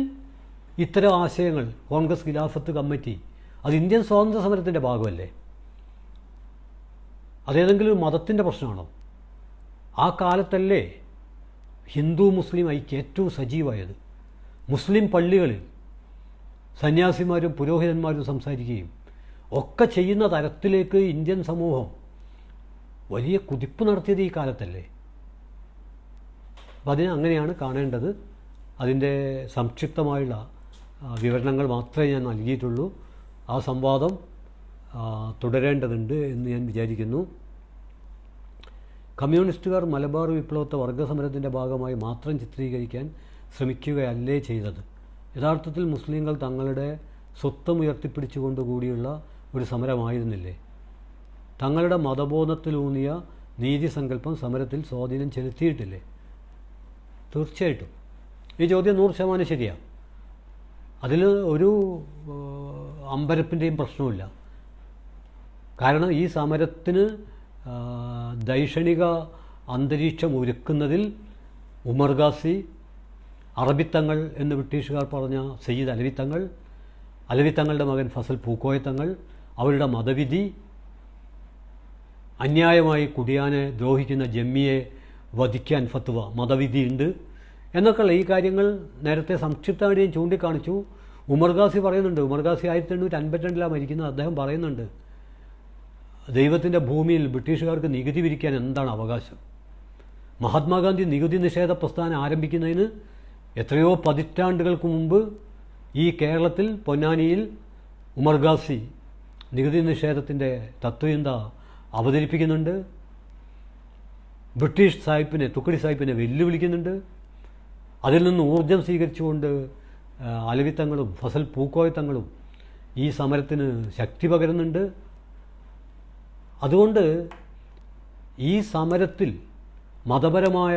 ഇത്തരം ആശയങ്ങൾ കോൺഗ്രസ് ഖിലാഫത്ത് കമ്മിറ്റി അത് ഇന്ത്യൻ സ്വാതന്ത്ര്യ സമരത്തിൻ്റെ ഭാഗമല്ലേ അതേതെങ്കിലും മതത്തിൻ്റെ പ്രശ്നമാണോ ആ കാലത്തല്ലേ ഹിന്ദു മുസ്ലിം ഐക്യം ഏറ്റവും സജീവമായത് മുസ്ലിം പള്ളികളിൽ സന്യാസിമാരും പുരോഹിതന്മാരും സംസാരിക്കുകയും ഒക്കെ ചെയ്യുന്ന തരത്തിലേക്ക് ഇന്ത്യൻ സമൂഹം വലിയ കുതിപ്പ് നടത്തിയത് ഈ കാലത്തല്ലേ അപ്പം അതിനെ അങ്ങനെയാണ് കാണേണ്ടത് അതിൻ്റെ സംക്ഷിപ്തമായുള്ള വിവരണങ്ങൾ മാത്രമേ ഞാൻ നൽകിയിട്ടുള്ളൂ ആ സംവാദം തുടരേണ്ടതുണ്ട് എന്ന് ഞാൻ വിചാരിക്കുന്നു കമ്മ്യൂണിസ്റ്റുകാർ മലബാർ വിപ്ലവത്തെ വർഗസമരത്തിൻ്റെ ഭാഗമായി മാത്രം ചിത്രീകരിക്കാൻ ശ്രമിക്കുകയല്ലേ ചെയ്തത് യഥാർത്ഥത്തിൽ മുസ്ലിങ്ങൾ തങ്ങളുടെ സ്വത്വം ഉയർത്തിപ്പിടിച്ചുകൊണ്ട് കൂടിയുള്ള ഒരു സമരമായിരുന്നില്ലേ തങ്ങളുടെ മതബോധത്തിലൂന്നിയ നീതി സങ്കല്പം സമരത്തിൽ സ്വാധീനം ചെലുത്തിയിട്ടില്ലേ തീർച്ചയായിട്ടും ഈ ചോദ്യം നൂറ് ശതമാനം ശരിയാണ് അതിൽ ഒരു അമ്പരപ്പിൻ്റെയും പ്രശ്നമില്ല കാരണം ഈ സമരത്തിന് ദൈക്ഷണിക അന്തരീക്ഷം ഒരുക്കുന്നതിൽ ഉമർ ഗാസി അറബിത്തങ്ങൾ എന്ന് ബ്രിട്ടീഷുകാർ പറഞ്ഞ സയ്യിദ് അലവിത്തങ്ങൾ അലവിത്തങ്ങളുടെ മകൻ ഫസൽ പൂക്കോയത്തങ്ങൾ അവരുടെ മതവിധി അന്യായമായി കുടിയാനെ ദ്രോഹിക്കുന്ന ജമ്മിയെ വധിക്കാൻ ഫത്വ മതവിധിയുണ്ട് എന്നൊക്കെയുള്ള ഈ കാര്യങ്ങൾ നേരത്തെ സംക്ഷിപ്തമായിട്ട് ഞാൻ ചൂണ്ടിക്കാണിച്ചു ഉമർ പറയുന്നുണ്ട് ഉമർഗാസി ആയിരത്തി എണ്ണൂറ്റി അൻപത്തിരണ്ടിലാണ് മരിക്കുന്നത് അദ്ദേഹം പറയുന്നുണ്ട് ദൈവത്തിൻ്റെ ഭൂമിയിൽ ബ്രിട്ടീഷുകാർക്ക് നികുതി പിരിക്കാൻ എന്താണ് അവകാശം മഹാത്മാഗാന്ധി നികുതി നിഷേധ പ്രസ്ഥാനം ആരംഭിക്കുന്നതിന് എത്രയോ പതിറ്റാണ്ടുകൾക്ക് മുമ്പ് ഈ കേരളത്തിൽ പൊന്നാനിയിൽ ഉമർഗാസി നികുതി നിഷേധത്തിൻ്റെ തത്വചിന്ത അവതരിപ്പിക്കുന്നുണ്ട് ബ്രിട്ടീഷ് സാഹിബിനെ തുക്കടി സാഹിബിനെ വെല്ലുവിളിക്കുന്നുണ്ട് അതിൽ നിന്ന് ഊർജം സ്വീകരിച്ചുകൊണ്ട് അലവിത്തങ്ങളും ഫസൽ പൂക്കോയത്തങ്ങളും ഈ സമരത്തിന് ശക്തി പകരുന്നുണ്ട് അതുകൊണ്ട് ഈ സമരത്തിൽ മതപരമായ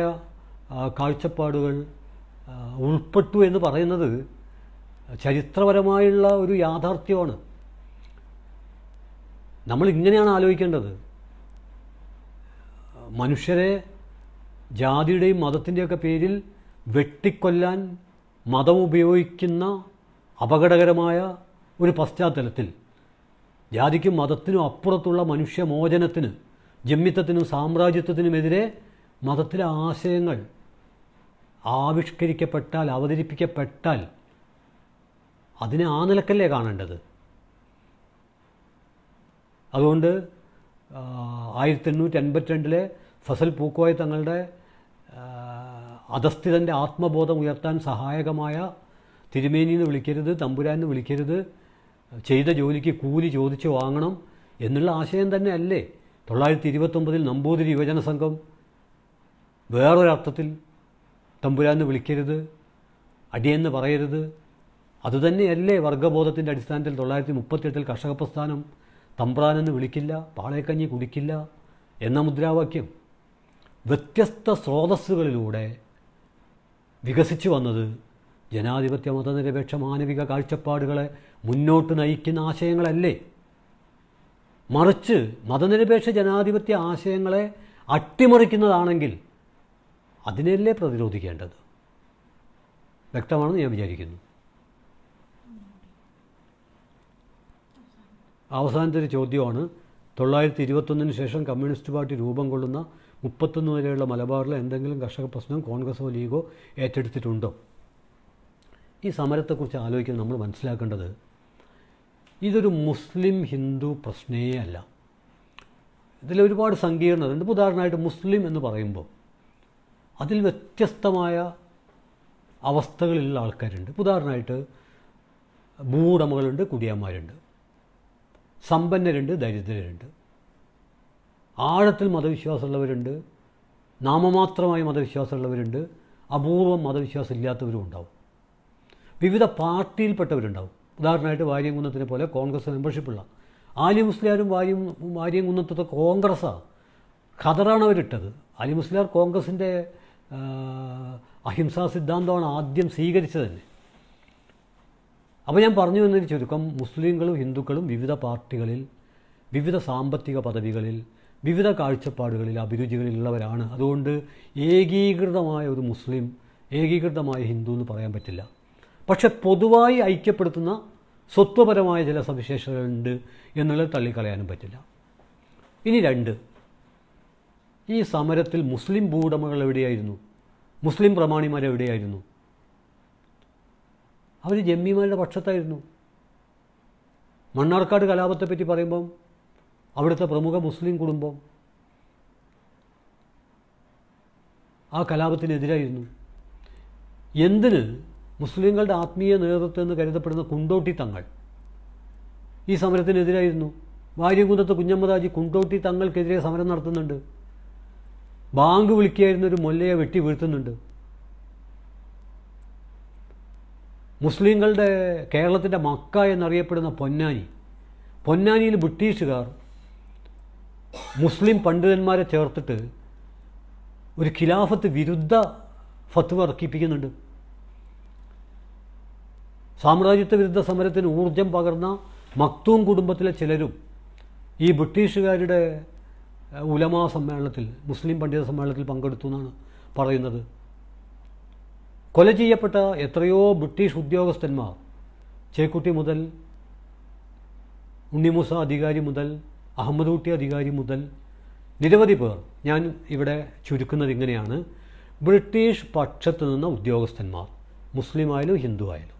കാഴ്ചപ്പാടുകൾ ഉൾപ്പെട്ടു എന്ന് പറയുന്നത് ചരിത്രപരമായുള്ള ഒരു യാഥാർത്ഥ്യമാണ് നമ്മൾ ഇങ്ങനെയാണ് ആലോചിക്കേണ്ടത് മനുഷ്യരെ ജാതിയുടെയും മതത്തിൻ്റെയൊക്കെ പേരിൽ വെട്ടിക്കൊല്ലാൻ മതമുപയോഗിക്കുന്ന അപകടകരമായ ഒരു പശ്ചാത്തലത്തിൽ ജാതിക്കും മതത്തിനും അപ്പുറത്തുള്ള മനുഷ്യമോചനത്തിന് ജമ്മിത്തത്തിനും സാമ്രാജ്യത്വത്തിനുമെതിരെ മതത്തിലെ ആശയങ്ങൾ ആവിഷ്കരിക്കപ്പെട്ടാൽ അവതരിപ്പിക്കപ്പെട്ടാൽ അതിനെ ആ നിലക്കല്ലേ കാണേണ്ടത് അതുകൊണ്ട് ആയിരത്തി എണ്ണൂറ്റി എൺപത്തിരണ്ടിലെ ഫസൽ പൂക്കോയ തങ്ങളുടെ അധസ്ഥിതൻ്റെ ആത്മബോധം ഉയർത്താൻ സഹായകമായ തിരുമേനി എന്ന് വിളിക്കരുത് തമ്പുരാൻ എന്ന് വിളിക്കരുത് ചെയ്ത ജോലിക്ക് കൂലി ചോദിച്ച് വാങ്ങണം എന്നുള്ള ആശയം തന്നെ അല്ലേ തൊള്ളായിരത്തി ഇരുപത്തൊമ്പതിൽ നമ്പൂതിരി യുവജന സംഘം വേറൊരർത്ഥത്തിൽ എന്ന് വിളിക്കരുത് അടിയെന്ന് പറയരുത് അതുതന്നെയല്ലേ വർഗബോധത്തിൻ്റെ അടിസ്ഥാനത്തിൽ തൊള്ളായിരത്തി മുപ്പത്തെട്ടിൽ കർഷക പ്രസ്ഥാനം തമ്പ്രാനെന്ന് വിളിക്കില്ല പാളയക്കഞ്ഞി കുടിക്കില്ല എന്ന മുദ്രാവാക്യം വ്യത്യസ്ത സ്രോതസ്സുകളിലൂടെ വികസിച്ചു വന്നത് ജനാധിപത്യ മതനിരപേക്ഷ മാനവിക കാഴ്ചപ്പാടുകളെ മുന്നോട്ട് നയിക്കുന്ന ആശയങ്ങളല്ലേ മറിച്ച് മതനിരപേക്ഷ ജനാധിപത്യ ആശയങ്ങളെ അട്ടിമറിക്കുന്നതാണെങ്കിൽ അതിനെല്ലേ പ്രതിരോധിക്കേണ്ടത് വ്യക്തമാണെന്ന് ഞാൻ വിചാരിക്കുന്നു അവസാനത്തെ ഒരു ചോദ്യമാണ് തൊള്ളായിരത്തി ഇരുപത്തൊന്നിന് ശേഷം കമ്മ്യൂണിസ്റ്റ് പാർട്ടി രൂപം കൊള്ളുന്ന മുപ്പത്തൊന്ന് വരെയുള്ള മലബാറിലെ എന്തെങ്കിലും കർഷക പ്രശ്നം കോൺഗ്രസോ ലീഗോ ഏറ്റെടുത്തിട്ടുണ്ടോ ഈ സമരത്തെക്കുറിച്ച് ആലോചിക്കാൻ നമ്മൾ മനസ്സിലാക്കേണ്ടത് ഇതൊരു മുസ്ലിം ഹിന്ദു പ്രശ്നേ അല്ല ഒരുപാട് സങ്കീർണതയുണ്ട് ഉദാഹരണമായിട്ട് മുസ്ലിം എന്ന് പറയുമ്പോൾ അതിൽ വ്യത്യസ്തമായ അവസ്ഥകളിലുള്ള ആൾക്കാരുണ്ട് ഉദാഹരണമായിട്ട് ഭൂവുടമകളുണ്ട് കുടിയന്മാരുണ്ട് സമ്പന്നരുണ്ട് ദരിദ്രരുണ്ട് ആഴത്തിൽ മതവിശ്വാസമുള്ളവരുണ്ട് നാമമാത്രമായി മതവിശ്വാസമുള്ളവരുണ്ട് അപൂർവം മതവിശ്വാസം ഇല്ലാത്തവരും ഉണ്ടാവും വിവിധ പാർട്ടിയിൽപ്പെട്ടവരുണ്ടാവും ഉദാഹരണമായിട്ട് വാര്യംകുന്നത്തിനെ പോലെ കോൺഗ്രസ് മെമ്പർഷിപ്പുള്ള ആലി മുസ്ലിയാരും വാര്യം വാര്യംകുന്നത്തത്തെ കോൺഗ്രസ്സാണ് ഖദറാണ് അവരിട്ടത് അലി മുസ്ലിയാർ കോൺഗ്രസിൻ്റെ അഹിംസാ സിദ്ധാന്തമാണ് ആദ്യം സ്വീകരിച്ചത് തന്നെ അപ്പോൾ ഞാൻ പറഞ്ഞു എന്നതിന് ചുരുക്കം മുസ്ലിങ്ങളും ഹിന്ദുക്കളും വിവിധ പാർട്ടികളിൽ വിവിധ സാമ്പത്തിക പദവികളിൽ വിവിധ കാഴ്ചപ്പാടുകളിൽ അഭിരുചികളിലുള്ളവരാണ് അതുകൊണ്ട് ഏകീകൃതമായ ഒരു മുസ്ലിം ഏകീകൃതമായ ഹിന്ദു എന്ന് പറയാൻ പറ്റില്ല പക്ഷെ പൊതുവായി ഐക്യപ്പെടുത്തുന്ന സ്വത്വപരമായ ചില സവിശേഷതകളുണ്ട് എന്നുള്ളത് തള്ളിക്കളയാനും പറ്റില്ല ഇനി രണ്ട് ഈ സമരത്തിൽ മുസ്ലിം ഭൂവുടമകൾ എവിടെയായിരുന്നു മുസ്ലിം പ്രമാണിമാർ എവിടെയായിരുന്നു അവർ ജമ്മിമാരുടെ പക്ഷത്തായിരുന്നു മണ്ണാർക്കാട് കലാപത്തെപ്പറ്റി പറയുമ്പം അവിടുത്തെ പ്രമുഖ മുസ്ലിം കുടുംബം ആ കലാപത്തിനെതിരായിരുന്നു എന്തിന് മുസ്ലിങ്ങളുടെ ആത്മീയ നേതൃത്വം എന്ന് കരുതപ്പെടുന്ന കുണ്ടോട്ടി തങ്ങൾ ഈ സമരത്തിനെതിരായിരുന്നു വാര്യകുന്തത്ത് കുഞ്ഞമ്മദാജി കുണ്ടോട്ടി തങ്ങൾക്കെതിരെ സമരം നടത്തുന്നുണ്ട് ബാങ്ക് വിളിക്കുകയായിരുന്ന ഒരു മൊല്ലയെ വെട്ടി വീഴ്ത്തുന്നുണ്ട് മുസ്ലിങ്ങളുടെ കേരളത്തിൻ്റെ മക്ക എന്നറിയപ്പെടുന്ന പൊന്നാനി പൊന്നാനിയിൽ ബ്രിട്ടീഷുകാർ മുസ്ലിം പണ്ഡിതന്മാരെ ചേർത്തിട്ട് ഒരു ഖിലാഫത്ത് വിരുദ്ധ ഫത്വ ഇറക്കിപ്പിക്കുന്നുണ്ട് സാമ്രാജ്യത്വ വിരുദ്ധ സമരത്തിന് ഊർജം പകർന്ന മക്തൂം കുടുംബത്തിലെ ചിലരും ഈ ബ്രിട്ടീഷുകാരുടെ ഉലമാ സമ്മേളനത്തിൽ മുസ്ലിം പണ്ഡിത സമ്മേളനത്തിൽ പങ്കെടുത്തു എന്നാണ് പറയുന്നത് കൊല ചെയ്യപ്പെട്ട എത്രയോ ബ്രിട്ടീഷ് ഉദ്യോഗസ്ഥന്മാർ ചേക്കുട്ടി മുതൽ ഉണ്ണിമുസ അധികാരി മുതൽ അഹമ്മദ് കുട്ടി അധികാരി മുതൽ നിരവധി പേർ ഞാൻ ഇവിടെ ചുരുക്കുന്നത് ഇങ്ങനെയാണ് ബ്രിട്ടീഷ് പക്ഷത്ത് നിന്ന ഉദ്യോഗസ്ഥന്മാർ മുസ്ലിമായാലും ഹിന്ദു ആയാലും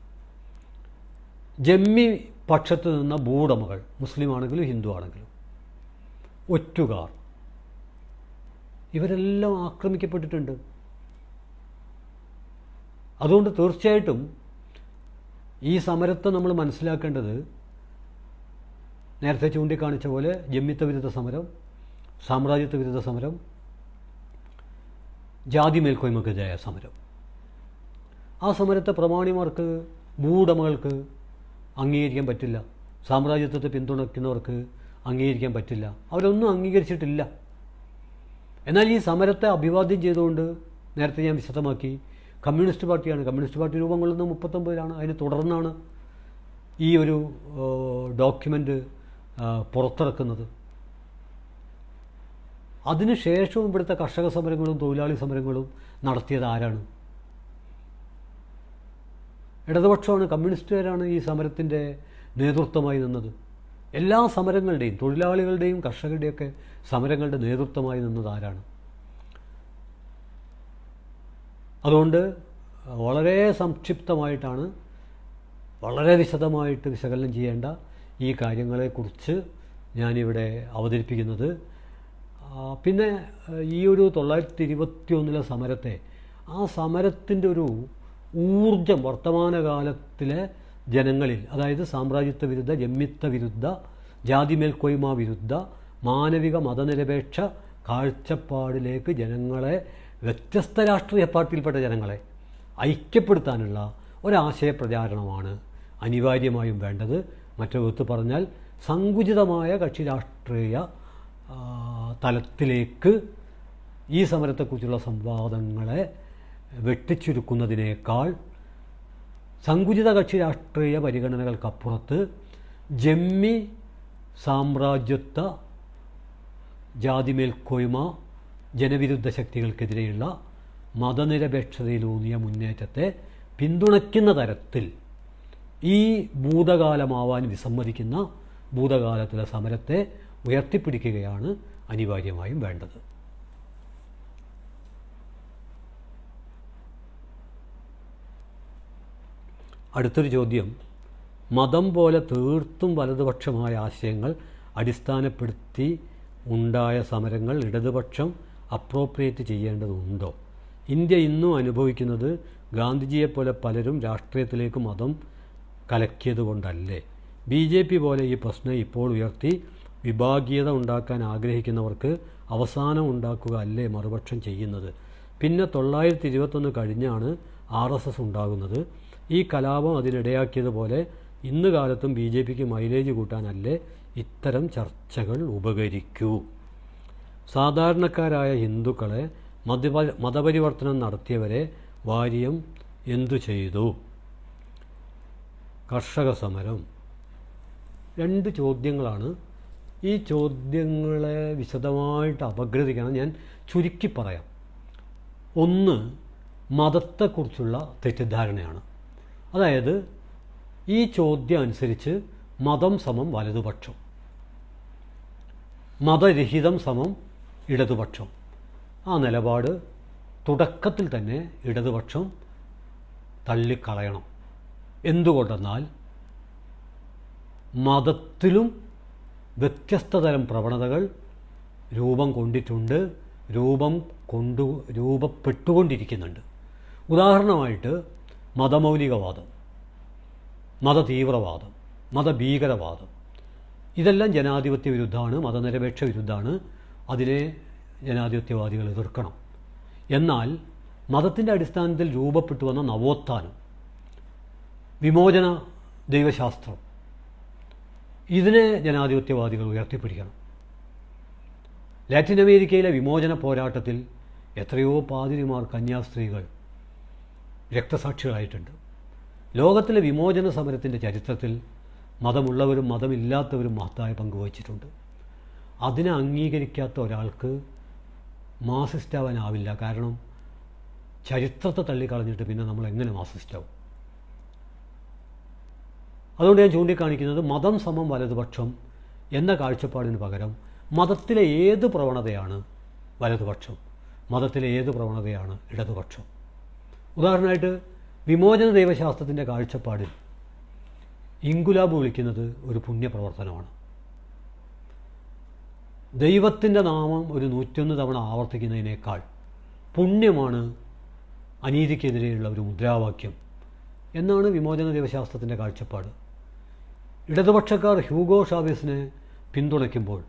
ജമ്മി പക്ഷത്ത് നിന്ന ഭൂടമകൾ മുസ്ലിമാണെങ്കിലും ഹിന്ദു ആണെങ്കിലും ഒറ്റുകാർ ഇവരെല്ലാം ആക്രമിക്കപ്പെട്ടിട്ടുണ്ട് അതുകൊണ്ട് തീർച്ചയായിട്ടും ഈ സമരത്തെ നമ്മൾ മനസ്സിലാക്കേണ്ടത് നേരത്തെ ചൂണ്ടിക്കാണിച്ച പോലെ ജമ്മിത്വ വിരുദ്ധ സമരം സാമ്രാജ്യത്വ വിരുദ്ധ സമരം ജാതി മേൽക്കോയ്മക്കെതിരായ സമരം ആ സമരത്തെ പ്രമാണിമാർക്ക് ഭൂടമകൾക്ക് അംഗീകരിക്കാൻ പറ്റില്ല സാമ്രാജ്യത്വത്തെ പിന്തുണയ്ക്കുന്നവർക്ക് അംഗീകരിക്കാൻ പറ്റില്ല അവരൊന്നും അംഗീകരിച്ചിട്ടില്ല എന്നാൽ ഈ സമരത്തെ അഭിവാദ്യം ചെയ്തുകൊണ്ട് നേരത്തെ ഞാൻ വിശദമാക്കി കമ്മ്യൂണിസ്റ്റ് പാർട്ടിയാണ് കമ്മ്യൂണിസ്റ്റ് പാർട്ടി രൂപം കൊള്ളുന്നത് മുപ്പത്തൊമ്പതിലാണ് അതിനെ തുടർന്നാണ് ഈ ഒരു ഡോക്യുമെൻ്റ് പുറത്തിറക്കുന്നത് അതിനുശേഷവും ഇവിടുത്തെ കർഷക സമരങ്ങളും തൊഴിലാളി സമരങ്ങളും നടത്തിയത് ആരാണ് ഇടതുപക്ഷമാണ് കമ്മ്യൂണിസ്റ്റുകാരാണ് ഈ സമരത്തിൻ്റെ നേതൃത്വമായി നിന്നത് എല്ലാ സമരങ്ങളുടെയും തൊഴിലാളികളുടെയും കർഷകരുടെയൊക്കെ സമരങ്ങളുടെ നേതൃത്വമായി നിന്നത് ആരാണ് അതുകൊണ്ട് വളരെ സംക്ഷിപ്തമായിട്ടാണ് വളരെ വിശദമായിട്ട് വിശകലനം ചെയ്യേണ്ട ഈ കാര്യങ്ങളെക്കുറിച്ച് ഞാനിവിടെ അവതരിപ്പിക്കുന്നത് പിന്നെ ഈ ഒരു തൊള്ളായിരത്തി ഇരുപത്തിയൊന്നിലെ സമരത്തെ ആ സമരത്തിൻ്റെ ഒരു ഊർജം വർത്തമാനകാലത്തിലെ ജനങ്ങളിൽ അതായത് സാമ്രാജ്യത്വ വിരുദ്ധ ജമ്മിത്വ വിരുദ്ധ ജാതി മേൽക്കോയ്മ വിരുദ്ധ മാനവിക മതനിരപേക്ഷ കാഴ്ചപ്പാടിലേക്ക് ജനങ്ങളെ വ്യത്യസ്ത രാഷ്ട്രീയ പാർട്ടിയിൽപ്പെട്ട ജനങ്ങളെ ഐക്യപ്പെടുത്താനുള്ള ഒരാശയ പ്രചാരണമാണ് അനിവാര്യമായും വേണ്ടത് മറ്റേ വിധത്തിൽ പറഞ്ഞാൽ സങ്കുചിതമായ കക്ഷി രാഷ്ട്രീയ തലത്തിലേക്ക് ഈ സമരത്തെക്കുറിച്ചുള്ള സംവാദങ്ങളെ വെട്ടിച്ചുരുക്കുന്നതിനേക്കാൾ സങ്കുചിത കക്ഷി രാഷ്ട്രീയ പരിഗണനകൾക്കപ്പുറത്ത് ജമ്മി സാമ്രാജ്യത്വ ജാതിമേൽക്കോയ്മ ജനവിരുദ്ധ ശക്തികൾക്കെതിരെയുള്ള മതനിരപേക്ഷതയിലൂന്നിയ മുന്നേറ്റത്തെ പിന്തുണയ്ക്കുന്ന തരത്തിൽ ഈ ഭൂതകാലമാവാൻ വിസമ്മതിക്കുന്ന ഭൂതകാലത്തിലെ സമരത്തെ ഉയർത്തിപ്പിടിക്കുകയാണ് അനിവാര്യമായും വേണ്ടത് അടുത്തൊരു ചോദ്യം മതം പോലെ തീർത്തും വലതുപക്ഷമായ ആശയങ്ങൾ അടിസ്ഥാനപ്പെടുത്തി ഉണ്ടായ സമരങ്ങൾ ഇടതുപക്ഷം അപ്രോപ്രിയേറ്റ് ചെയ്യേണ്ടതുണ്ടോ ഇന്ത്യ ഇന്നും അനുഭവിക്കുന്നത് ഗാന്ധിജിയെപ്പോലെ പലരും രാഷ്ട്രീയത്തിലേക്ക് മതം കലക്കിയതുകൊണ്ടല്ലേ ബി ജെ പി പോലെ ഈ പ്രശ്നം ഇപ്പോൾ ഉയർത്തി വിഭാഗീയത ഉണ്ടാക്കാൻ ആഗ്രഹിക്കുന്നവർക്ക് അവസാനം ഉണ്ടാക്കുക അല്ലേ മറുപക്ഷം ചെയ്യുന്നത് പിന്നെ തൊള്ളായിരത്തി ഇരുപത്തൊന്ന് കഴിഞ്ഞാണ് ആർ എസ് എസ് ഉണ്ടാകുന്നത് ഈ കലാപം അതിനിടയാക്കിയതുപോലെ ഇന്ന് കാലത്തും ബി ജെ പിക്ക് മൈലേജ് കൂട്ടാനല്ലേ ഇത്തരം ചർച്ചകൾ ഉപകരിക്കൂ സാധാരണക്കാരായ ഹിന്ദുക്കളെ മതപരിവർത്തനം നടത്തിയവരെ വാര്യം എന്തു ചെയ്തു കർഷക സമരം രണ്ട് ചോദ്യങ്ങളാണ് ഈ ചോദ്യങ്ങളെ വിശദമായിട്ട് അപഗ്രഥിക്കണം ഞാൻ ചുരുക്കി പറയാം ഒന്ന് മതത്തെക്കുറിച്ചുള്ള തെറ്റിദ്ധാരണയാണ് അതായത് ഈ ചോദ്യം അനുസരിച്ച് മതം സമം വലതുപക്ഷം മതരഹിതം സമം ഇടതുപക്ഷം ആ നിലപാട് തുടക്കത്തിൽ തന്നെ ഇടതുപക്ഷം തള്ളിക്കളയണം എന്തുകൊണ്ടെന്നാൽ മതത്തിലും വ്യത്യസ്തതരം പ്രവണതകൾ രൂപം കൊണ്ടിട്ടുണ്ട് രൂപം കൊണ്ടു രൂപപ്പെട്ടുകൊണ്ടിരിക്കുന്നുണ്ട് ഉദാഹരണമായിട്ട് മതമൗലികവാദം മതതീവ്രവാദം മതഭീകരവാദം ഇതെല്ലാം ജനാധിപത്യ വിരുദ്ധമാണ് മതനിരപേക്ഷ വിരുദ്ധമാണ് അതിനെ ജനാധിപത്യവാദികൾ എതിർക്കണം എന്നാൽ മതത്തിൻ്റെ അടിസ്ഥാനത്തിൽ രൂപപ്പെട്ടു വന്ന നവോത്ഥാനം വിമോചന ദൈവശാസ്ത്രം ഇതിനെ ജനാധിപത്യവാദികൾ ഉയർത്തിപ്പിടിക്കണം ലാറ്റിൻ അമേരിക്കയിലെ വിമോചന പോരാട്ടത്തിൽ എത്രയോ പാതിരിമാർ കന്യാസ്ത്രീകൾ രക്തസാക്ഷികളായിട്ടുണ്ട് ലോകത്തിലെ വിമോചന സമരത്തിൻ്റെ ചരിത്രത്തിൽ മതമുള്ളവരും മതമില്ലാത്തവരും മഹത്തായ പങ്കുവഹിച്ചിട്ടുണ്ട് അതിനെ അംഗീകരിക്കാത്ത ഒരാൾക്ക് മാസിസ്റ്റാവാനാവില്ല കാരണം ചരിത്രത്തെ തള്ളിക്കളഞ്ഞിട്ട് പിന്നെ നമ്മൾ എങ്ങനെ മാസിസ്റ്റാവും അതുകൊണ്ട് ഞാൻ ചൂണ്ടിക്കാണിക്കുന്നത് മതം സമം വലതുപക്ഷം എന്ന കാഴ്ചപ്പാടിന് പകരം മതത്തിലെ ഏത് പ്രവണതയാണ് വലതുപക്ഷം മതത്തിലെ ഏത് പ്രവണതയാണ് ഇടതുപക്ഷം ഉദാഹരണമായിട്ട് വിമോചന ദൈവശാസ്ത്രത്തിൻ്റെ കാഴ്ചപ്പാടിൽ ഇങ്കുലാബ് വിളിക്കുന്നത് ഒരു പുണ്യപ്രവർത്തനമാണ് ദൈവത്തിൻ്റെ നാമം ഒരു നൂറ്റൊന്ന് തവണ ആവർത്തിക്കുന്നതിനേക്കാൾ പുണ്യമാണ് അനീതിക്കെതിരെയുള്ള ഒരു മുദ്രാവാക്യം എന്നാണ് വിമോചന ദൈവശാസ്ത്രത്തിൻ്റെ കാഴ്ചപ്പാട് ഇടതുപക്ഷക്കാർ ഹ്യൂഗോ ഷാവേസിനെ പിന്തുണയ്ക്കുമ്പോൾ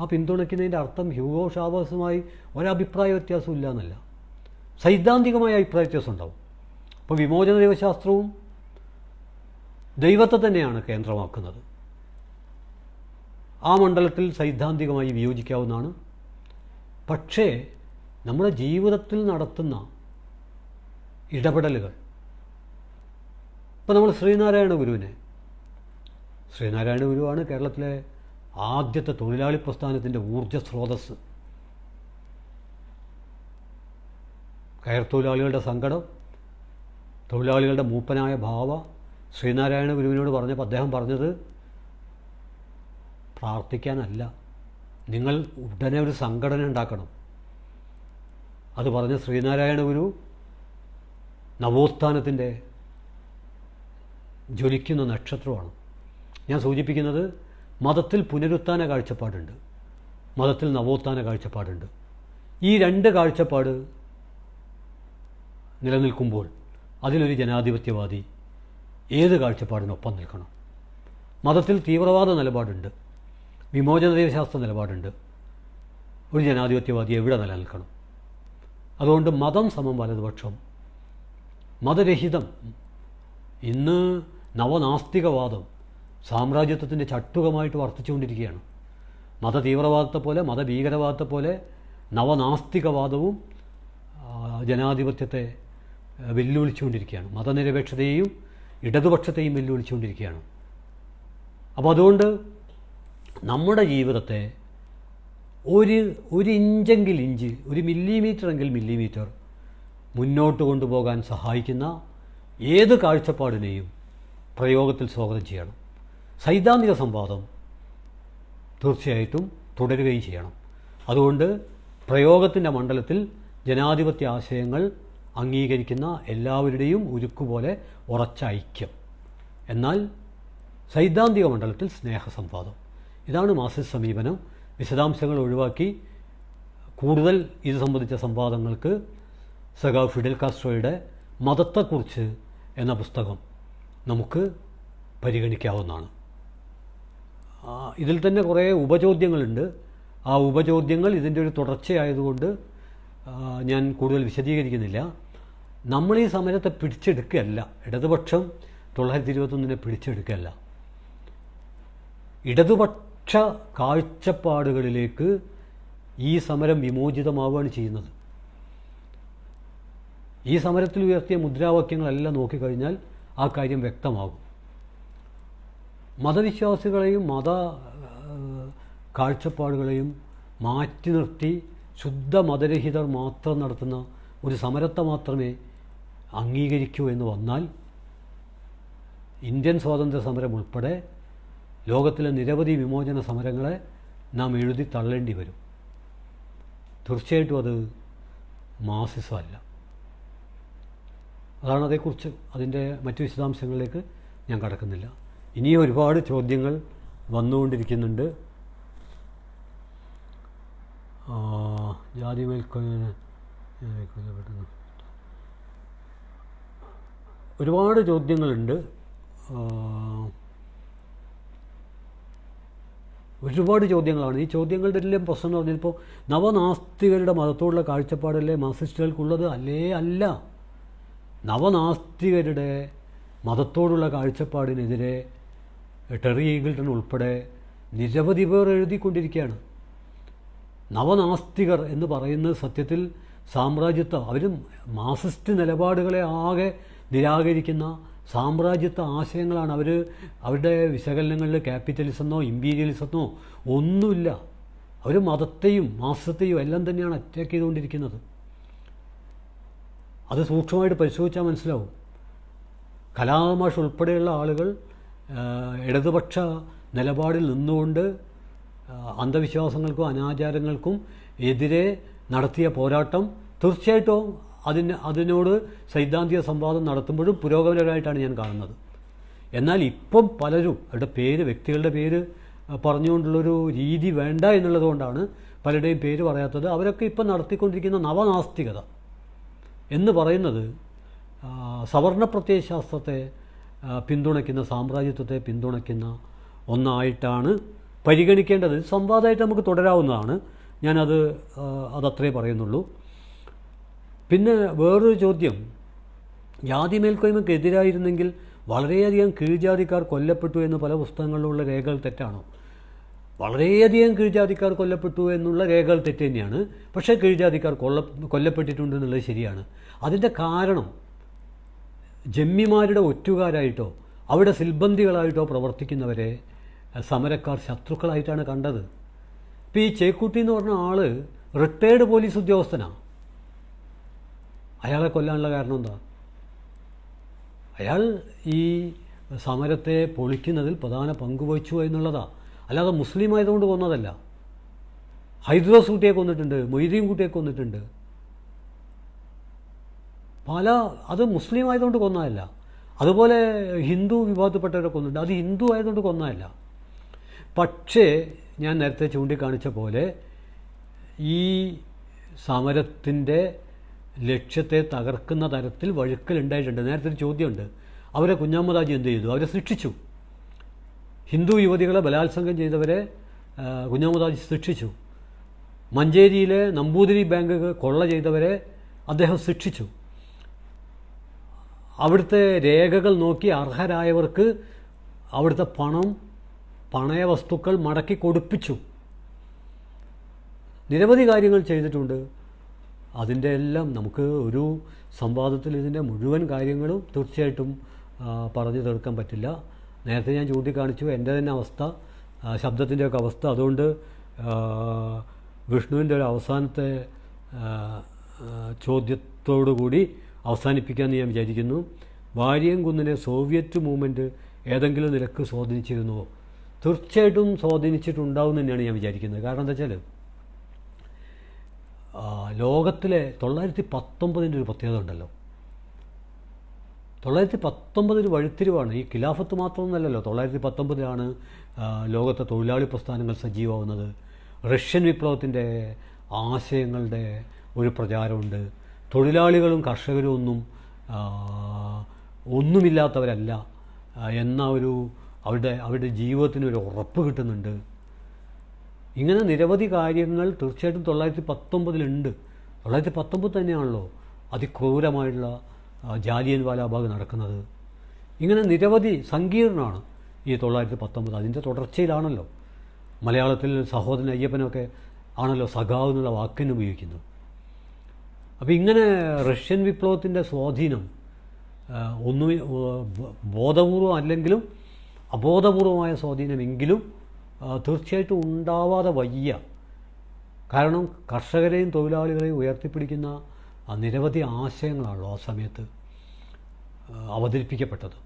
ആ പിന്തുണയ്ക്കുന്നതിൻ്റെ അർത്ഥം ഹ്യൂഗോ ഷാവേസുമായി ഒരഭിപ്രായ വ്യത്യാസവും ഇല്ല എന്നല്ല സൈദ്ധാന്തികമായ അഭിപ്രായ വ്യത്യാസം ഉണ്ടാവും അപ്പോൾ വിമോചന ദൈവശാസ്ത്രവും ദൈവത്തെ തന്നെയാണ് കേന്ദ്രമാക്കുന്നത് ആ മണ്ഡലത്തിൽ സൈദ്ധാന്തികമായി വിയോജിക്കാവുന്നതാണ് പക്ഷേ നമ്മുടെ ജീവിതത്തിൽ നടത്തുന്ന ഇടപെടലുകൾ ഇപ്പോൾ നമ്മൾ ശ്രീനാരായണ ഗുരുവിനെ ശ്രീനാരായണ ഗുരുവാണ് കേരളത്തിലെ ആദ്യത്തെ തൊഴിലാളി പ്രസ്ഥാനത്തിൻ്റെ ഊർജ്ജ സ്രോതസ് കയർ തൊഴിലാളികളുടെ സങ്കടം തൊഴിലാളികളുടെ മൂപ്പനായ ഭാവ ശ്രീനാരായണ ഗുരുവിനോട് പറഞ്ഞപ്പോൾ അദ്ദേഹം പറഞ്ഞത് പ്രാർത്ഥിക്കാനല്ല നിങ്ങൾ ഉടനെ ഒരു സംഘടന ഉണ്ടാക്കണം അത് പറഞ്ഞ ശ്രീനാരായണ ഗുരു നവോത്ഥാനത്തിൻ്റെ ജ്വലിക്കുന്ന നക്ഷത്രമാണ് ഞാൻ സൂചിപ്പിക്കുന്നത് മതത്തിൽ പുനരുത്ഥാന കാഴ്ചപ്പാടുണ്ട് മതത്തിൽ നവോത്ഥാന കാഴ്ചപ്പാടുണ്ട് ഈ രണ്ട് കാഴ്ചപ്പാട് നിലനിൽക്കുമ്പോൾ അതിലൊരു ജനാധിപത്യവാദി ഏത് കാഴ്ചപ്പാടിനൊപ്പം നിൽക്കണം മതത്തിൽ തീവ്രവാദ നിലപാടുണ്ട് വിമോചന നിലപാടുണ്ട് ഒരു ജനാധിപത്യവാദി എവിടെ നിലനിൽക്കണം അതുകൊണ്ട് മതം സമം വലതുപക്ഷം മതരഹിതം ഇന്ന് നവനാസ്തികവാദം സാമ്രാജ്യത്വത്തിൻ്റെ ചട്ടുകമായിട്ട് വർദ്ധിച്ചുകൊണ്ടിരിക്കുകയാണ് മത തീവ്രവാദത്തെ പോലെ മതഭീകരവാദത്തെ പോലെ നവനാസ്തികവാദവും ജനാധിപത്യത്തെ വെല്ലുവിളിച്ചുകൊണ്ടിരിക്കുകയാണ് മതനിരപേക്ഷതയെയും ഇടതുപക്ഷത്തെയും വെല്ലുവിളിച്ചുകൊണ്ടിരിക്കുകയാണ് അപ്പോൾ അതുകൊണ്ട് നമ്മുടെ ജീവിതത്തെ ഒരു ഒരു ഇഞ്ചെങ്കിൽ ഇഞ്ച് ഒരു മില്ലിമീറ്ററെങ്കിൽ മില്ലിമീറ്റർ മുന്നോട്ട് കൊണ്ടുപോകാൻ സഹായിക്കുന്ന ഏത് കാഴ്ചപ്പാടിനെയും പ്രയോഗത്തിൽ സ്വാഗതം ചെയ്യണം സൈദ്ധാന്തിക സംവാദം തീർച്ചയായിട്ടും തുടരുകയും ചെയ്യണം അതുകൊണ്ട് പ്രയോഗത്തിൻ്റെ മണ്ഡലത്തിൽ ജനാധിപത്യ ആശയങ്ങൾ അംഗീകരിക്കുന്ന എല്ലാവരുടെയും ഉരുക്കുപോലെ ഉറച്ച ഐക്യം എന്നാൽ സൈദ്ധാന്തിക മണ്ഡലത്തിൽ സ്നേഹസംവാദം ഇതാണ് മാസിസ് സമീപനം വിശദാംശങ്ങൾ ഒഴിവാക്കി കൂടുതൽ ഇത് സംബന്ധിച്ച സംവാദങ്ങൾക്ക് സഖാ ഫിഡൽ കാസ്ട്രോയുടെ മതത്തെക്കുറിച്ച് എന്ന പുസ്തകം നമുക്ക് പരിഗണിക്കാവുന്നതാണ് ഇതിൽ തന്നെ കുറേ ഉപചോദ്യങ്ങളുണ്ട് ആ ഉപചോദ്യങ്ങൾ ഇതിൻ്റെ ഒരു തുടർച്ചയായതുകൊണ്ട് ഞാൻ കൂടുതൽ വിശദീകരിക്കുന്നില്ല നമ്മൾ ഈ സമരത്തെ പിടിച്ചെടുക്കുകയല്ല ഇടതുപക്ഷം തൊള്ളായിരത്തി ഇരുപത്തൊന്നിനെ പിടിച്ചെടുക്കുകയല്ല ഇടതുപക്ഷ കാഴ്ചപ്പാടുകളിലേക്ക് ഈ സമരം വിമോചിതമാവുകയാണ് ചെയ്യുന്നത് ഈ സമരത്തിൽ ഉയർത്തിയ മുദ്രാവാക്യങ്ങളെല്ലാം നോക്കിക്കഴിഞ്ഞാൽ ആ കാര്യം വ്യക്തമാകും മതവിശ്വാസികളെയും മത കാഴ്ചപ്പാടുകളെയും മാറ്റി നിർത്തി ശുദ്ധ മതരഹിതർ മാത്രം നടത്തുന്ന ഒരു സമരത്തെ മാത്രമേ അംഗീകരിക്കൂ എന്ന് വന്നാൽ ഇന്ത്യൻ സ്വാതന്ത്ര്യ സമരം ഉൾപ്പെടെ ലോകത്തിലെ നിരവധി വിമോചന സമരങ്ങളെ നാം എഴുതി തള്ളേണ്ടി വരും തീർച്ചയായിട്ടും അത് മാസിസമല്ല അതാണ് അതേക്കുറിച്ച് അതിൻ്റെ മറ്റു വിശദാംശങ്ങളിലേക്ക് ഞാൻ കടക്കുന്നില്ല ഇനിയും ഒരുപാട് ചോദ്യങ്ങൾ വന്നുകൊണ്ടിരിക്കുന്നുണ്ട് ജാതി കൊല്ലപ്പെട്ടു ഒരുപാട് ചോദ്യങ്ങളുണ്ട് ഒരുപാട് ചോദ്യങ്ങളാണ് ഈ ചോദ്യങ്ങളുടെ എല്ലാം പ്രശ്നം എന്ന് പറഞ്ഞാൽ നവനാസ്തികരുടെ മതത്തോടുള്ള കാഴ്ചപ്പാടല്ലേ മാസിസ്റ്റുകൾക്കുള്ളത് അല്ലേ അല്ല നവനാസ്തികരുടെ മതത്തോടുള്ള കാഴ്ചപ്പാടിനെതിരെ ടെറി ഈഗിൾട്ടൺ ഉൾപ്പെടെ നിരവധി പേർ എഴുതിക്കൊണ്ടിരിക്കുകയാണ് നവനാസ്തികർ എന്ന് പറയുന്നത് സത്യത്തിൽ സാമ്രാജ്യത്വ അവർ മാസിസ്റ്റ് നിലപാടുകളെ ആകെ നിരാകരിക്കുന്ന സാമ്രാജ്യത്വ ആശയങ്ങളാണ് അവർ അവരുടെ വിശകലനങ്ങളിൽ ക്യാപിറ്റലിസമെന്നോ ഇമ്പീരിയലിസമെന്നോ ഒന്നുമില്ല അവർ മതത്തെയും മാസത്തെയും എല്ലാം തന്നെയാണ് അറ്റാക്ക് ചെയ്തുകൊണ്ടിരിക്കുന്നത് അത് സൂക്ഷ്മമായിട്ട് പരിശോധിച്ചാൽ മനസ്സിലാവും കലാമാഷ് ഉൾപ്പെടെയുള്ള ആളുകൾ ഇടതുപക്ഷ നിലപാടിൽ നിന്നുകൊണ്ട് അന്ധവിശ്വാസങ്ങൾക്കും അനാചാരങ്ങൾക്കും എതിരെ നടത്തിയ പോരാട്ടം തീർച്ചയായിട്ടും അതിന് അതിനോട് സൈദ്ധാന്തിക സംവാദം നടത്തുമ്പോഴും പുരോഗമനപരമായിട്ടാണ് ഞാൻ കാണുന്നത് എന്നാൽ ഇപ്പം പലരും അവരുടെ പേര് വ്യക്തികളുടെ പേര് പറഞ്ഞുകൊണ്ടുള്ളൊരു രീതി വേണ്ട എന്നുള്ളതുകൊണ്ടാണ് പലരുടെയും പേര് പറയാത്തത് അവരൊക്കെ ഇപ്പം നടത്തിക്കൊണ്ടിരിക്കുന്ന നവനാസ്തികത എന്ന് പറയുന്നത് സവർണ പ്രത്യയശാസ്ത്രത്തെ പിന്തുണയ്ക്കുന്ന സാമ്രാജ്യത്വത്തെ പിന്തുണയ്ക്കുന്ന ഒന്നായിട്ടാണ് പരിഗണിക്കേണ്ടത് സംവാദമായിട്ട് നമുക്ക് തുടരാവുന്നതാണ് ഞാനത് അതത്രേ പറയുന്നുള്ളൂ പിന്നെ വേറൊരു ചോദ്യം ജാതി മേൽക്കോയ്മക്കെതിരായിരുന്നെങ്കിൽ വളരെയധികം കീഴ്ജാതിക്കാർ കൊല്ലപ്പെട്ടു എന്ന് പല പുസ്തകങ്ങളിലുള്ള രേഖകൾ തെറ്റാണോ വളരെയധികം കീഴ്ജാതിക്കാർ കൊല്ലപ്പെട്ടു എന്നുള്ള രേഖകൾ തെറ്റ് തന്നെയാണ് പക്ഷേ കീഴ്ജാതിക്കാർ കൊല്ല കൊല്ലപ്പെട്ടിട്ടുണ്ട് എന്നുള്ളത് ശരിയാണ് അതിൻ്റെ കാരണം ജമ്മിമാരുടെ ഒറ്റുകാരായിട്ടോ അവിടെ സിൽബന്ധികളായിട്ടോ പ്രവർത്തിക്കുന്നവരെ സമരക്കാർ ശത്രുക്കളായിട്ടാണ് കണ്ടത് ഇപ്പം ഈ ചേക്കുട്ടി എന്ന് പറഞ്ഞ ആൾ റിട്ടയേർഡ് പോലീസ് ഉദ്യോഗസ്ഥനാണ് അയാളെ കൊല്ലാനുള്ള കാരണം എന്താ അയാൾ ഈ സമരത്തെ പൊളിക്കുന്നതിൽ പ്രധാന പങ്കുവഹിച്ചു എന്നുള്ളതാണ് അല്ലാതെ മുസ്ലിം ആയതുകൊണ്ട് കൊന്നതല്ല ഹൈദ്രോസ് കുട്ടിയെ കൊന്നിട്ടുണ്ട് മൊയ്തീൻ കുട്ടിയെ കൊന്നിട്ടുണ്ട് പല അത് മുസ്ലിം ആയതുകൊണ്ട് കൊന്നതല്ല അതുപോലെ ഹിന്ദു വിഭാഗത്തിൽപ്പെട്ടവരെ കൊന്നിട്ടുണ്ട് അത് ഹിന്ദു ആയതുകൊണ്ട് കൊന്നതല്ല പക്ഷേ ഞാൻ നേരത്തെ ചൂണ്ടിക്കാണിച്ച പോലെ ഈ സമരത്തിൻ്റെ ലക്ഷ്യത്തെ തകർക്കുന്ന തരത്തിൽ ഉണ്ടായിട്ടുണ്ട് നേരത്തെ ഒരു ചോദ്യമുണ്ട് അവരെ കുഞ്ഞാമ്മദാജി എന്ത് ചെയ്തു അവരെ ശിക്ഷിച്ചു ഹിന്ദു യുവതികളെ ബലാത്സംഗം ചെയ്തവരെ കുഞ്ഞാമ്മദാജി ശിക്ഷിച്ചു മഞ്ചേരിയിലെ നമ്പൂതിരി ബാങ്ക് കൊള്ള ചെയ്തവരെ അദ്ദേഹം ശിക്ഷിച്ചു അവിടുത്തെ രേഖകൾ നോക്കി അർഹരായവർക്ക് അവിടുത്തെ പണം പണയ വസ്തുക്കൾ മടക്കി കൊടുപ്പിച്ചു നിരവധി കാര്യങ്ങൾ ചെയ്തിട്ടുണ്ട് അതിൻ്റെ എല്ലാം നമുക്ക് ഒരു സംവാദത്തിൽ ഇതിൻ്റെ മുഴുവൻ കാര്യങ്ങളും തീർച്ചയായിട്ടും പറഞ്ഞു തീർക്കാൻ പറ്റില്ല നേരത്തെ ഞാൻ ചൂണ്ടിക്കാണിച്ചു എൻ്റെ തന്നെ അവസ്ഥ ശബ്ദത്തിൻ്റെയൊക്കെ അവസ്ഥ അതുകൊണ്ട് വിഷ്ണുവിൻ്റെ ഒരു അവസാനത്തെ ചോദ്യത്തോടു കൂടി അവസാനിപ്പിക്കാമെന്ന് ഞാൻ വിചാരിക്കുന്നു കുന്നിനെ സോവിയറ്റ് മൂവ്മെൻറ്റ് ഏതെങ്കിലും നിരക്ക് സ്വാധീനിച്ചിരുന്നുവോ തീർച്ചയായിട്ടും സ്വാധീനിച്ചിട്ടുണ്ടാവും തന്നെയാണ് ഞാൻ വിചാരിക്കുന്നത് കാരണം എന്താ വെച്ചാൽ ലോകത്തിലെ തൊള്ളായിരത്തി പത്തൊമ്പതിൻ്റെ ഒരു പ്രത്യേകത ഉണ്ടല്ലോ തൊള്ളായിരത്തി പത്തൊമ്പതിൽ വഴിത്തിരിവാണ് ഈ ഖിലാഫത്ത് മാത്രമൊന്നുമല്ലല്ലോ തൊള്ളായിരത്തി പത്തൊമ്പതിലാണ് ലോകത്തെ തൊഴിലാളി പ്രസ്ഥാനങ്ങൾ സജീവമാവുന്നത് റഷ്യൻ വിപ്ലവത്തിൻ്റെ ആശയങ്ങളുടെ ഒരു പ്രചാരമുണ്ട് തൊഴിലാളികളും കർഷകരും ഒന്നും ഒന്നുമില്ലാത്തവരല്ല എന്ന ഒരു അവരുടെ അവരുടെ ജീവിതത്തിന് ഒരു ഉറപ്പ് കിട്ടുന്നുണ്ട് ഇങ്ങനെ നിരവധി കാര്യങ്ങൾ തീർച്ചയായിട്ടും തൊള്ളായിരത്തി പത്തൊമ്പതിലുണ്ട് തൊള്ളായിരത്തി പത്തൊമ്പത് തന്നെയാണല്ലോ അതിക്രൂരമായിട്ടുള്ള ജാലിയൻ വാലാബാഗ് നടക്കുന്നത് ഇങ്ങനെ നിരവധി സങ്കീർണമാണ് ഈ തൊള്ളായിരത്തി പത്തൊമ്പത് അതിൻ്റെ തുടർച്ചയിലാണല്ലോ മലയാളത്തിൽ സഹോദരൻ അയ്യപ്പനൊക്കെ ആണല്ലോ സഖാവ് എന്നുള്ള വാക്കിന് ഉപയോഗിക്കുന്നത് അപ്പം ഇങ്ങനെ റഷ്യൻ വിപ്ലവത്തിൻ്റെ സ്വാധീനം ഒന്നും ബോധപൂർവം അല്ലെങ്കിലും അബോധപൂർവമായ സ്വാധീനമെങ്കിലും തീർച്ചയായിട്ടും ഉണ്ടാവാതെ വയ്യ കാരണം കർഷകരെയും തൊഴിലാളികളെയും ഉയർത്തിപ്പിടിക്കുന്ന നിരവധി ആശയങ്ങളാണല്ലോ ആ സമയത്ത് അവതരിപ്പിക്കപ്പെട്ടത്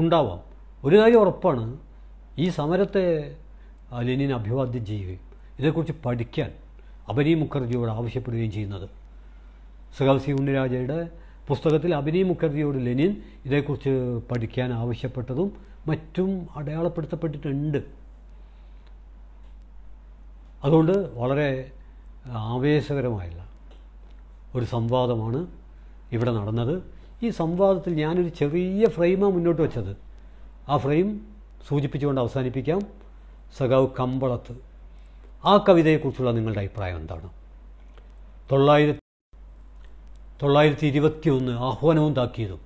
ഉണ്ടാവാം ഒരു കാര്യം ഉറപ്പാണ് ഈ സമരത്തെ ലെനിൻ അഭിവാദ്യം ചെയ്യുകയും ഇതേക്കുറിച്ച് പഠിക്കാൻ അബനി മുഖർജിയോട് ആവശ്യപ്പെടുകയും ചെയ്യുന്നത് സഖാവ് സി ഉണ്ണിരാജയുടെ പുസ്തകത്തിൽ അഭിനയ് മുഖർജിയോട് ലെനിൻ ഇതേക്കുറിച്ച് പഠിക്കാൻ ആവശ്യപ്പെട്ടതും മറ്റും അടയാളപ്പെടുത്തപ്പെട്ടിട്ടുണ്ട് അതുകൊണ്ട് വളരെ ആവേശകരമായുള്ള ഒരു സംവാദമാണ് ഇവിടെ നടന്നത് ഈ സംവാദത്തിൽ ഞാനൊരു ചെറിയ ഫ്രെയിമാണ് മുന്നോട്ട് വെച്ചത് ആ ഫ്രെയിം സൂചിപ്പിച്ചുകൊണ്ട് അവസാനിപ്പിക്കാം സഖാവ് കമ്പളത്ത് ആ കവിതയെക്കുറിച്ചുള്ള നിങ്ങളുടെ അഭിപ്രായം എന്താണ് തൊള്ളായിരത്തി തൊള്ളായിരത്തി ഇരുപത്തി ഒന്ന് ആഹ്വാനവും താക്കിയതും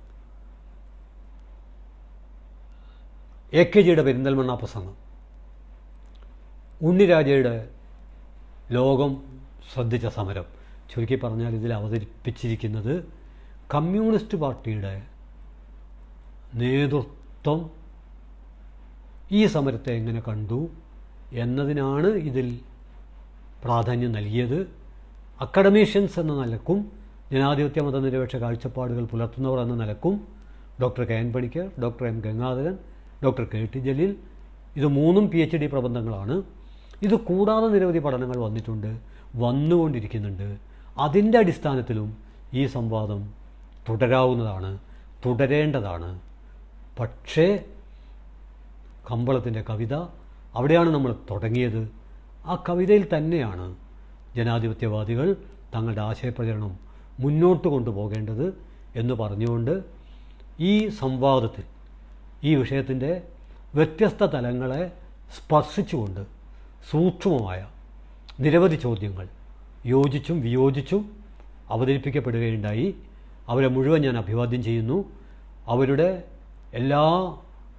എ കെ ജിയുടെ പെരിന്തൽമണ്ണ പ്രസംഗം ഉണ്ണിരാജയുടെ ലോകം ശ്രദ്ധിച്ച സമരം ചുരുക്കി പറഞ്ഞാൽ ഇതിൽ അവതരിപ്പിച്ചിരിക്കുന്നത് കമ്മ്യൂണിസ്റ്റ് പാർട്ടിയുടെ നേതൃത്വം ഈ സമരത്തെ എങ്ങനെ കണ്ടു എന്നതിനാണ് ഇതിൽ പ്രാധാന്യം നൽകിയത് അക്കാഡമീഷ്യൻസ് എന്ന നിലക്കും ജനാധിപത്യ മതനിരപേക്ഷ കാഴ്ചപ്പാടുകൾ പുലർത്തുന്നവർ എന്ന നിലക്കും doctor K N Panikkar doctor M Gangadharan doctor K T Jaleel ഇത് മൂന്നും പി എച്ച് ഡി പ്രബന്ധങ്ങളാണ് ഇത് കൂടാതെ നിരവധി പഠനങ്ങൾ വന്നിട്ടുണ്ട് വന്നുകൊണ്ടിരിക്കുന്നുണ്ട് അതിൻ്റെ അടിസ്ഥാനത്തിലും ഈ സംവാദം തുടരാവുന്നതാണ് തുടരേണ്ടതാണ് പക്ഷേ കമ്പളത്തിൻ്റെ കവിത അവിടെയാണ് നമ്മൾ തുടങ്ങിയത് ആ കവിതയിൽ തന്നെയാണ് ജനാധിപത്യവാദികൾ തങ്ങളുടെ ആശയപ്രചരണം മുന്നോട്ട് കൊണ്ടുപോകേണ്ടത് എന്ന് പറഞ്ഞുകൊണ്ട് ഈ സംവാദത്തിൽ ഈ വിഷയത്തിൻ്റെ വ്യത്യസ്ത തലങ്ങളെ സ്പർശിച്ചുകൊണ്ട് സൂക്ഷ്മമായ നിരവധി ചോദ്യങ്ങൾ യോജിച്ചും വിയോജിച്ചും അവതരിപ്പിക്കപ്പെടുകയുണ്ടായി അവരെ മുഴുവൻ ഞാൻ അഭിവാദ്യം ചെയ്യുന്നു അവരുടെ എല്ലാ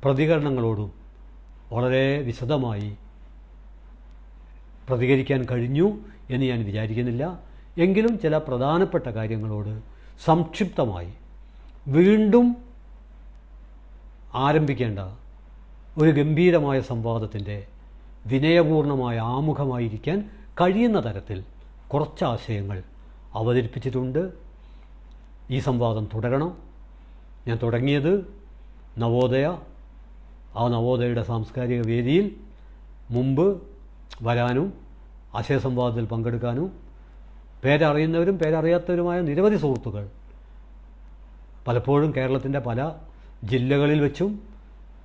പ്രതികരണങ്ങളോടും വളരെ വിശദമായി പ്രതികരിക്കാൻ കഴിഞ്ഞു എന്ന് ഞാൻ വിചാരിക്കുന്നില്ല എങ്കിലും ചില പ്രധാനപ്പെട്ട കാര്യങ്ങളോട് സംക്ഷിപ്തമായി വീണ്ടും ആരംഭിക്കേണ്ട ഒരു ഗംഭീരമായ സംവാദത്തിൻ്റെ വിനയപൂർണമായ ആമുഖമായിരിക്കാൻ കഴിയുന്ന തരത്തിൽ കുറച്ച് ആശയങ്ങൾ അവതരിപ്പിച്ചിട്ടുണ്ട് ഈ സംവാദം തുടരണം ഞാൻ തുടങ്ങിയത് നവോദയ ആ നവോദയയുടെ സാംസ്കാരിക വേദിയിൽ മുമ്പ് വരാനും സംവാദത്തിൽ പങ്കെടുക്കാനും പേരറിയുന്നവരും പേരറിയാത്തവരുമായ നിരവധി സുഹൃത്തുക്കൾ പലപ്പോഴും കേരളത്തിൻ്റെ പല ജില്ലകളിൽ വെച്ചും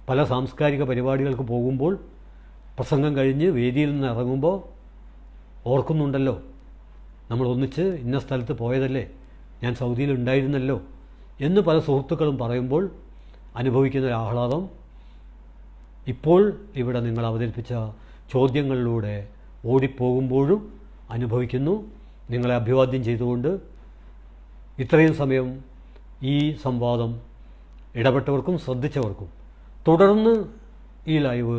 പല സാംസ്കാരിക പരിപാടികൾക്ക് പോകുമ്പോൾ പ്രസംഗം കഴിഞ്ഞ് വേദിയിൽ നിന്ന് ഇറങ്ങുമ്പോൾ ഓർക്കുന്നുണ്ടല്ലോ നമ്മൾ ഒന്നിച്ച് ഇന്ന സ്ഥലത്ത് പോയതല്ലേ ഞാൻ സൗദിയിൽ ഉണ്ടായിരുന്നല്ലോ എന്ന് പല സുഹൃത്തുക്കളും പറയുമ്പോൾ അനുഭവിക്കുന്ന ഒരു ആഹ്ലാദം ഇപ്പോൾ ഇവിടെ നിങ്ങൾ അവതരിപ്പിച്ച ചോദ്യങ്ങളിലൂടെ ഓടിപ്പോകുമ്പോഴും അനുഭവിക്കുന്നു നിങ്ങളെ അഭിവാദ്യം ചെയ്തുകൊണ്ട് ഇത്രയും സമയം ഈ സംവാദം ഇടപെട്ടവർക്കും ശ്രദ്ധിച്ചവർക്കും തുടർന്ന് ഈ ലൈവ്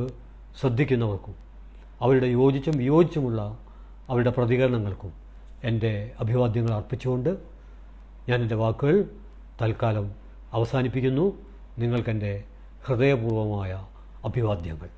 ശ്രദ്ധിക്കുന്നവർക്കും അവരുടെ യോജിച്ചും വിയോജിച്ചുമുള്ള അവരുടെ പ്രതികരണങ്ങൾക്കും എൻ്റെ അഭിവാദ്യങ്ങൾ അർപ്പിച്ചുകൊണ്ട് ഞാൻ എൻ്റെ വാക്കുകൾ തൽക്കാലം അവസാനിപ്പിക്കുന്നു നിങ്ങൾക്കെൻ്റെ ഹൃദയപൂർവമായ അഭിവാദ്യങ്ങൾ